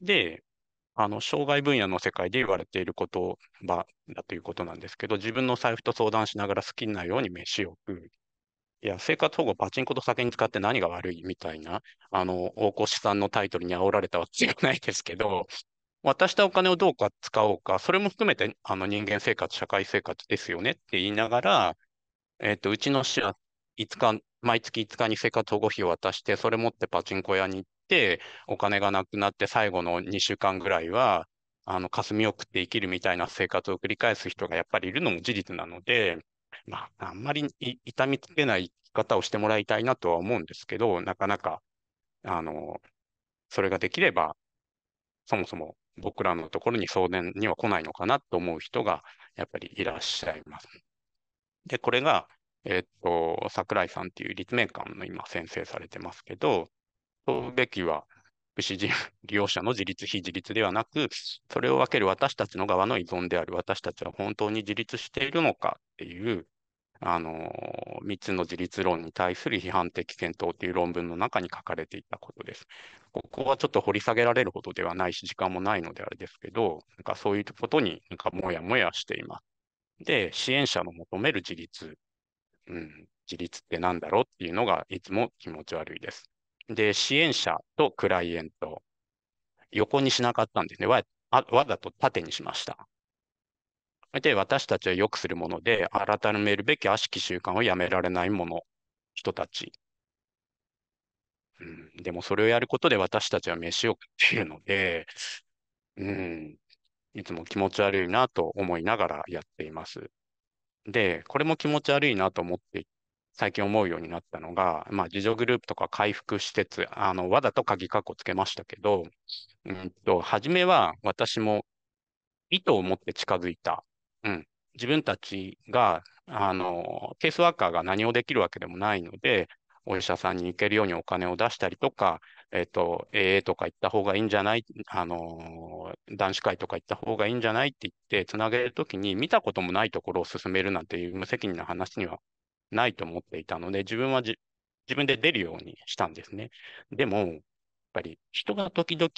で、あの、障害分野の世界で言われている言葉だということなんですけど、自分の財布と相談しながら好きなように飯を食う。いや、生活保護、パチンコと酒に使って何が悪いみたいな、あの、大越さんのタイトルに煽られたわけじないですけど、渡したお金をどうか使おうか、それも含めて、あの、人間生活、社会生活ですよねって言いながら、えっ、ー、と、うちの市は5日毎月5日に生活保護費を渡して、それ持ってパチンコ屋に行って、お金がなくなって最後の2週間ぐらいは、あの、霞を食って生きるみたいな生活を繰り返す人がやっぱりいるのも事実なので、まあ、あんまり痛みつけない生き方をしてもらいたいなとは思うんですけど、なかなか、あの、それができれば、そもそも僕らのところに送電には来ないのかなと思う人がやっぱりいらっしゃいます。で、これが、えっと、桜井さんっていう立命館の今先生されてますけど、問うべきは、不支持利用者の自立、非自立ではなく、それを分ける私たちの側の依存である、私たちは本当に自立しているのかっていう、あの、3つの自立論に対する批判的検討という論文の中に書かれていたことです。ここはちょっと掘り下げられることではないし、時間もないのであれですけど、なんかそういうことになんかもやもやしています。で、支援者の求める自立うん、自立ってなんだろうっていうのがいつも気持ち悪いです。で、支援者とクライエント、横にしなかったんですね。わわざと縦にしました。で、私たちは良くするもので、改めるべき悪しき習慣をやめられないもの、人たち。うん、でもそれをやることで私たちは飯を食っているので、うん、いつも気持ち悪いなと思いながらやっています。で、これも気持ち悪いなと思って、最近思うようになったのが、まあ、自助グループとか回復施設、あの、わざと鍵括弧つけましたけど、うんと、初めは私も意図を持って近づいた。うん。自分たちが、あの、ケースワーカーが何をできるわけでもないので、お医者さんに行けるようにお金を出したりとか、えっ、ー、と、えーとか言った方がいいんじゃない、あのー、男子会とか行った方がいいんじゃないって言って、つなげるときに見たこともないところを進めるなんていう無責任な話にはないと思っていたので、自分は自分で出るようにしたんですね。でも、やっぱり人が時々、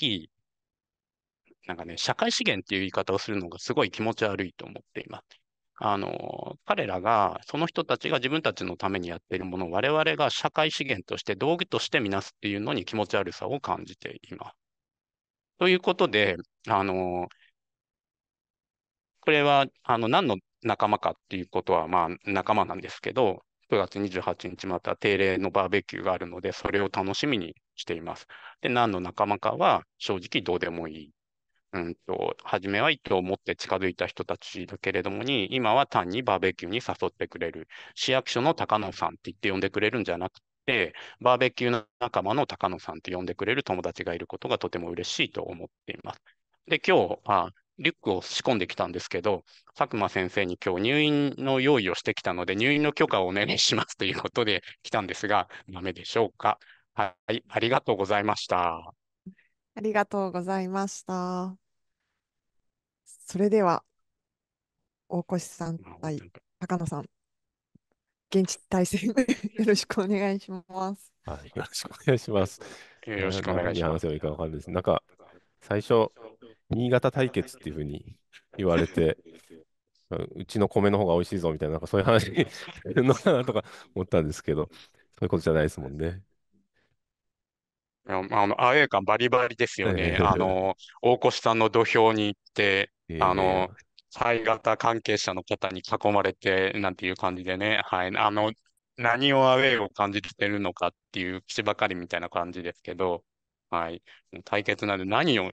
なんかね、社会資源っていう言い方をするのがすごい気持ち悪いと思っています。あの、彼らが、その人たちが自分たちのためにやっているものを我々が社会資源として道具としてみなすっていうのに気持ち悪さを感じています。ということで、あの、これは、あの、何の仲間かっていうことは、まあ、仲間なんですけど、9月28日また定例のバーベキューがあるので、それを楽しみにしています。で、何の仲間かは正直どうでもいい。うんと、初めは意図を持って近づいた人たちだけれどもに、今は単にバーベキューに誘ってくれる、市役所の高野さんって言って呼んでくれるんじゃなくて、バーベキューの仲間の高野さんって呼んでくれる友達がいることがとても嬉しいと思っています。で、今日、あリュックを仕込んできたんですけど、佐久間先生に今日入院の用意をしてきたので、入院の許可をお願いしますということで来たんですが、ダメでしょうか。はい、ありがとうございました。ありがとうございました。それでは、大越さん対高野さん、現地対戦 [laughs] よろしくお願いします。はい、よろしくお願いします。よろしくお願いします。話せばいいかわかんないです。なんか、最初、新潟対決っていうふうに言われて、うちの米の方が美味しいぞみたいな、なんかそういう話のかなとか思ったんですけど、そういうことじゃないですもんね。あの、アウェー感バリバリですよね。あの、大越さんの土俵に行って、あの、対型関係者の方に囲まれて、なんていう感じでね、はい、あの、何をアウェーを感じてるのかっていう口ばかりみたいな感じですけど、はい、対決なんで何を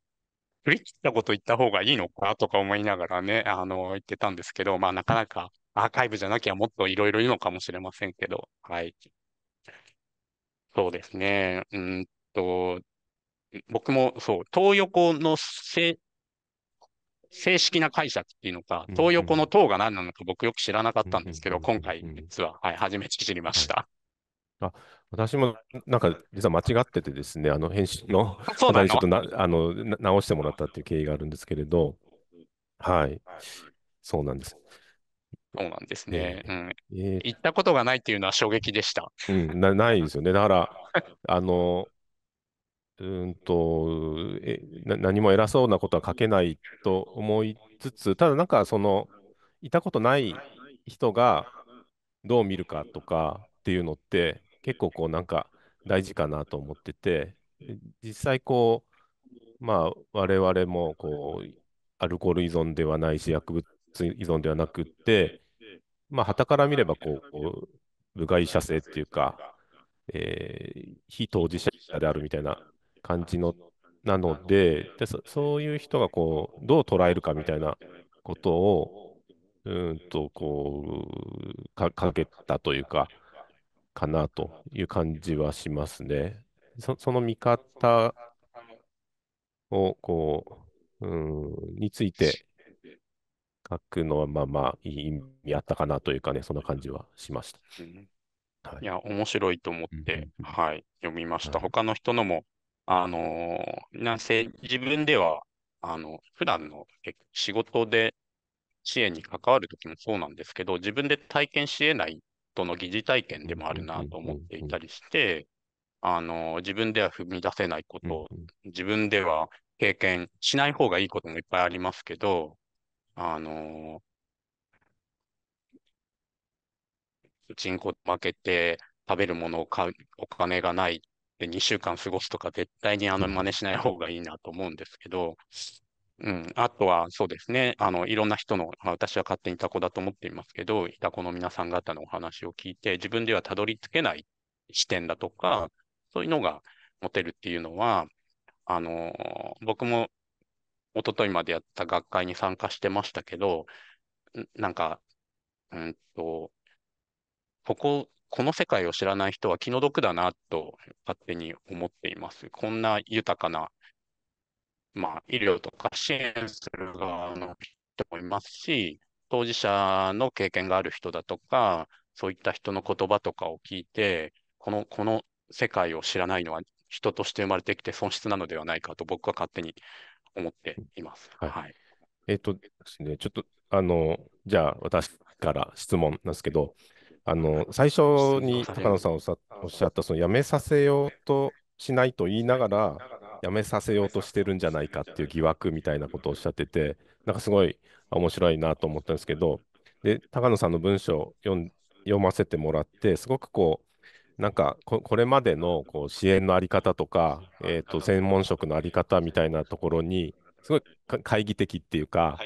振り切ったこと言った方がいいのかとか思いながらね、あの、言ってたんですけど、まあなかなかアーカイブじゃなきゃもっといろいろいいのかもしれませんけど、はい。そうですね。うんと、僕もそう、東横の正式な解釈っていうのか、東横の塔が何なのか僕よく知らなかったんですけど、今回実は、はい、初めて知りました。あ私もなんか実は間違っててですね、あの編集の方にちょっとなあの直してもらったっていう経緯があるんですけれど、はい、そうなんです。そうなんですね。うん、え行ったことがないっていうのは衝撃でした。うん、なないですよね。だから、あの、うんとえ何も偉そうなことは書けないと思いつつ、ただなんかその、いたことない人がどう見るかとかっていうのって、結構こうなんか大事かなと思ってて、実際こう、まあ我々もこう、アルコール依存ではないし、薬物依存ではなくって、まあ、はたから見ればこう、部外者性っていうか、えー、非当事者であるみたいな感じのなのででそ、そういう人がこうどう捉えるかみたいなことをうんとこうかかけたというか、かなという感じはしますね。そその見方をこう、うん、について書くのはまあまあいい意味あったかなというかね、そんな感じはしました。い、いや、面白いと思って、はい、読みました。他の人のもあのなんせ自分では、あの、普段の仕事で支援に関わるときもそうなんですけど、自分で体験し得ないとの疑似体験でもあるなと思っていたりして、あの、自分では踏み出せないこと、自分では経験しない方がいいこともいっぱいありますけど、あの、人口負けて食べるものを買うお金がないで、2週間過ごすとか、絶対にあの真似しない方がいいなと思うんですけど、うん、あとはそうですね、あのいろんな人の、まあ、私は勝手にタコだと思っていますけど、タコの皆さん方のお話を聞いて、自分ではたどり着けない視点だとか、そういうのが持てるっていうのは、あの僕も一昨日までやった学会に参加してましたけど、なんか、うんと、こここの世界を知らない人は気の毒だなと勝手に思っています。こんな豊かな、まあ、医療とか支援する側の人もいますし、当事者の経験がある人だとか、そういった人の言葉とかを聞いて、このこの世界を知らないのは人として生まれてきて損失なのではないかと僕は勝手に思っています。はい。はい、えっ、とですね、ちょっと、あの、じゃあ私から質問なんですけど、あの最初に高野さんおっしゃったその辞めさせようとしないと言いながら辞めさせようとしてるんじゃないかっていう疑惑みたいなことをおっしゃっててなんかすごい面白いなと思ったんですけどで高野さんの文章を読読ませてもらってすごくこうなんかこれまでのこう支援の在り方とか、えー、と専門職の在り方みたいなところにすごい懐疑的っていうか、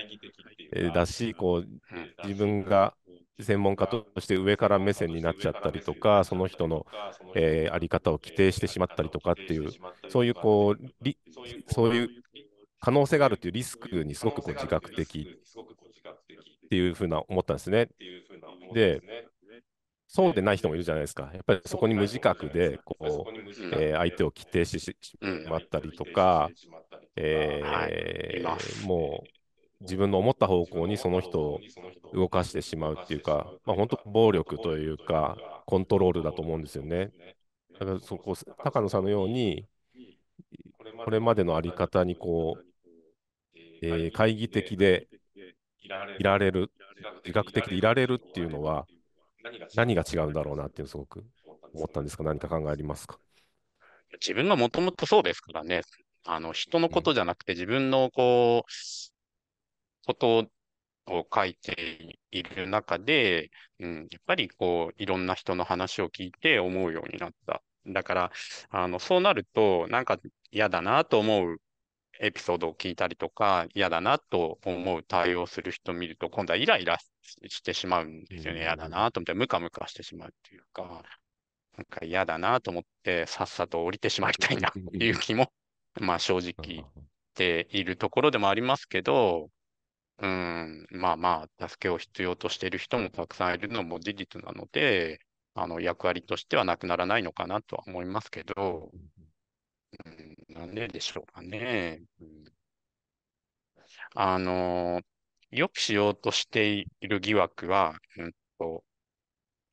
えー、だしこう自分が専門家として上から目線になっちゃったりとか、その人の、えー、あり方を規定してしまったりとかっていう、そういうこう、そういう可能性があるっていうリスクにすごくこう自覚的っていうふうな思ったんですね。で、そうでない人もいるじゃないですか。やっぱりそこに無自覚でこう、えー、相手を規定してしまったりとか、えー、もう。自分の思った方向にその人を動かしてしまうっていうか、まあ、本当、暴力というか、コントロールだと思うんですよね。だからそこ高野さんのように、これまでの在り方にこう、えー、懐疑的でいられる、自覚的でいられるっていうのは、何が違うんだろうなっていうのすごく思ったんですか、何か考えますか。自分がもともとそうですからね、あの人のことじゃなくて、自分のこう、ことを書いている中で、うん、やっぱりこういろんな人の話を聞いて思うようになった。だからあのそうなるとなんか嫌だなと思うエピソードを聞いたりとか嫌だなと思う対応する人を見ると今度はイライラしてしまうんですよね嫌だなと思ってムカムカしてしまうっていうかなんか嫌だなと思ってさっさと降りてしまいたいなっていう気もまあ正直っているところでもありますけどうん、まあまあ、助けを必要としている人もたくさんいるのも事実なので、あの役割としてはなくならないのかなとは思いますけど、うん、ででしょうかね。うん、あの、よくしようとしている疑惑は、うんと、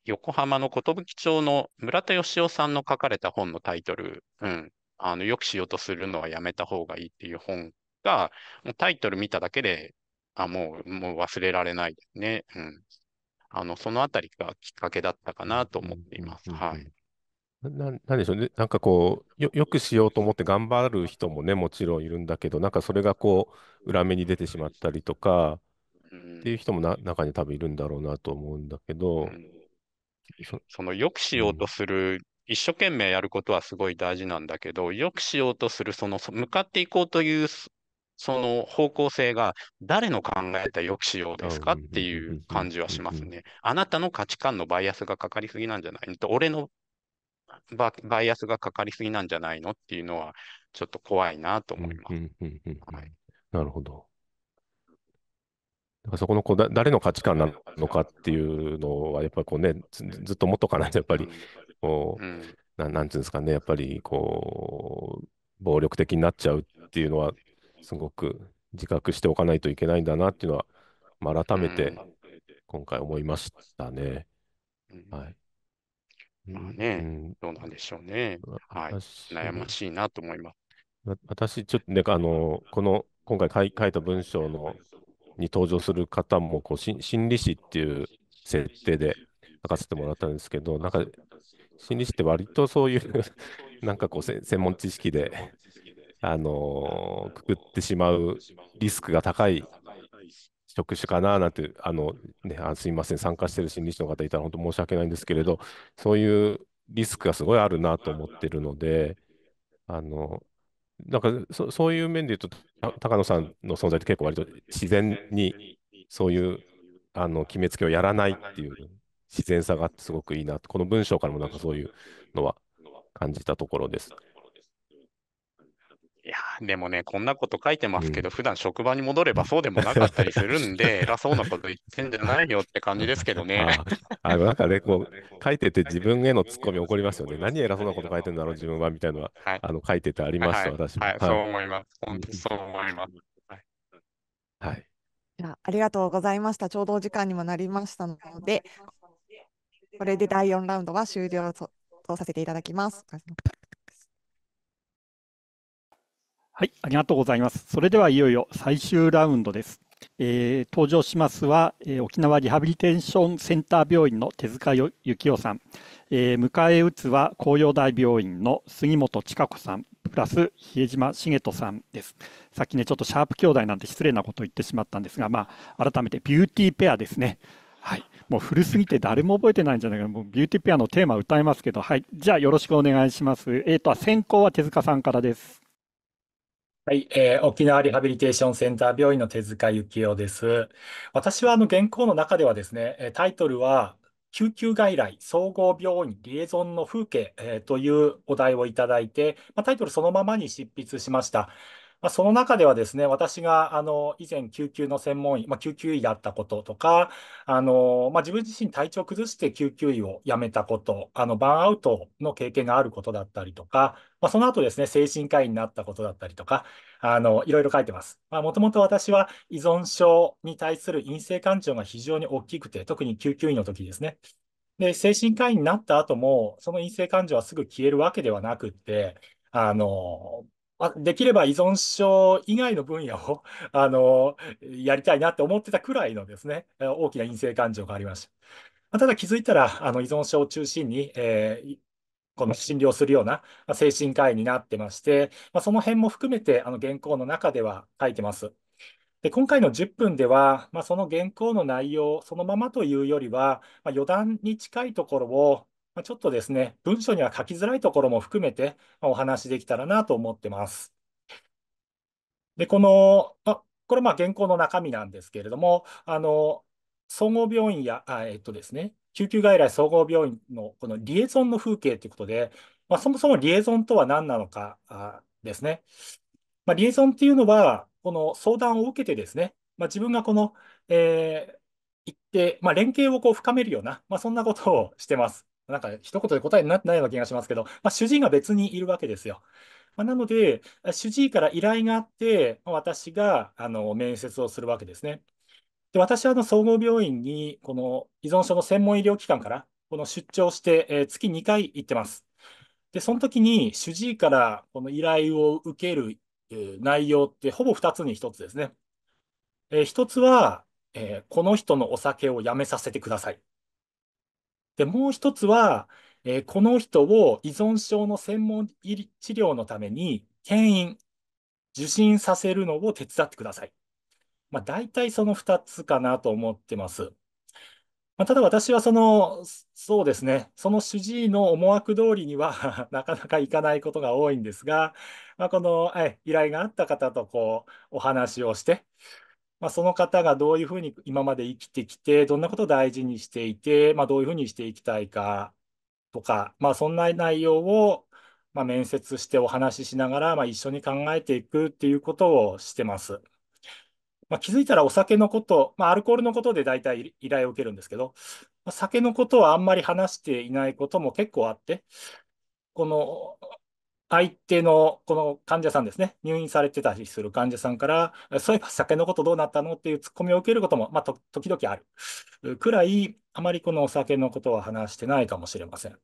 横浜の寿町の村田義雄さんの書かれた本のタイトル、うん、あのよくしようとするのはやめた方がいいっていう本が、もうタイトル見ただけであ、もう、もう忘れられないですね。うん。あの、そのあたりがきっかけだったかなと思っています。うんうんうん、はい。ななんでしょうね、なんかこうよ、よくしようと思って頑張る人もね、もちろんいるんだけど、なんかそれがこう、裏目に出てしまったりとか、っていう人もな中に多分いるんだろうなと思うんだけど、うん、そのよくしようとする、うん、一生懸命やることはすごい大事なんだけど、よくしようとする、その向かっていこうというその方向性が誰の考えた抑止用ですかっていう感じはしますね。あなたの価値観のバイアスがかかりすぎなんじゃないと俺のバイアスがかかりすぎなんじゃないのっていうのはちょっと怖いなと思います。なるほど。そこのこう誰の価値観なのかっていうのは、やっぱりこうね、ずっと持っとかないと、やっぱりこう、うん、ななんていうんですかね、やっぱりこう、暴力的になっちゃうっていうのは、すごく自覚しておかないといけないんだなっていうのは、まあ、改めて今回思いましたね。はい。まあね、うん、どうなんでしょうね。はい。悩ましいなと思います。私、ちょっとね、あの、この、今回書いた文章の、に登場する方もこうし、心理師っていう設定で書かせてもらったんですけど、なんか、心理師って割とそういう [laughs] なんかこう、専門知識であのくくってしまうリスクが高い職種かななんて、あのね、あすみません、参加してる心理師の方いたら本当申し訳ないんですけれど、そういうリスクがすごいあるなと思ってるので、あのなんかそそういう面で言うと、高野さんの存在って結構割と自然にそういうあの決めつけをやらないっていう自然さがあってすごくいいなと、この文章からもなんかそういうのは感じたところです。いや、でもね、こんなこと書いてますけど、うん、普段職場に戻ればそうでもなかったりするんで、[laughs] 偉そうなこと言ってんじゃないよって感じですけどね。ああなんかね、こう、[laughs] 書いてて自分へのツッコミ起こりますよね。何偉そうなこと書いてんだろう、自分は、みたいなのは、はい、あの書いててありました、はい、私も、はい。はい、そう思います。本当そう思います。はい。ありがとうございました。ちょうどお時間にもなりましたので、これで第4ラウンドは終了とさせていただきます。はい、ありがとうございます。それではいよいよ最終ラウンドです。えー、登場しますは、えー、沖縄リハビリテーションセンター病院の手塚幸雄さん、えー、迎え撃つは紅葉大病院の杉本千佳子さん、プラス比江島茂人さんです。さっきね、ちょっとシャープ兄弟なんて失礼なことを言ってしまったんですが、まあ、改めてビューティーペアですね。はい、もう古すぎて誰も覚えてないんじゃないかな、もうビューティーペアのテーマ歌いますけど、はい、じゃあよろしくお願いします。えー、と、先行は手塚さんからです。はい、えー、沖縄リハビリテーションセンター病院の手塚幸雄です。私はあの原稿の中ではですね、えタイトルは救急外来総合病院リエゾンの風景、えーというお題をいただいて、まあ、タイトルそのままに執筆しました。まあ、その中ではですね、私があの以前救急の専門医、まあ、救急医だったこととか、あのまあ、自分自身体調を崩して救急医を辞めたこと、あのバーンアウトの経験があることだったりとか、まあ、その後ですね、精神科医になったことだったりとか、あのいろいろ書いてます。もともと私は依存症に対する陰性感情が非常に大きくて、特に救急医の時ですね。で、精神科医になった後も、その陰性感情はすぐ消えるわけではなくて、あの、あ、できれば依存症以外の分野を、[laughs] あの、やりたいなって思ってたくらいのですね、大きな陰性感情がありました。まあ、ただ気づいたら、あの、依存症を中心に、えー、この診療するような精神科医になってまして、まあ、その辺も含めて、あの、原稿の中では書いてます。で、今回の10分では、まあ、その原稿の内容そのままというよりは、まあ、余談に近いところを、まあ、ちょっとですね、文章には書きづらいところも含めて、まあ、お話できたらなと思ってます。で、この、あ、これまあ原稿の中身なんですけれども、あの、総合病院や、あえっとですね、救急外来総合病院のこのリエゾンの風景ということで、まあ、そもそもリエゾンとは何なのかあですね。まあ、リエゾンっていうのは、この相談を受けてですね、まあ、自分がこの、えー、行って、まあ、連携をこう深めるような、まあ、そんなことをしてます。なんか一言で答えになってないような気がしますけど、まあ、主治医が別にいるわけですよ。まあ、なので、主治医から依頼があって、私があの面接をするわけですね。で、私はあの総合病院に、この依存症の専門医療機関から、この出張して、えー、月2回行ってます。で、その時に主治医からこの依頼を受ける、えー、内容ってほぼ2つに1つですね。えー、1つは、えー、この人のお酒をやめさせてください。で、もう一つは、えーこの人を依存症の専門医治療のために、牽引、受診させるのを手伝ってください。まあ、大体その2つかなと思ってます。まあ、ただ私はその、そうですね、その主治医の思惑通りには [laughs] なかなかいかないことが多いんですが、まあ、この、え依頼があった方とこう、お話をして、まあ、その方がどういうふうに今まで生きてきて、どんなことを大事にしていて、まあ、どういうふうにしていきたいかとか、まあ、そんな内容を、まあ、面接してお話ししながら、まあ、一緒に考えていくっていうことをしてます。まあ、気づいたらお酒のこと、まあ、アルコールのことで大体依頼を受けるんですけど、酒のことはあんまり話していないことも結構あって、この相手のこの患者さんですね、入院されてたりする患者さんから、そういえば酒のことどうなったのっていうツッコミを受けることも、まあ、と時々あるくらい、あまりこのお酒のことは話してないかもしれません。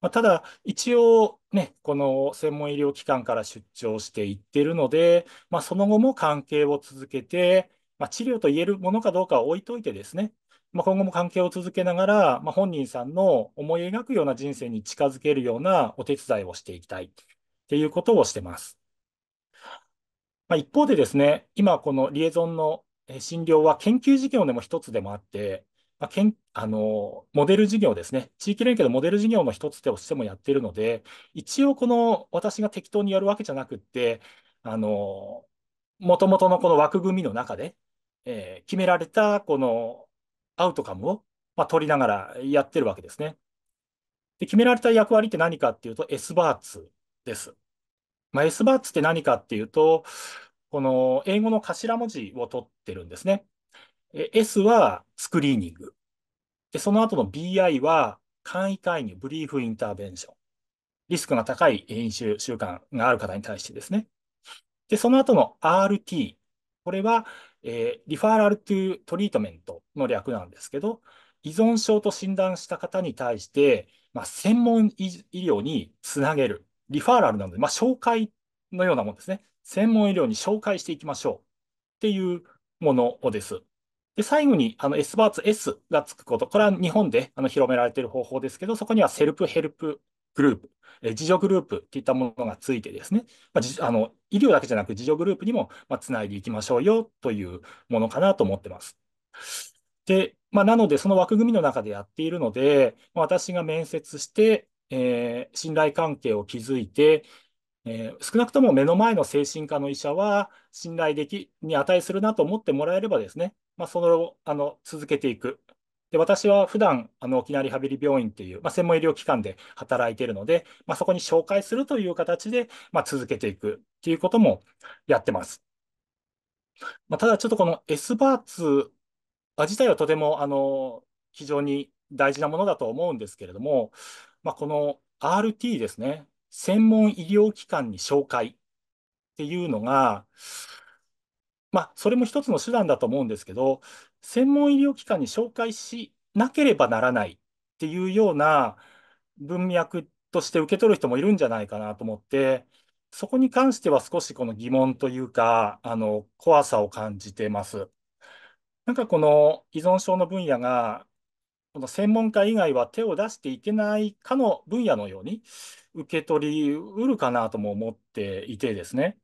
まあ、ただ、一応ね、この専門医療機関から出張していってるので、まあ、その後も関係を続けて、まあ、治療と言えるものかどうかは置いといてですね、まあ、今後も関係を続けながら、まあ、本人さんの思い描くような人生に近づけるようなお手伝いをしていきたいっていうことをしてます。まあ、一方でですね、今このリエゾンの診療は研究事業でも一つでもあって、まあ、けんあのモデル事業ですね、地域連携のモデル事業の一つとしてもやっているので、一応この私が適当にやるわけじゃなくって、あの、もともとのこの枠組みの中で、えー、決められたこのアウトカムを、まあ、取りながらやってるわけですね。で、決められた役割って何かっていうと S バーツです。まあ、S バーツって何かっていうと、この英語の頭文字を取ってるんですね。S はスクリーニング。で、その後の BI は簡易介入、ブリーフインターベンション。リスクが高い飲酒習慣がある方に対してですね。で、その後の RT。これはえー、リファーラルトゥトリートメントの略なんですけど、依存症と診断した方に対して、まあ、専門医療につなげる。リファーラルなので、まあ、紹介のようなものですね。専門医療に紹介していきましょうっていうものです。で、最後に、あの、S バーツ S がつくこと。これは日本であの広められている方法ですけど、そこにはセルプヘルプグループ、え自助グループといったものがついてですね、まあ、あの医療だけじゃなく自助グループにも、まあ、つないでいきましょうよというものかなと思ってます。で、まあ、なので、その枠組みの中でやっているので、私が面接して、えー、信頼関係を築いて、えー、少なくとも目の前の精神科の医者は信頼できに値するなと思ってもらえればですね、まあ、それをあの続けていく、で、私は普段、あの、沖縄リハビリ病院という、まあ、専門医療機関で働いているので、まあ、そこに紹介するという形で、まあ、続けていくっていうこともやってます。まあ、ただ、ちょっとこの S バーツ自体はとても、あの、非常に大事なものだと思うんですけれども、まあ、この RT ですね、専門医療機関に紹介っていうのが、まあ、それも一つの手段だと思うんですけど、専門医療機関に紹介しなければならないっていうような文脈として受け取る人もいるんじゃないかなと思って、そこに関しては少しこの疑問というか、あの、怖さを感じてます。なんかこの依存症の分野が、この専門家以外は手を出していけないかの分野のように受け取りうるかなとも思っていてですね。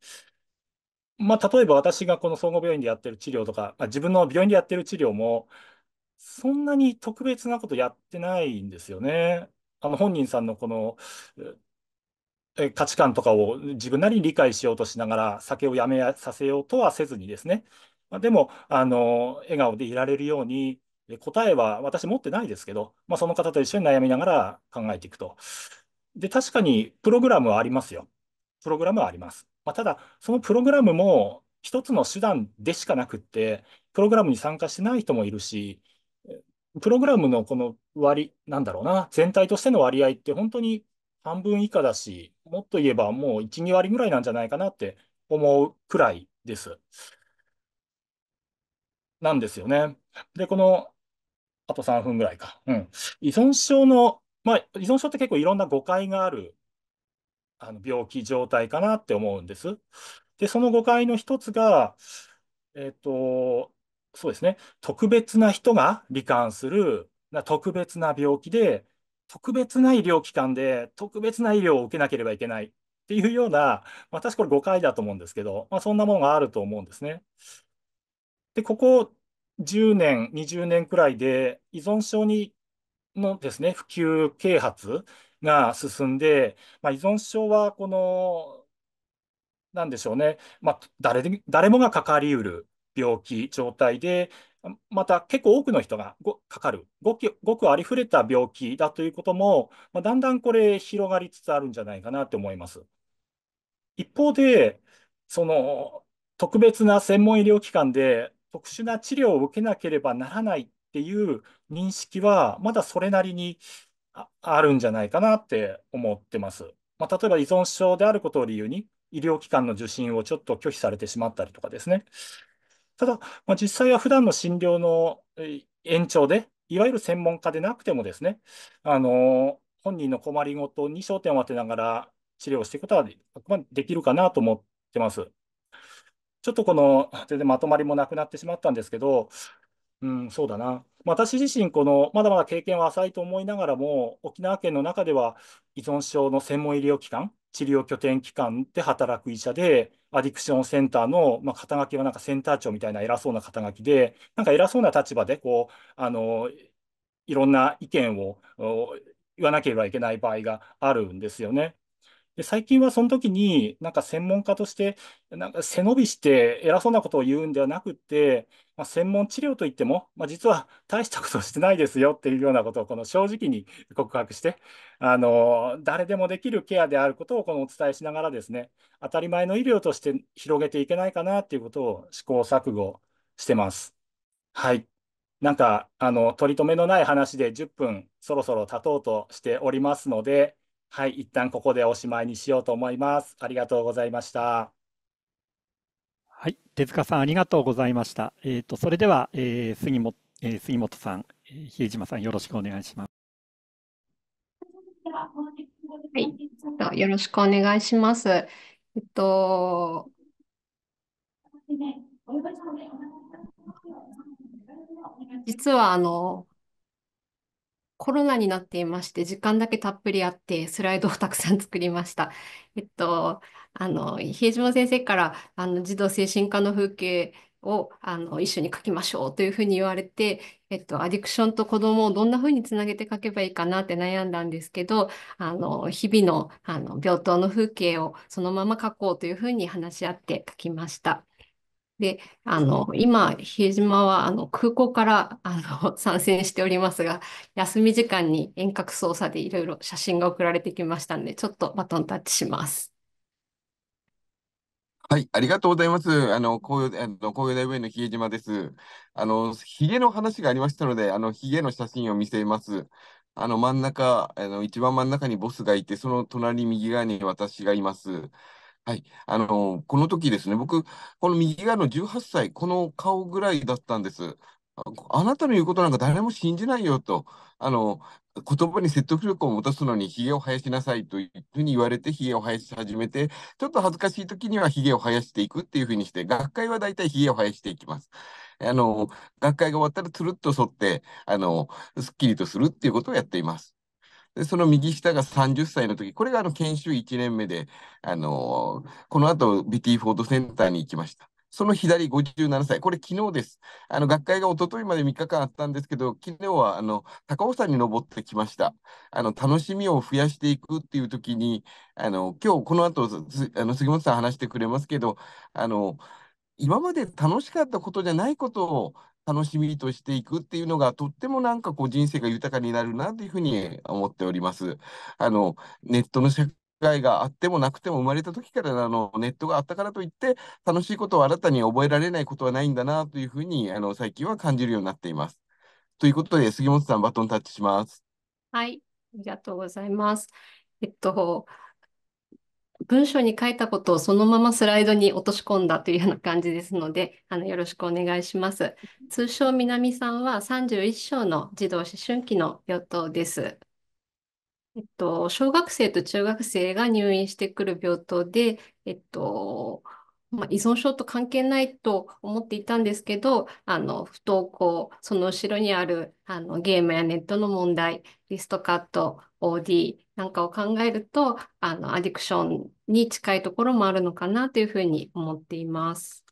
まあ、例えば私がこの総合病院でやってる治療とか、まあ、自分の病院でやってる治療も、そんなに特別なことやってないんですよね。あの、本人さんのこの、え価値観とかを自分なりに理解しようとしながら、酒をやめさせようとはせずにですね。まあ、でも、あの、笑顔でいられるように、え答えは私持ってないですけど、まあ、その方と一緒に悩みながら考えていくと。で、確かにプログラムはありますよ。プログラムはあります。まあ、ただ、そのプログラムも一つの手段でしかなくって、プログラムに参加してない人もいるし、プログラムのこの割、なんだろうな、全体としての割合って本当に半分以下だし、もっと言えばもう1、2割ぐらいなんじゃないかなって思うくらいです。なんですよね。で、この、あと3分ぐらいか。うん。依存症の、まあ、依存症って結構いろんな誤解があるあの病気状態かなって思うんです。で、その誤解の一つが、えっと、そうですね、特別な人が罹患するな特別な病気で、特別な医療機関で特別な医療を受けなければいけないっていうような、まあ、私これ誤解だと思うんですけど、まあ、そんなものがあると思うんですね。で、ここ10年、20年くらいで依存症にのですね、普及啓発が進んで、まあ、依存症はこの、なんでしょうね、まあ、誰でも誰もがかかりうる病気、状態で、また結構多くの人がかかるごく、ごくありふれた病気だということも、まあ、だんだんこれ、広がりつつあるんじゃないかなと思います。一方で、その特別な専門医療機関で特殊な治療を受けなければならないっていう認識は、まだそれなりにあるんじゃないかなって思ってます。まあ、例えば依存症であることを理由に、医療機関の受診をちょっと拒否されてしまったりとかですね。ただ、まあ、実際は普段の診療の延長で、いわゆる専門家でなくてもですね、あの本人の困りごとに焦点を当てながら治療していくことはできるかなと思ってます。ちょっとこの、全然まとまりもなくなってしまったんですけど、うん、そうだな。私自身、このまだまだ経験は浅いと思いながらも、沖縄県の中では依存症の専門医療機関、治療拠点機関で働く医者で、アディクションセンターの、まあ、肩書きはなんかセンター長みたいな偉そうな肩書きで、なんか偉そうな立場でこうあの、いろんな意見を言わなければいけない場合があるんですよね。で、最近はその時に、なんか専門家として、なんか背伸びして偉そうなことを言うんではなくて、まあ、専門治療といっても、まあ、実は大したことしてないですよっていうようなことを、この正直に告白して、あの、誰でもできるケアであることをこのお伝えしながらですね、当たり前の医療として広げていけないかなっていうことを試行錯誤してます。はい。なんか、あの、取り留めのない話で10分そろそろ経とうとしておりますので、はい、一旦ここでおしまいにしようと思います。ありがとうございました。はい、手塚さんありがとうございました。えっ、ー、とそれでは、えー、杉本、えー、杉本さん、えー、比江島さんよろしくお願いします。はい、よろしくお願いします。えっと。実はあのコロナになっていまして、時間だけたっぷりあって、スライドをたくさん作りました。えっと、あの、比江島先生から、あの、児童精神科の風景を、あの、一緒に書きましょうというふうに言われて、えっと、アディクションと子供をどんなふうにつなげて書けばいいかなって悩んだんですけど、あの、日々の、あの、病棟の風景をそのまま書こうというふうに話し合って書きました。で、あの、今、比江島は、あの、空港から、あの、[laughs] 参戦しておりますが、休み時間に遠隔操作でいろいろ写真が送られてきましたんで、ちょっとバトンタッチします。はい、ありがとうございます。あの、紅葉、あの、紅葉大病院の比江島です。あの、ヒゲの話がありましたので、あの、ヒゲの写真を見せます。あの、真ん中、あの、一番真ん中にボスがいて、その隣右側に私がいます。はい。あの、この時ですね、僕、この右側の18歳、この顔ぐらいだったんです。あなたの言うことなんか誰も信じないよと、あの、言葉に説得力を持たすのにひげを生やしなさいというふうに言われて、ひげを生やし始めて、ちょっと恥ずかしい時にはひげを生やしていくっていうふうにして、学会は大体ひげを生やしていきます。あの、学会が終わったらつるっと剃って、あの、すっきりとするっていうことをやっています。で、その右下が30歳の時、これがあの研修1年目で、あのー、この後、ビティフォードセンターに行きました。その左57歳、これ昨日です。あの学会が一昨日まで3日間あったんですけど、昨日はあの高尾山に登ってきました。あの楽しみを増やしていくっていう時に、あの今日この後あの杉本さん話してくれますけど、あの今まで楽しかったことじゃないことを楽しみとしていくっていうのが、とってもなんかこう人生が豊かになるなというふうに思っております。あの、ネットの社会があってもなくても生まれた時からあのネットがあったからといって楽しいことを新たに覚えられないことはないんだなというふうにあの最近は感じるようになっています。ということで杉本さんバトンタッチします。はい、ありがとうございます。えっと文章に書いたことをそのままスライドに落とし込んだというような感じですので、あのよろしくお願いします。通称、南さんは31章の児童思春期の与党です。えっと、小学生と中学生が入院してくる病棟で、えっと、まあ、依存症と関係ないと思っていたんですけど、あの不登校、その後ろにあるあのゲームやネットの問題、リストカット、OD、なんかを考えると、あの、アディクションに近いところもあるのかなというふうに思っています。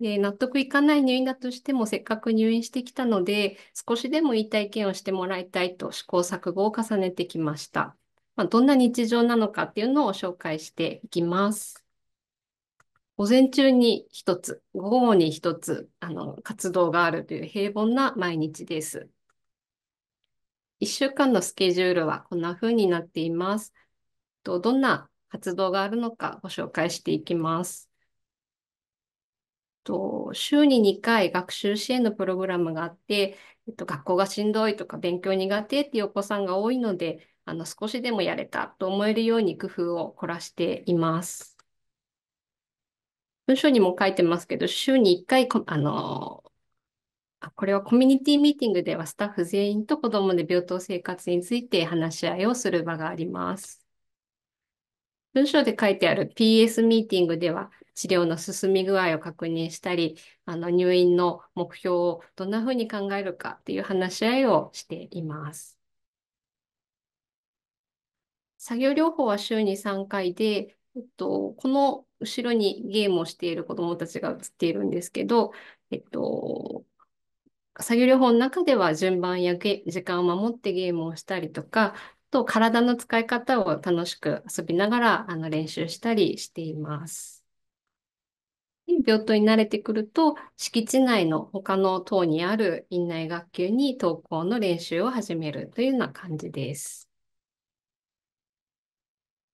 で、納得いかない入院だとしても、せっかく入院してきたので、少しでもいい体験をしてもらいたいと試行錯誤を重ねてきました。まあ、どんな日常なのかっていうのを紹介していきます。午前中に一つ、午後に一つ、あの、活動があるという平凡な毎日です。1週間のスケジュールはこんな風になっています。とどんな活動があるのかご紹介していきます。と週に2回学習支援のプログラムがあって、えっと、学校がしんどいとか勉強苦手っていうお子さんが多いので、あの少しでもやれたと思えるように工夫を凝らしています。文章にも書いてますけど、週に1回あのこれはコミュニティミーティングではスタッフ全員と子どもで病棟生活について話し合いをする場があります。文章で書いてある PS ミーティングでは治療の進み具合を確認したり、あの入院の目標をどんなふうに考えるかっていう話し合いをしています。作業療法は週に3回で、えっと、この後ろにゲームをしている子どもたちが映っているんですけど、えっと、作業療法の中では順番や時間を守ってゲームをしたりとか、と体の使い方を楽しく遊びながらあの練習したりしています。病棟に慣れてくると、敷地内の他の棟にある院内学級に登校の練習を始めるというような感じです。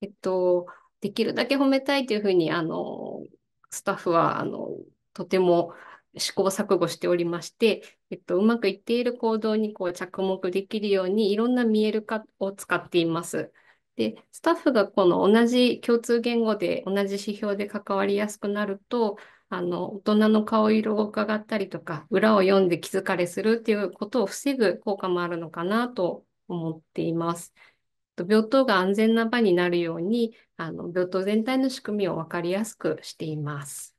えっと、できるだけ褒めたいというふうに、あの、スタッフは、あの、とても試行錯誤しておりまして、えっと、うまくいっている行動にこう着目できるようにいろんな見える化を使っています。で、スタッフがこの同じ共通言語で同じ指標で関わりやすくなると、あの、大人の顔色を伺ったりとか、裏を読んで気づかれするっていうことを防ぐ効果もあるのかなと思っています。病棟が安全な場になるように、あの病棟全体の仕組みを分かりやすくしています。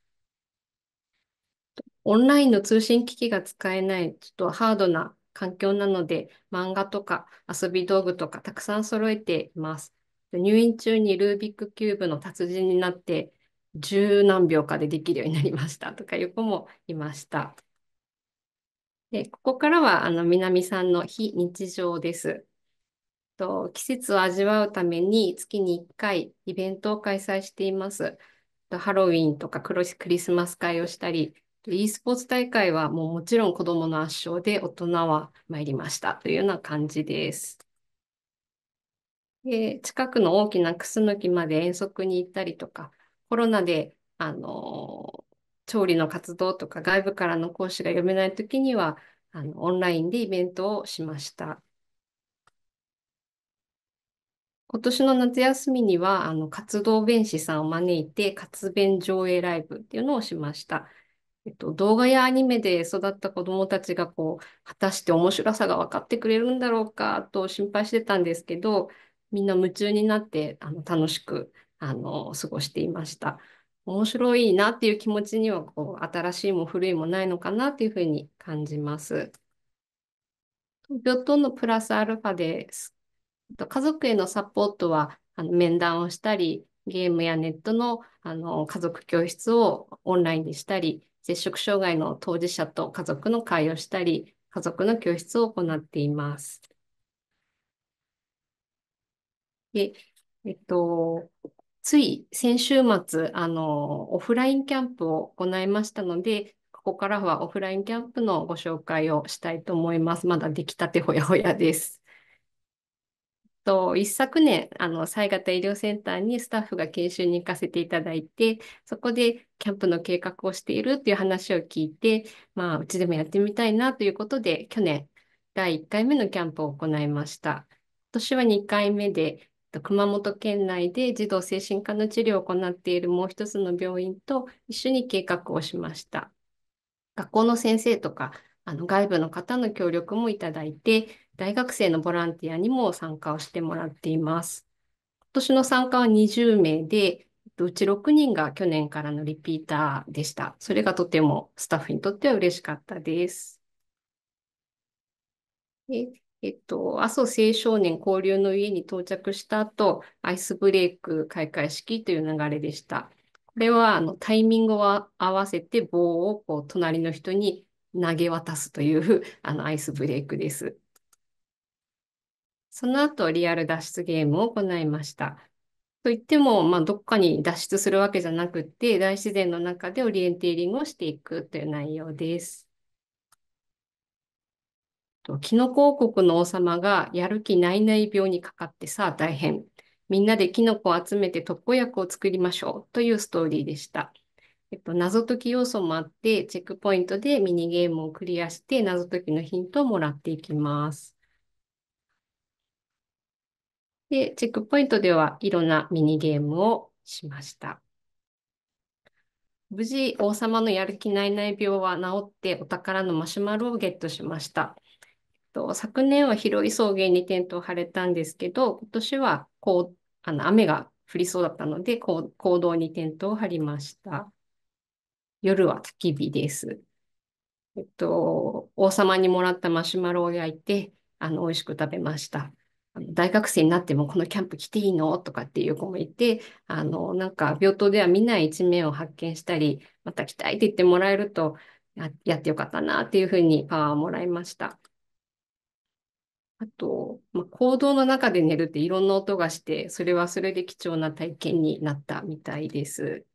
オンラインの通信機器が使えない、ちょっとハードな環境なので、漫画とか遊び道具とかたくさん揃えています。入院中にルービックキューブの達人になって、十何秒かでできるようになりました [laughs] とかいう子もいました。でここからはあの南さんの非日常です。と季節を味わうために月に1回イベントを開催しています。ハロウィンとかクリスマス会をしたり、e スポーツ大会はもうもちろん子供の圧勝で大人は参りましたというような感じです。で近くの大きなクスノキまで遠足に行ったりとか、コロナで、あの調理の活動とか外部からの講師が読めない時にはあの、オンラインでイベントをしました。今年の夏休みには、あの活動弁士さんを招いて、活弁上映ライブっていうのをしました。えっと、動画やアニメで育った子どもたちがこう果たして面白さが分かってくれるんだろうかと心配してたんですけどみんな夢中になってあの楽しくあの過ごしていました面白いなっていう気持ちにはこう新しいも古いもないのかなっていうふうに感じます東京都のプラスアルファです家族へのサポートはあの面談をしたりゲームやネットのあの家族教室をオンラインでしたり摂食障害の当事者と家族の会をしたり、家族の教室を行っています。で、えっと、つい先週末、あの、オフラインキャンプを行いましたので、ここからはオフラインキャンプのご紹介をしたいと思います。まだ出来たてほやほやです。と、一昨年、あの、災型医療センターにスタッフが研修に行かせていただいて、そこでキャンプの計画をしているっていう話を聞いて、まあ、うちでもやってみたいなということで、去年、第1回目のキャンプを行いました。今年は2回目で、熊本県内で児童精神科の治療を行っているもう一つの病院と一緒に計画をしました。学校の先生とか、あの外部の方の協力もいただいて、大学生のボランティアにも参加をしてもらっています。今年の参加は20名で、うち6人が去年からのリピーターでした。それがとてもスタッフにとっては嬉しかったです。でえっと、阿蘇青少年交流の家に到着した後、アイスブレイク開会式という流れでした。これはあのタイミングを合わせて棒をこう隣の人に投げ渡すという [laughs] あのアイスブレイクです。その後、リアル脱出ゲームを行いました。といっても、まあ、どっかに脱出するわけじゃなくて、大自然の中でオリエンテーリングをしていくという内容です。とキノコ王国の王様がやる気ないない病にかかってさあ大変。みんなでキノコを集めて特効薬を作りましょうというストーリーでした。えっと、謎解き要素もあって、チェックポイントでミニゲームをクリアして、謎解きのヒントをもらっていきます。で、チェックポイントではいろんなミニゲームをしました。無事、王様のやる気ないない病は治ってお宝のマシュマロをゲットしました。と昨年は広い草原にテントを張れたんですけど、今年はこうあの雨が降りそうだったので、こう行動にテントを張りました。夜は焚き火です。えっと、王様にもらったマシュマロを焼いて、あの、美味しく食べました。大学生になってもこのキャンプ来ていいのとかっていう子もいて、あの、なんか病棟では見ない一面を発見したり、また来たいって言ってもらえると、ややってよかったなっていうふうにパワーをもらいました。あと、まあ、行動の中で寝るっていろんな音がして、それはそれで貴重な体験になったみたいです。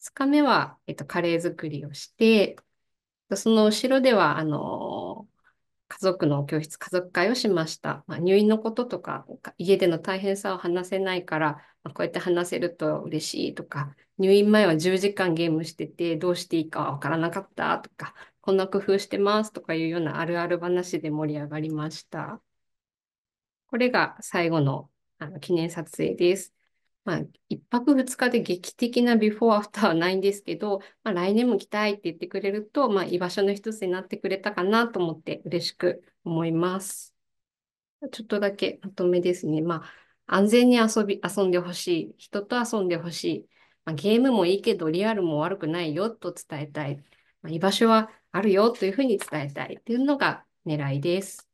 2日目は、えっと、カレー作りをして、その後ろでは、あの家族の教室、家族会をしました。まあ、入院のこととか、家での大変さを話せないから、まあ、こうやって話せると嬉しいとか、入院前は10時間ゲームしてて、どうしていいかわからなかったとか、こんな工夫してますとかいうようなあるある話で盛り上がりました。これが最後のあの記念撮影です。まあ、一泊二日で劇的なビフォーアフターはないんですけど、まあ、来年も来たいって言ってくれると、まあ、居場所の一つになってくれたかなと思って嬉しく思います。ちょっとだけまとめですね。まあ、安全に遊び、遊んでほしい。人と遊んでほしい。まあ、ゲームもいいけど、リアルも悪くないよと伝えたい。まあ、居場所はあるよというふうに伝えたいっていうのが狙いです。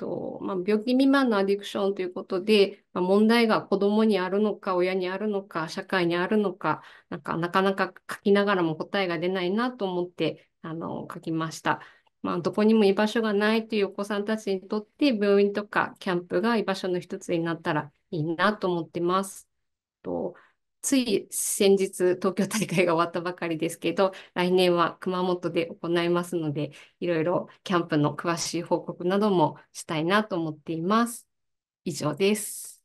とまあ、病気未満のアディクションということで、まあ、問題が子どもにあるのか、親にあるのか、社会にあるのか、なんかなかなか書きながらも答えが出ないなと思ってあの書きました。まあ、どこにも居場所がないというお子さんたちにとって、病院とかキャンプが居場所の一つになったらいいなと思ってます。とつい先日、東京大会が終わったばかりですけど、来年は熊本で行いますので、いろいろキャンプの詳しい報告などもしたいなと思っています。以上です。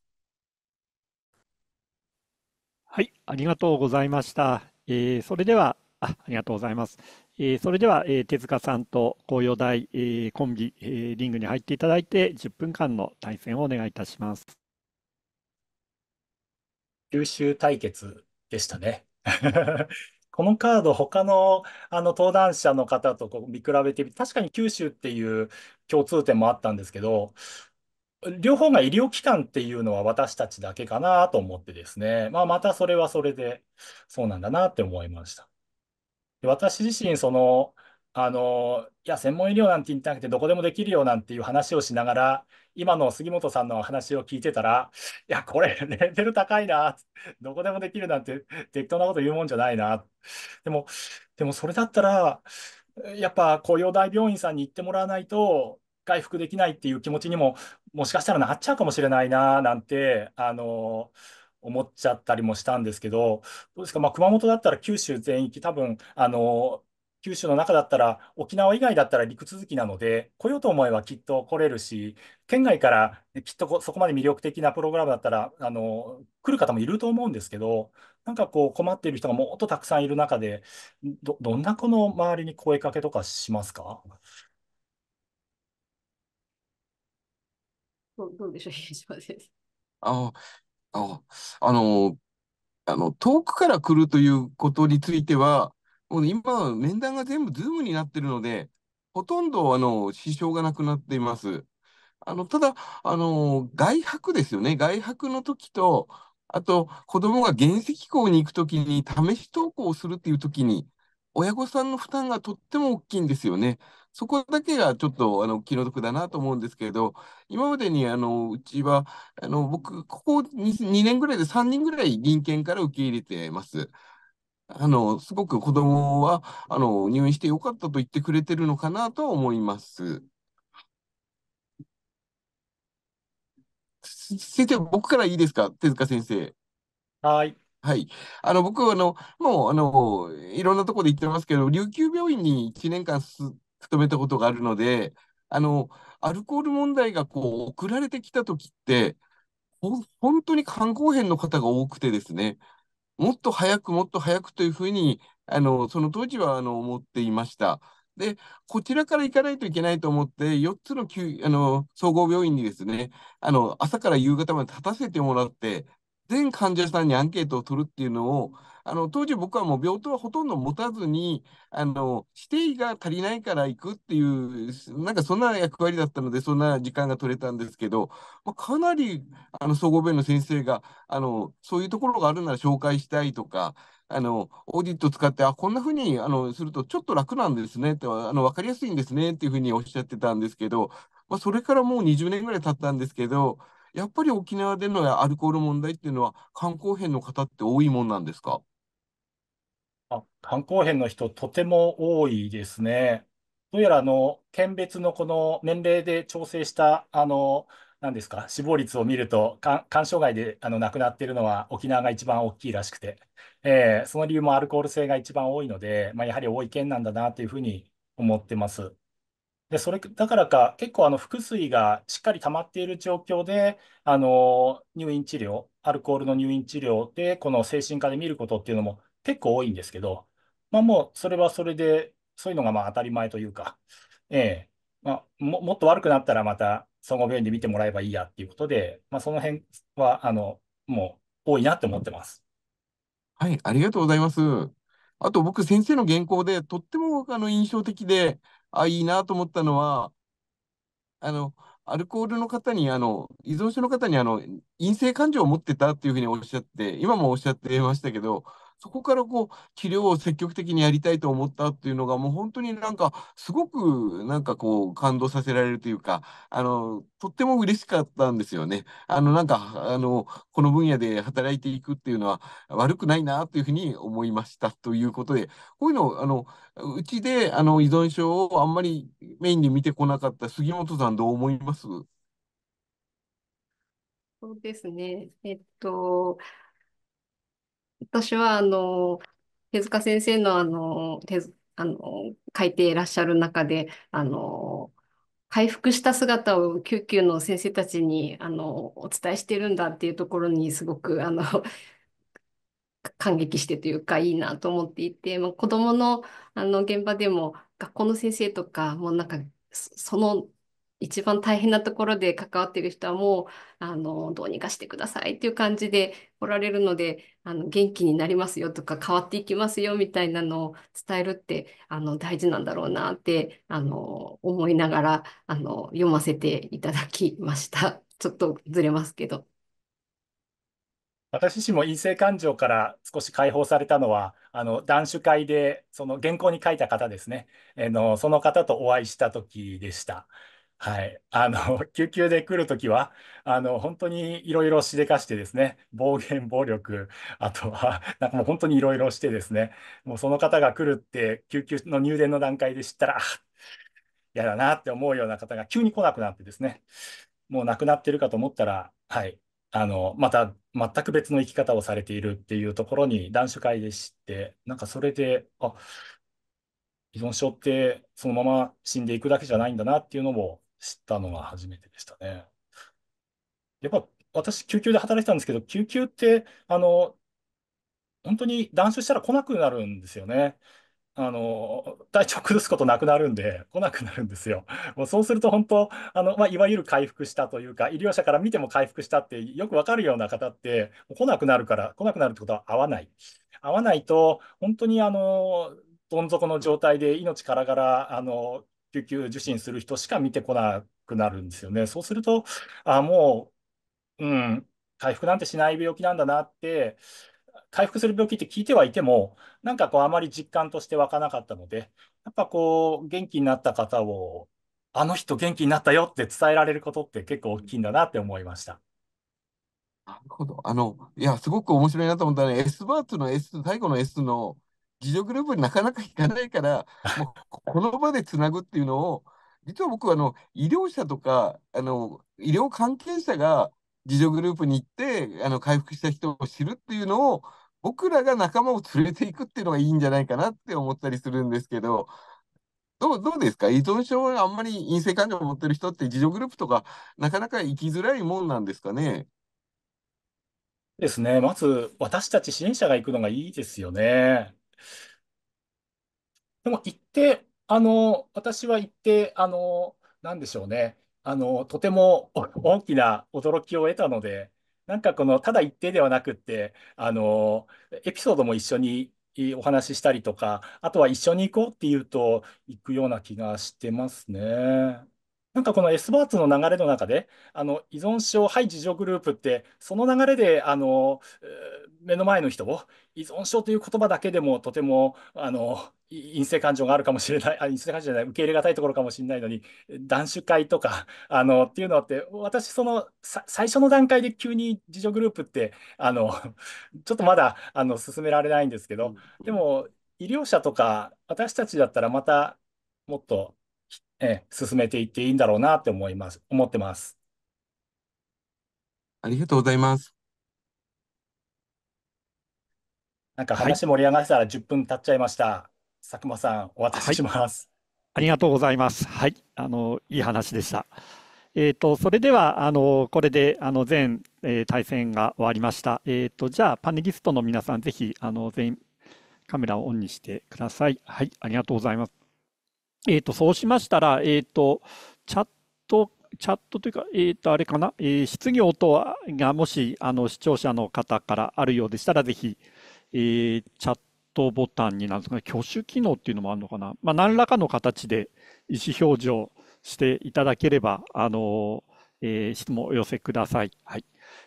はい、ありがとうございました。えー、それでは、あありがとうございます。えー、それでは、えー、手塚さんと紅葉大、えー、コンビ、えー、リングに入っていただいて、10分間の対戦をお願いいたします。九州対決でしたね。[laughs] このカード、他の、あの登壇者の方とこう見比べてみ、確かに九州っていう共通点もあったんですけど、両方が医療機関っていうのは私たちだけかなと思ってですね、まあ、またそれはそれでそうなんだなって思いました。で私自身、そのあの、いや、専門医療なんて言ってなくて、どこでもできるよなんていう話をしながら、今の杉本さんの話を聞いてたら、いや、これ、レベル高いな、どこでもできるなんて適当なこと言うもんじゃないな。でも、でもそれだったら、やっぱ雇用大病院さんに行ってもらわないと、回復できないっていう気持ちにも、もしかしたらなっちゃうかもしれないな、なんて、あの、思っちゃったりもしたんですけど、どうですか、まあ、熊本だったら九州全域、多分あの九州の中だったら、沖縄以外だったら陸続きなので、来ようと思えばきっと来れるし、県外からきっとこそこまで魅力的なプログラムだったら、あの、来る方もいると思うんですけど、なんかこう困っている人がもっとたくさんいる中で、ど、どんなこの周りに声かけとかしますかどう、どうでしょう、平島先生。ああ、あの、あの、遠くから来るということについては、今、面談が全部ズームになってるので、ほとんど、あの、支障がなくなっています。あの、ただ、あの、外泊ですよね。外泊の時と、あと、子供が原石校に行く時に、試し登校するっていう時に、親御さんの負担がとっても大きいんですよね。そこだけがちょっとあの気の毒だなと思うんですけれど、今までにあのうちは、あの僕、ここ 2, 2年ぐらいで3人ぐらい臨検から受け入れてます。あの、すごく子供は、あの、入院してよかったと言ってくれてるのかなと思います。先生、僕からいいですか手塚先生。はい。はい。あの、僕は、あの、もう、あの、いろんなところで言ってますけど、琉球病院に1年間勤めたことがあるので、あの、アルコール問題がこう、送られてきたときって、本当に肝硬変の方が多くてですね、もっと早くもっと早くというふうに、あの、その当時はあの思っていました。で、こちらから行かないといけないと思って、4つのあの総合病院にですね、あの、朝から夕方まで立たせてもらって、全患者さんにアンケートを取るっていうのを、あの、当時僕はもう病棟はほとんど持たずに、あの、指定が足りないから行くっていう、なんかそんな役割だったので、そんな時間が取れたんですけど、まあ、かなり、あの、総合病院の先生が、あの、そういうところがあるなら紹介したいとか、あの、オーディット使って、あ、こんなふうに、あの、するとちょっと楽なんですねって、あの、わかりやすいんですねっていうふうにおっしゃってたんですけど、まあ、それからもう20年ぐらい経ったんですけど、やっぱり沖縄でのアルコール問題っていうのは、肝硬変の方って多いもんなんですかあ、肝硬変の人、とても多いですね。どうやら、あの、県別のこの年齢で調整した、あの、なんですか、死亡率を見ると、肝肝障害であの亡くなっているのは沖縄が一番大きいらしくて、えーその理由もアルコール性が一番多いので、まあ、やはり多い県なんだなというふうに思ってます。で、それだからか、結構あの腹水がしっかり溜まっている状況で、あの入院治療、アルコールの入院治療で、この精神科で見ることっていうのも結構多いんですけど、まあ、もうそれはそれで、そういうのがまあ当たり前というか、ええまあ、ももっと悪くなったらまた総合病院で見てもらえばいいやっていうことで、まあ、その辺はあのもう多いなって思ってます。はい、ありがとうございます。あと僕、先生の原稿でとってもあの印象的で、あ、いいなと思ったのは、あの、アルコールの方に、あの、依存症の方に、あの、陰性感情を持ってたっていうふうにおっしゃって、今もおっしゃってましたけど、そこからこう治療を積極的にやりたいと思ったっていうのがもう本当になんかすごくなんかこう感動させられるというかあのとっても嬉しかったんですよね。あのなんかあのこの分野で働いていくっていうのは悪くないなというふうに思いましたということでこういうのをあのうちであの依存症をあんまりメインで見てこなかった杉本さんどう思いますそうですね。えっと、私は、あの、手塚先生の、あの、手あの、書いていらっしゃる中で、あの、回復した姿を救急の先生たちに、あの、お伝えしてるんだっていうところに、すごく、あの、[laughs] 感激してというか、いいなと思っていて、まあ、子供の、あの、現場でも、学校の先生とか、もうなんか、その一番大変なところで関わってる人はもうあのどうにかしてくださいっていう感じで来られるのであの元気になりますよとか変わっていきますよみたいなのを伝えるってあの大事なんだろうなってあの思いながらあの読ませていただきました。ちょっとずれますけど。私自身も陰性感情から少し解放されたのは、あの、男子会で、その原稿に書いた方ですね、えの、その方とお会いした時でした。はい。あの、[laughs] 救急で来るときは、あの、本当にいろいろしでかしてですね、暴言、暴力、あとは、[laughs] なんかもう本当にいろいろしてですね、もうその方が来るって、救急の入電の段階で知ったら、嫌だなって思うような方が急に来なくなってですね、もう亡くなってるかと思ったら、はい。あの、また全く別の生き方をされているっていうところに、断酒会で知って、なんかそれで、あ、依存症ってそのまま死んでいくだけじゃないんだなっていうのも知ったのが初めてでしたね。やっぱ私、救急で働いてたんですけど、救急って、あの、本当に断酒したら来なくなるんですよね。あの、体調崩すことなくなるんで、来なくなるんですよ。もうそうすると本当、あの、まあ、いわゆる回復したというか、医療者から見ても回復したってよくわかるような方って、来なくなるから、来なくなるってことは合わない。合わないと、本当にあの、どん底の状態で命からがら、あの、救急受診する人しか見てこなくなるんですよね。そうすると、あ、もう、うん、回復なんてしない病気なんだなって、回復する病気って聞いてはいても、なんかこう、あまり実感として湧かなかったので、やっぱこう、元気になった方を、あの人元気になったよって伝えられることって結構大きいんだなって思いました。なるほど。あの、いや、すごく面白いなと思ったね。S バーツの S、最後の S の自助グループになかなか行かないから、[laughs] もうこの場でつなぐっていうのを、実は僕はあの医療者とかあの医療関係者が自助グループに行ってあの回復した人を知るっていうのを僕らが仲間を連れていくっていうのがいいんじゃないかなって思ったりするんですけどどうどうですか依存症あんまり陰性感情を持ってる人って自助グループとかなかなか行きづらいもんなんですかね。ですね。まず、私たち支援者が行くのがいいですよね。でも行って、あの、私は行って、あの、なんでしょうね。あの、とても大きな驚きを得たので、なんかこの、ただ行ってではなくって、あの、エピソードも一緒にお話ししたりとか、あとは一緒に行こうっていうと、行くような気がしてますね。なんかこの S バーツの流れの中で、あの依存症、い、自助グループって、その流れであの目の前の人を依存症という言葉だけでもとてもあの陰性感情があるかもしれない、あ陰性感情じゃない、受け入れがたいところかもしれないのに、断子会とかあのっていうのって、私、そのさ最初の段階で急に自助グループってあのちょっとまだあの進められないんですけど、でも医療者とか私たちだったらまたもっとえー、進めていっていいんだろうなって思います、思ってます。ありがとうございます。なんか話盛り上がったら10分経っちゃいました。佐久間さん、お渡はしします。ありがとうございます。はい。あの、いい話でした。えーと、それでは、あの、これで、あの、全、えー対戦が終わりました。えーと、じゃあ、パネリストの皆さん、ぜひ、あの、全員カメラをオンにしてください。はい。ありがとうございます。えっ、と、そうしましたら、えっ、と、チャット、チャットというか、えっ、と、あれかな、えー、質疑応答がもし、あの、視聴者の方からあるようでしたら、ぜひ、えー、チャットボタンになんですかね、挙手機能っていうのもあるのかな。まあ、何らかの形で意思表示をしていただければ、あの、えー、質問をお寄せください。はい。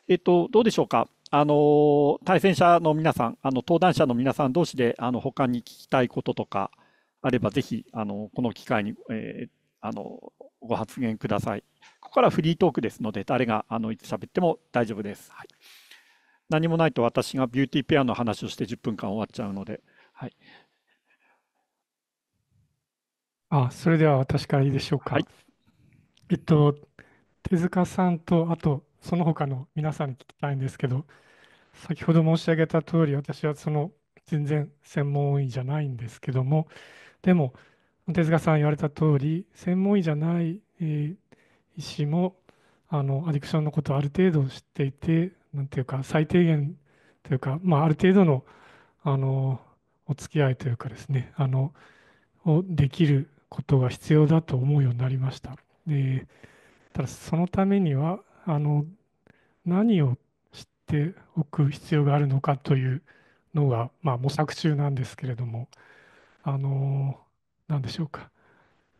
えっ、と、どうでしょうか。あの、対戦者の皆さん、あの、登壇者の皆さん同士で、あの、他に聞きたいこととか、あれば、ぜひ、あの、この機会に、えー、あの、ご発言ください。ここからフリートークですので、誰が、あの、いつ喋っても大丈夫です。はい。何もないと私がビューティーペアの話をして10分間終わっちゃうので、はい。あ、それでは私からいいでしょうか。はい、えっと、手塚さんと、あと、その他の皆さんに聞きたいんですけど、先ほど申し上げた通り、私はその全然専門医じゃないんですけども、でも手塚さん言われた通り専門医じゃない、えー、医師もあのアディクションのことをある程度知っていて何ていうか最低限というか、まあ、ある程度のあのお付き合いというかですねあのをできることが必要だと思うようになりました。でただそのためにはあの何を知っておく必要があるのかというのが、まあ、模索中なんですけれども。あの何でしょうか。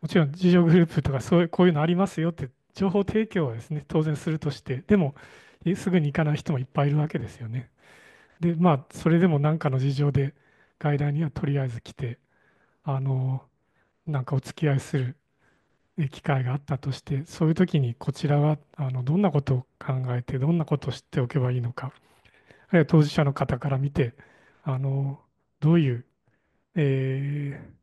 もちろん事情グループとかそういうこういうのありますよって情報提供はですね当然するとしてでもすぐに行かない人もいっぱいいるわけですよね。でまあそれでも何かの事情で外来にはとりあえず来てあのなんかお付き合いする機会があったとしてそういう時にこちらはあのどんなことを考えてどんなことを知っておけばいいのかあるいは当事者の方から見てあのどういうえー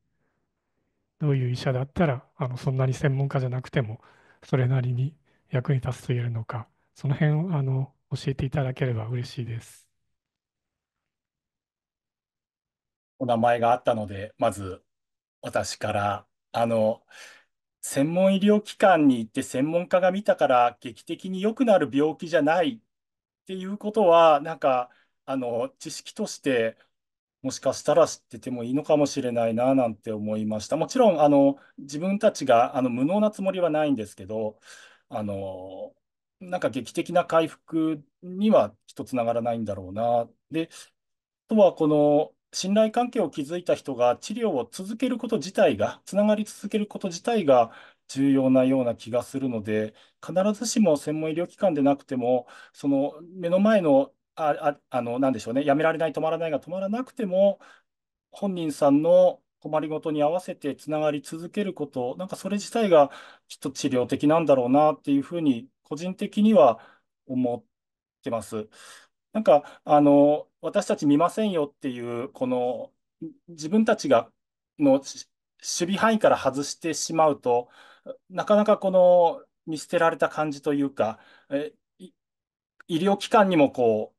どういう医者だったらあのそんなに専門家じゃなくてもそれなりに役に立つと言えるのかその辺あの教えていただければ嬉しいです。お名前があったのでまず私からあの専門医療機関に行って専門家が見たから劇的に良くなる病気じゃないっていうことはなんかあの知識としてもしかしたら知っててもいいのかもしれないななんて思いました。もちろん、あの、自分たちがあの無能なつもりはないんですけど、あの、なんか劇的な回復にはきっとつながらないんだろうな。で、あとはこの信頼関係を築いた人が治療を続けること自体が、つながり続けること自体が重要なような気がするので、必ずしも専門医療機関でなくても、その目の前のああの、なんでしょうね、やめられない、止まらないが止まらなくても、本人さんの困りごとに合わせてつながり続けること、なんかそれ自体がきっと治療的なんだろうなっていうふうに、個人的には思ってます。なんか、あの、私たち見ませんよっていう、この、自分たちが、の守備範囲から外してしまうと、なかなかこの見捨てられた感じというか、え医療機関にもこう、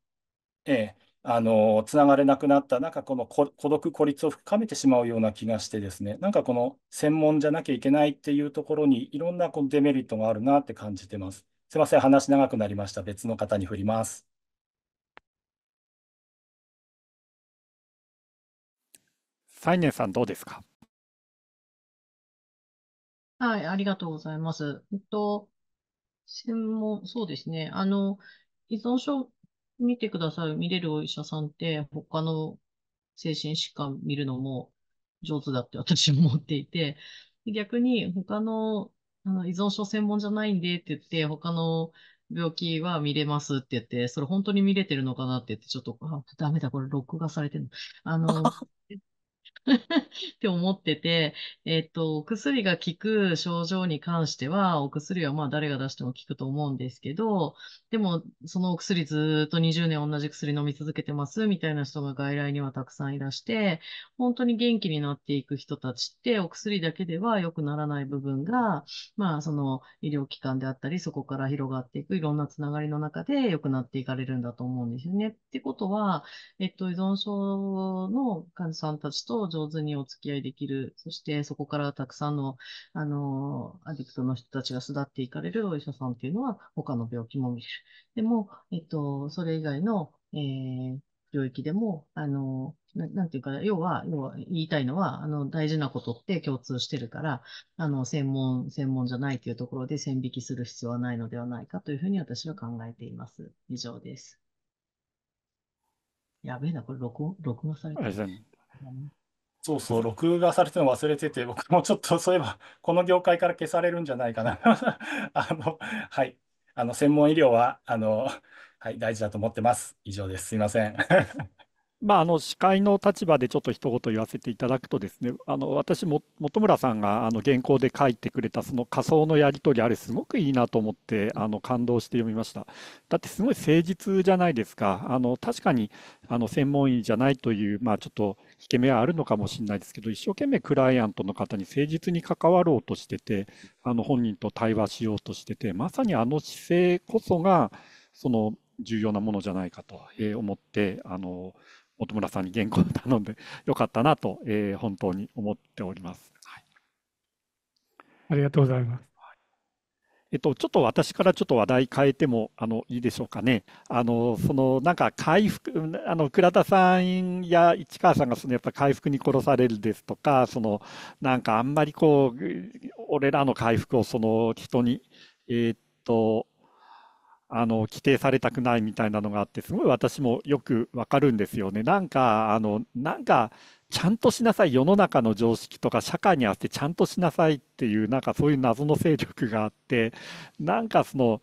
ええあの、つながれなくなった、なんかこの孤孤独、孤立を深めてしまうような気がしてですね、なんかこの専門じゃなきゃいけないっていうところに、いろんなこのデメリットがあるなって感じてます。すいません、話長くなりました。別の方に振ります。サイネンさん、どうですかはい、ありがとうございます。えっと、専門、そうですね。あの、依存症見てください。見れるお医者さんって、他の精神疾患見るのも上手だって私も思っていて、逆に他のあの依存症専門じゃないんでって言って、他の病気は見れますって言って、それ本当に見れてるのかなって言って、ちょっと、あ、ダメだ、これ録画されてるの。あの、[laughs] って思ってて、えっと、お薬が効く症状に関しては、お薬はまあ誰が出しても効くと思うんですけど、でも、そのお薬ずっと20年同じ薬飲み続けてますみたいな人が外来にはたくさんいらして、本当に元気になっていく人たちって、お薬だけでは良くならない部分が、まあ、その医療機関であったり、そこから広がっていくいろんなつながりの中で良くなっていかれるんだと思うんですよね。ってことは、えっと、依存症の患者さんたちと上手にお付き合いできる、そしてそこからたくさんの、あの、アディクトの人たちが育っていかれるお医者さんっていうのは、他の病気も見る。でも、えっと、それ以外の、えー、領域でも、あの、ななんていうか、要は、要は言いたいのは、あの、大事なことって共通してるから、あの、専門、専門じゃないというところで線引きする必要はないのではないかというふうに私は考えています。以上です。やべえな、これ録音、録画されてる、そうそう、録画されてるの忘れてて、僕もちょっとそういえば、この業界から消されるんじゃないかな。[laughs] あの、はい。あの、専門医療は、あの、はい、大事だと思ってます。以上です。すいません。まあ、あの司会の立場でちょっと一言言わせていただくと、ですねあの私も、本村さんがあの原稿で書いてくれたその仮想のやり取り、あれ、すごくいいなと思ってあの感動して読みました。だって、すごい誠実じゃないですか、あの確かにあの専門医じゃないという、まあ、ちょっと引け目はあるのかもしれないですけど、一生懸命クライアントの方に誠実に関わろうとしてて、あの本人と対話しようとしてて、まさにあの姿勢こそが、その重要なものじゃないかと思って、あの本村さんに原稿を頼んで [laughs] よかったなと、えー、本当に思っております。ありがとうございます。えっと、ちょっと私からちょっと話題変えてもあのいいでしょうかね。あのそのなんか回復あの倉田さんや市川さんがそのやっぱ回復に殺されるですとかそのなんかあんまりこう俺らの回復をその人にえっとあの規定されたくないみたいなのがあってすごい私もよくわかるんですよね。なんかあのなんかちゃんとしなさい世の中の常識とか社会に合わせてちゃんとしなさいっていうなんかそういう謎の勢力があってなんかその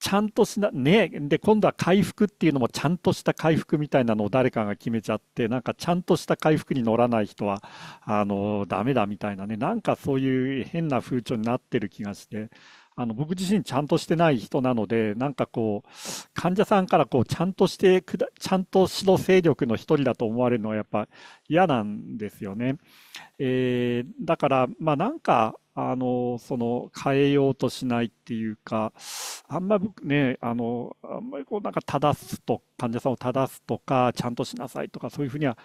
ちゃんとしなねで今度は回復っていうのもちゃんとした回復みたいなのを誰かが決めちゃってなんかちゃんとした回復に乗らない人はあのダメだみたいなねなんかそういう変な風潮になってる気がしてあの僕自身ちゃんとしてない人なので、なんかこう、患者さんからこうちゃんとしてくだ、ちゃんと指勢力の一人だと思われるのはやっぱ嫌なんですよね。えー、だから、まあなんか、あの、その、変えようとしないっていうか、あんま僕ね、あの、あんまりこうなんか正すと、患者さんを正すとか、ちゃんとしなさいとか、そういうふうには、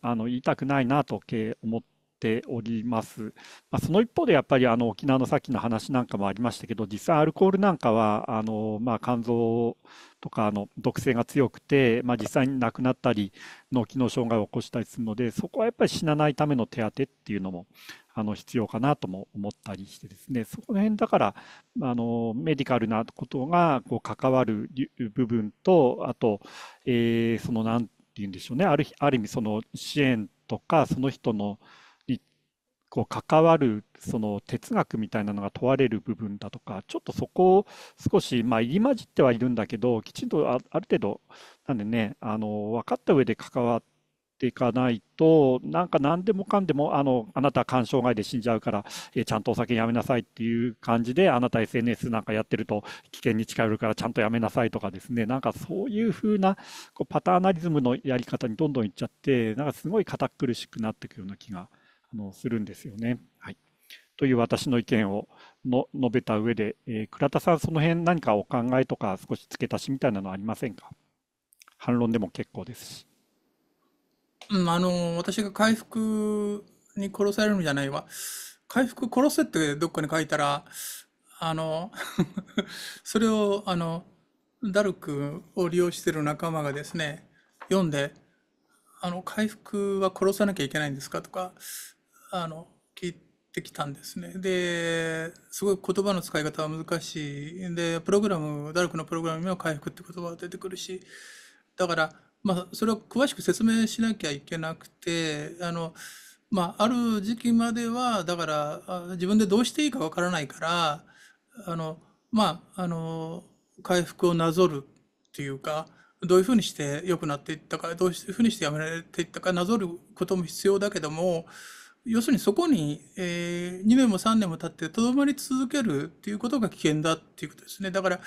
あの、言いたくないなと、思ってております。まあ、その一方でやっぱりあの沖縄のさっきの話なんかもありましたけど、実際アルコールなんかはあのまあ肝臓とかの毒性が強くて、まあ、実際に亡くなったり、脳機能障害を起こしたりするので、そこはやっぱり死なないための手当っていうのもあの必要かなとも思ったりしてですね、そこら辺だからあのメディカルなことがこう関わる部分と、あと、えー、その何て言うんでしょうね、あるある意味その支援とか、その人のこう関わるその哲学みたいなのが問われる部分だとかちょっとそこを少しまあ入り混じってはいるんだけどきちんとあある程度なんでねあの分かった上で関わっていかないとなんか何でもかんでもあのあなた肝障害で死んじゃうから、えちゃんとお酒やめなさいっていう感じであなた SNS なんかやってると危険に近寄るからちゃんとやめなさいとかですねなんかそういうふうなこうパターナリズムのやり方にどんどんいっちゃってなんかすごい堅苦しくなっていくような気が。あのするんですよね。はい、という私の意見をの述べた上で、えー、倉田さん、その辺何かお考えとか少し付け足しみたいなのありませんか反論でも結構ですし。うん、あの私が回復に殺されるんじゃないわ。回復殺せってどっかに書いたら、あの [laughs] それをあのダルクを利用してる仲間がですね読んで「あの回復は殺さなきゃいけないんですか?」とかあの聞いてきたんですね。ですごい言葉の使い方は難しいでプログラムダルクのプログラムには回復って言葉が出てくるしだから、まあ、それを詳しく説明しなきゃいけなくてあの、まあ、ある時期まではだから自分でどうしていいかわからないからあのまああの回復をなぞるっていうか。どういうふうにして良くなっていったかどういうふうにしてやめられていったかなぞることも必要だけども要するにそこに、えー、2年も3年も経ってとどまり続けるっていうことが危険だっていうことですね。だから、例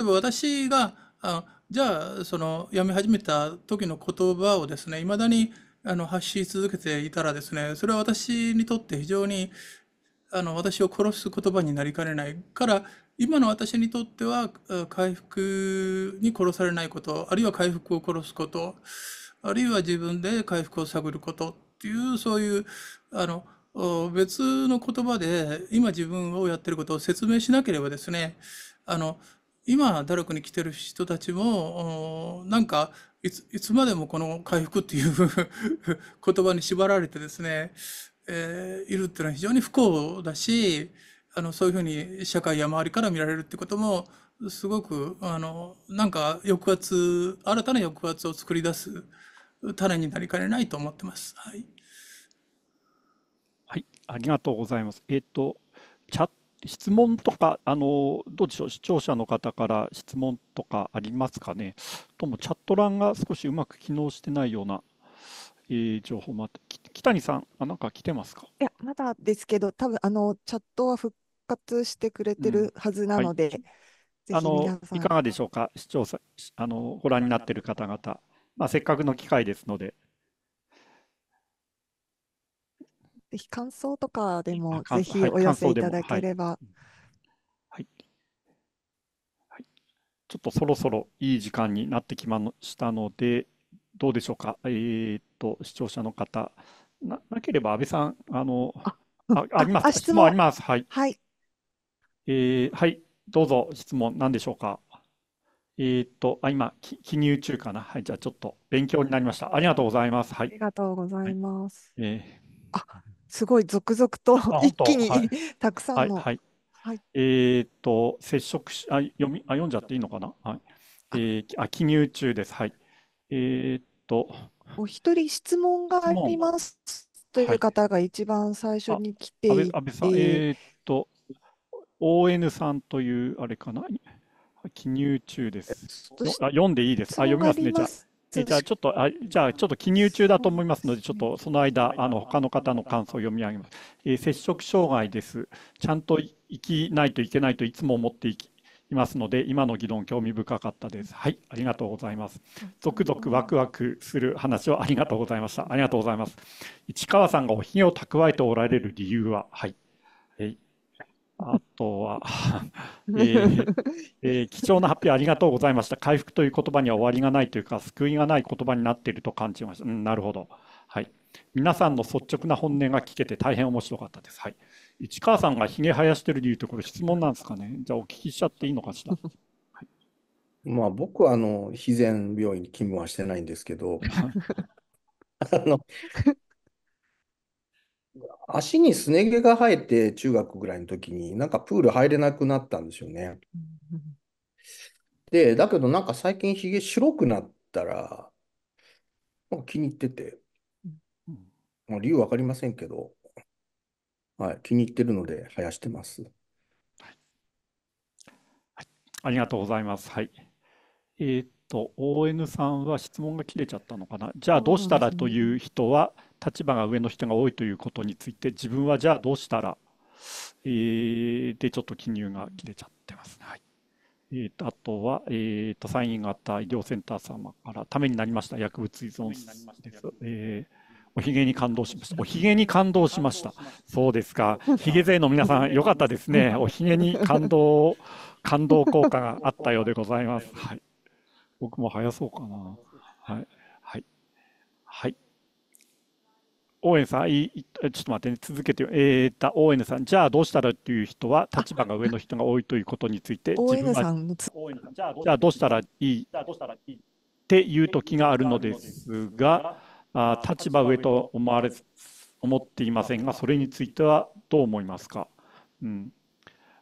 えば私が、あじゃあ、その、辞め始めた時の言葉をですね、いまだにあの発し続けていたらですね、それは私にとって非常に、あの、私を殺す言葉になりかねないから、今の私にとっては、回復に殺されないこと、あるいは回復を殺すこと、あるいは自分で回復を探ることっていうそういうあの別の言葉で今自分をやってることを説明しなければですねあの今ダルクに来てる人たちもなんかいつまでもこの回復っていう言葉に縛られてですね、えー、いるっていうのは非常に不幸だしあのそういうふうに社会や周りから見られるってこともすごくあのなんか抑圧新たな抑圧を作り出す種になりかねないと思ってます。はい。はい、ありがとうございます。えっ、ー、と、チャ質問とか、あの、どうでしょう、視聴者の方から質問とかありますかね。とも、チャット欄が少しうまく機能してないような、えー、情報もあって、北谷さん、あ、なんか来てますかいや、まだですけど、多分あの、チャットは復活してくれてるはずなので、うんはい、あの、いかがでしょうか、視聴者、あの、ご覧になっている方々。まあ、せっかくの機会ですので。ぜひ感想とかでもぜひお寄せいただければ。はい、はい、ちょっとそろそろいい時間になってきましたので、どうでしょうか、えー、っと視聴者の方な、なければ安倍さん、あのああります質問あります。はい、はいえー、はい、どうぞ質問、なんでしょうか。えっと、あ、今、き、記入中かな。はい、じゃあちょっと勉強になりました。ありがとうございます。はい。ありがとうございます。えあ、すごい続々と一気に、はい、たくさんの。はい。はい、えっと、接触し、あ、読み、あ、読んじゃっていいのかな。はい。えー、あ、記入中です。はい。えー、っと。お一人質問がありますという方が一番最初に来ていて、はい、安倍さん、えー、っと、ON さんというあれかな。記入中です。あ読んでいいです。あ読みますね。じゃあ。じゃあちょっとあ、じゃあちょっと記入中だと思いますので、ちょっとその間、あの他の方の感想を読み上げます、えー、接触障害です。ちゃんと生きないといけないといつも思っていきますので、今の議論、興味深かったです。はい、ありがとうございます。続々ワクワクする話をありがとうございました。ありがとうございます。市川さんがお髭を蓄えておられる理由は、はい。あとは、[laughs] えーえー、貴重な発表ありがとうございました。回復という言葉には終わりがないというか、救いがない言葉になっていると感じました。うん、なるほど。はい。皆さんの率直な本音が聞けて大変面白かったです。はい。市川さんがひげ生やしてる理由ってこれ質問なんですかね。じゃあお聞きしちゃっていいのかしら。はい、まあ僕はあの肥前病院に勤務はしてないんですけど、[laughs] あの足にすね毛が生えて、中学ぐらいの時に、なんかプール入れなくなったんですよね。で、だけどなんか最近ひげ白くなったら、なんか気に入ってて、まあ、理由わかりませんけど、はい、気に入ってるので生やしてます。ありがとうございます。はい。えっと、ON さんは質問が切れちゃったのかな。じゃあどうしたらという人は、立場が上の人が多いということについて自分はじゃあどうしたら、えー、でちょっと記入が切れちゃってます、ね、はい、えーと、あとは、えーと、が産院型医療センター様からためになりました薬物依存です、えー、おひげに感動しました。おひげに感動しました。そうですか。ひ [laughs] げ勢の皆さん、よかったですね。[laughs] おひげに感動、感動効果があったようでございます。はい。僕も生やそうかな。はい。大江さんい、い、ちょっと待って、ね、続けて、えー、だ大江さん、じゃあどうしたらっていう人は、立場が上の人が多いということについて、自分は、大江さんじゃあどうしたらいいっていう時があるのですが、あ立場上と思われ思っていませんが、それについてはどう思いますか。うん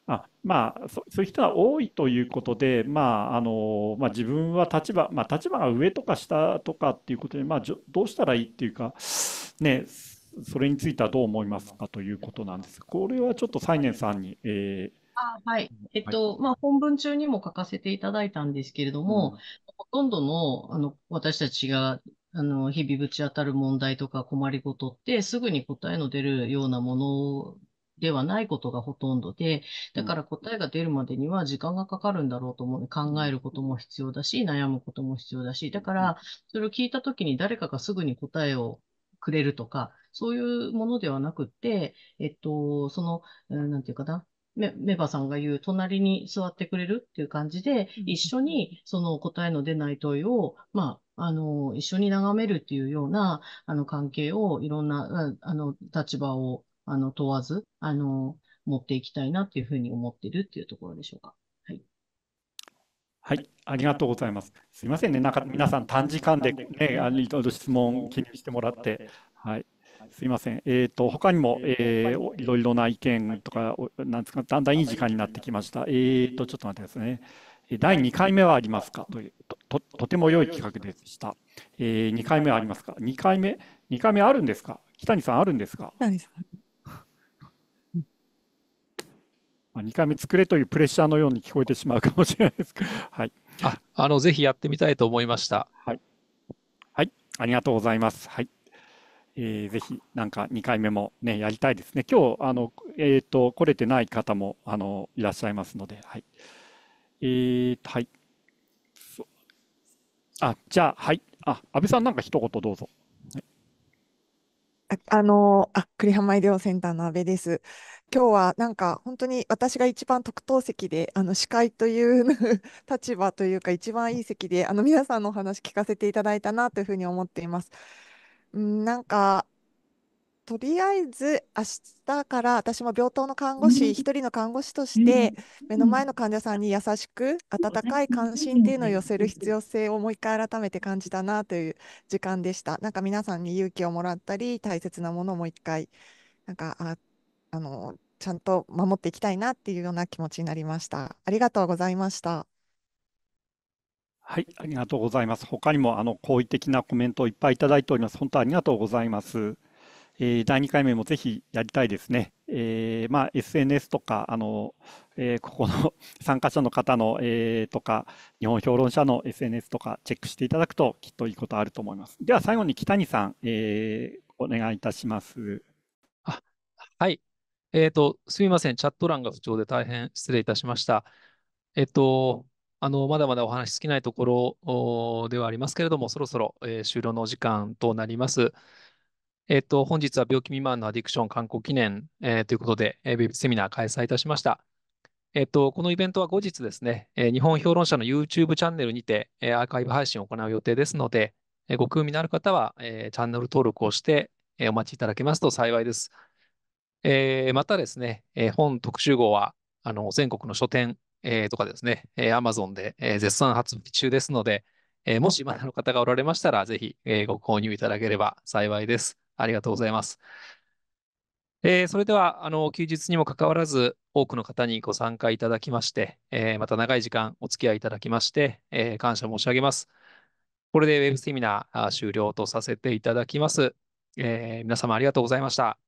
あまあ、そういう人は多いということで、まああのまあ、自分は立場,、まあ、立場が上とか下とかっていうことで、まあ、どうしたらいいっていうか、ね、それについてはどう思いますかということなんです。これはちょっとサイさんに、えあはい。えっと、まあ、本文中にも書かせていただいたんですけれども、ほとんどの、あの、私たちが、あの、日々ぶち当たる問題とか困りごとって、すぐに答えの出るようなものではないことがほとんどで、だから答えが出るまでには時間がかかるんだろうと思う。考えることも必要だし、悩むことも必要だし、だから、それを聞いた時に誰かがすぐに答えをくれるとか、そういうものではなくて、えっと、その、なんていうかな、メメバさんが言う隣に座ってくれるっていう感じで、一緒にその答えの出ない問いを、まあ、あの、一緒に眺めるっていうような、あの、関係を、いろんな、あの、立場をあの、問わず、あの、持っていきたいなっていうふうに思ってるっていうところでしょうか。はい。はい、ありがとうございます。すみませんね、なんか皆さん短時間でね、あの質問記入してもらって、はい。すみません。えっ、ー、と他にも、えー、いろいろな意見とか、なんですか、だんだんいい時間になってきました。えっ、ー、とちょっと待ってですね。第2回目はありますかというととても良い企画でした。えー、2回目はありますか ?2 回目、2回目あるんですか北谷さんあるんですか北谷さんまあ、2回目作れというプレッシャーのように聞こえてしまうかもしれないですけど、[laughs] はい、ああのぜひやってみたいと思いました。はい、はい、ありがとうございます。はいえー、ぜひなんか2回目もねやりたいですね。今日あのえっ、ー、と来れてない方もあのいらっしゃいますので、はい。えー、はい。あじゃあはい。あ安倍さんなんか一言どうぞ。はい、ああのあ栗浜医療センターの安倍です。今日はなんか本当に私が一番特等席であの司会という [laughs] 立場というか一番いい席であの皆さんのお話聞かせていただいたなというふうに思っています。んなんかとりあえず明日から私も病棟の看護師、一人の看護師として目の前の患者さんに優しく温かい関心っていうのを寄せる必要性をもう一回改めて感じたなという時間でした。なんか皆さんに勇気をもらったり大切なものをもう一回なんかああのちゃんと守っていきたいなっていうような気持ちになりました。ありがとうございました。はい、ありがとうございます。他にもあの好意的なコメントをいっぱいいただいております。本当ありがとうございます。えー、第2回目もぜひやりたいですね。えー、まあ、SNS とか、あの、えー、ここの [laughs] 参加者の方の、えとか、日本評論者の SNS とかチェックしていただくときっといいことあると思います。では最後に北谷さん、えお願いいたします。あはい、えっ、ー、と、すみません。チャット欄が不調で大変失礼いたしました。えっ、ー、と、あの、まだまだお話し尽きないところではありますけれども、そろそろ、えー、終了のお時間となります。えっ、ー、と、本日は病気未満のアディクション観光記念、えー、ということで、えー、セミナー開催いたしました。えっ、と、このイベントは後日ですね、え日本評論者の YouTube チャンネルにて、えアーカイブ配信を行う予定ですので、えご興味のある方は、えチャンネル登録をして、えお待ちいただけますと幸いです。えー、またですね、えー、本特集号はあの全国の書店、えー、とかですね、えー、Amazon で、えー、絶賛発売中ですので、えー、もし今の方がおられましたら、ぜひ、えー、ご購入いただければ幸いです。ありがとうございます。えー、それではあの休日にもかかわらず多くの方にご参加いただきまして、えー、また長い時間お付き合いいただきまして、えー、感謝申し上げます。これでウェブセミナー終了とさせていただきます。え皆様ありがとうございました。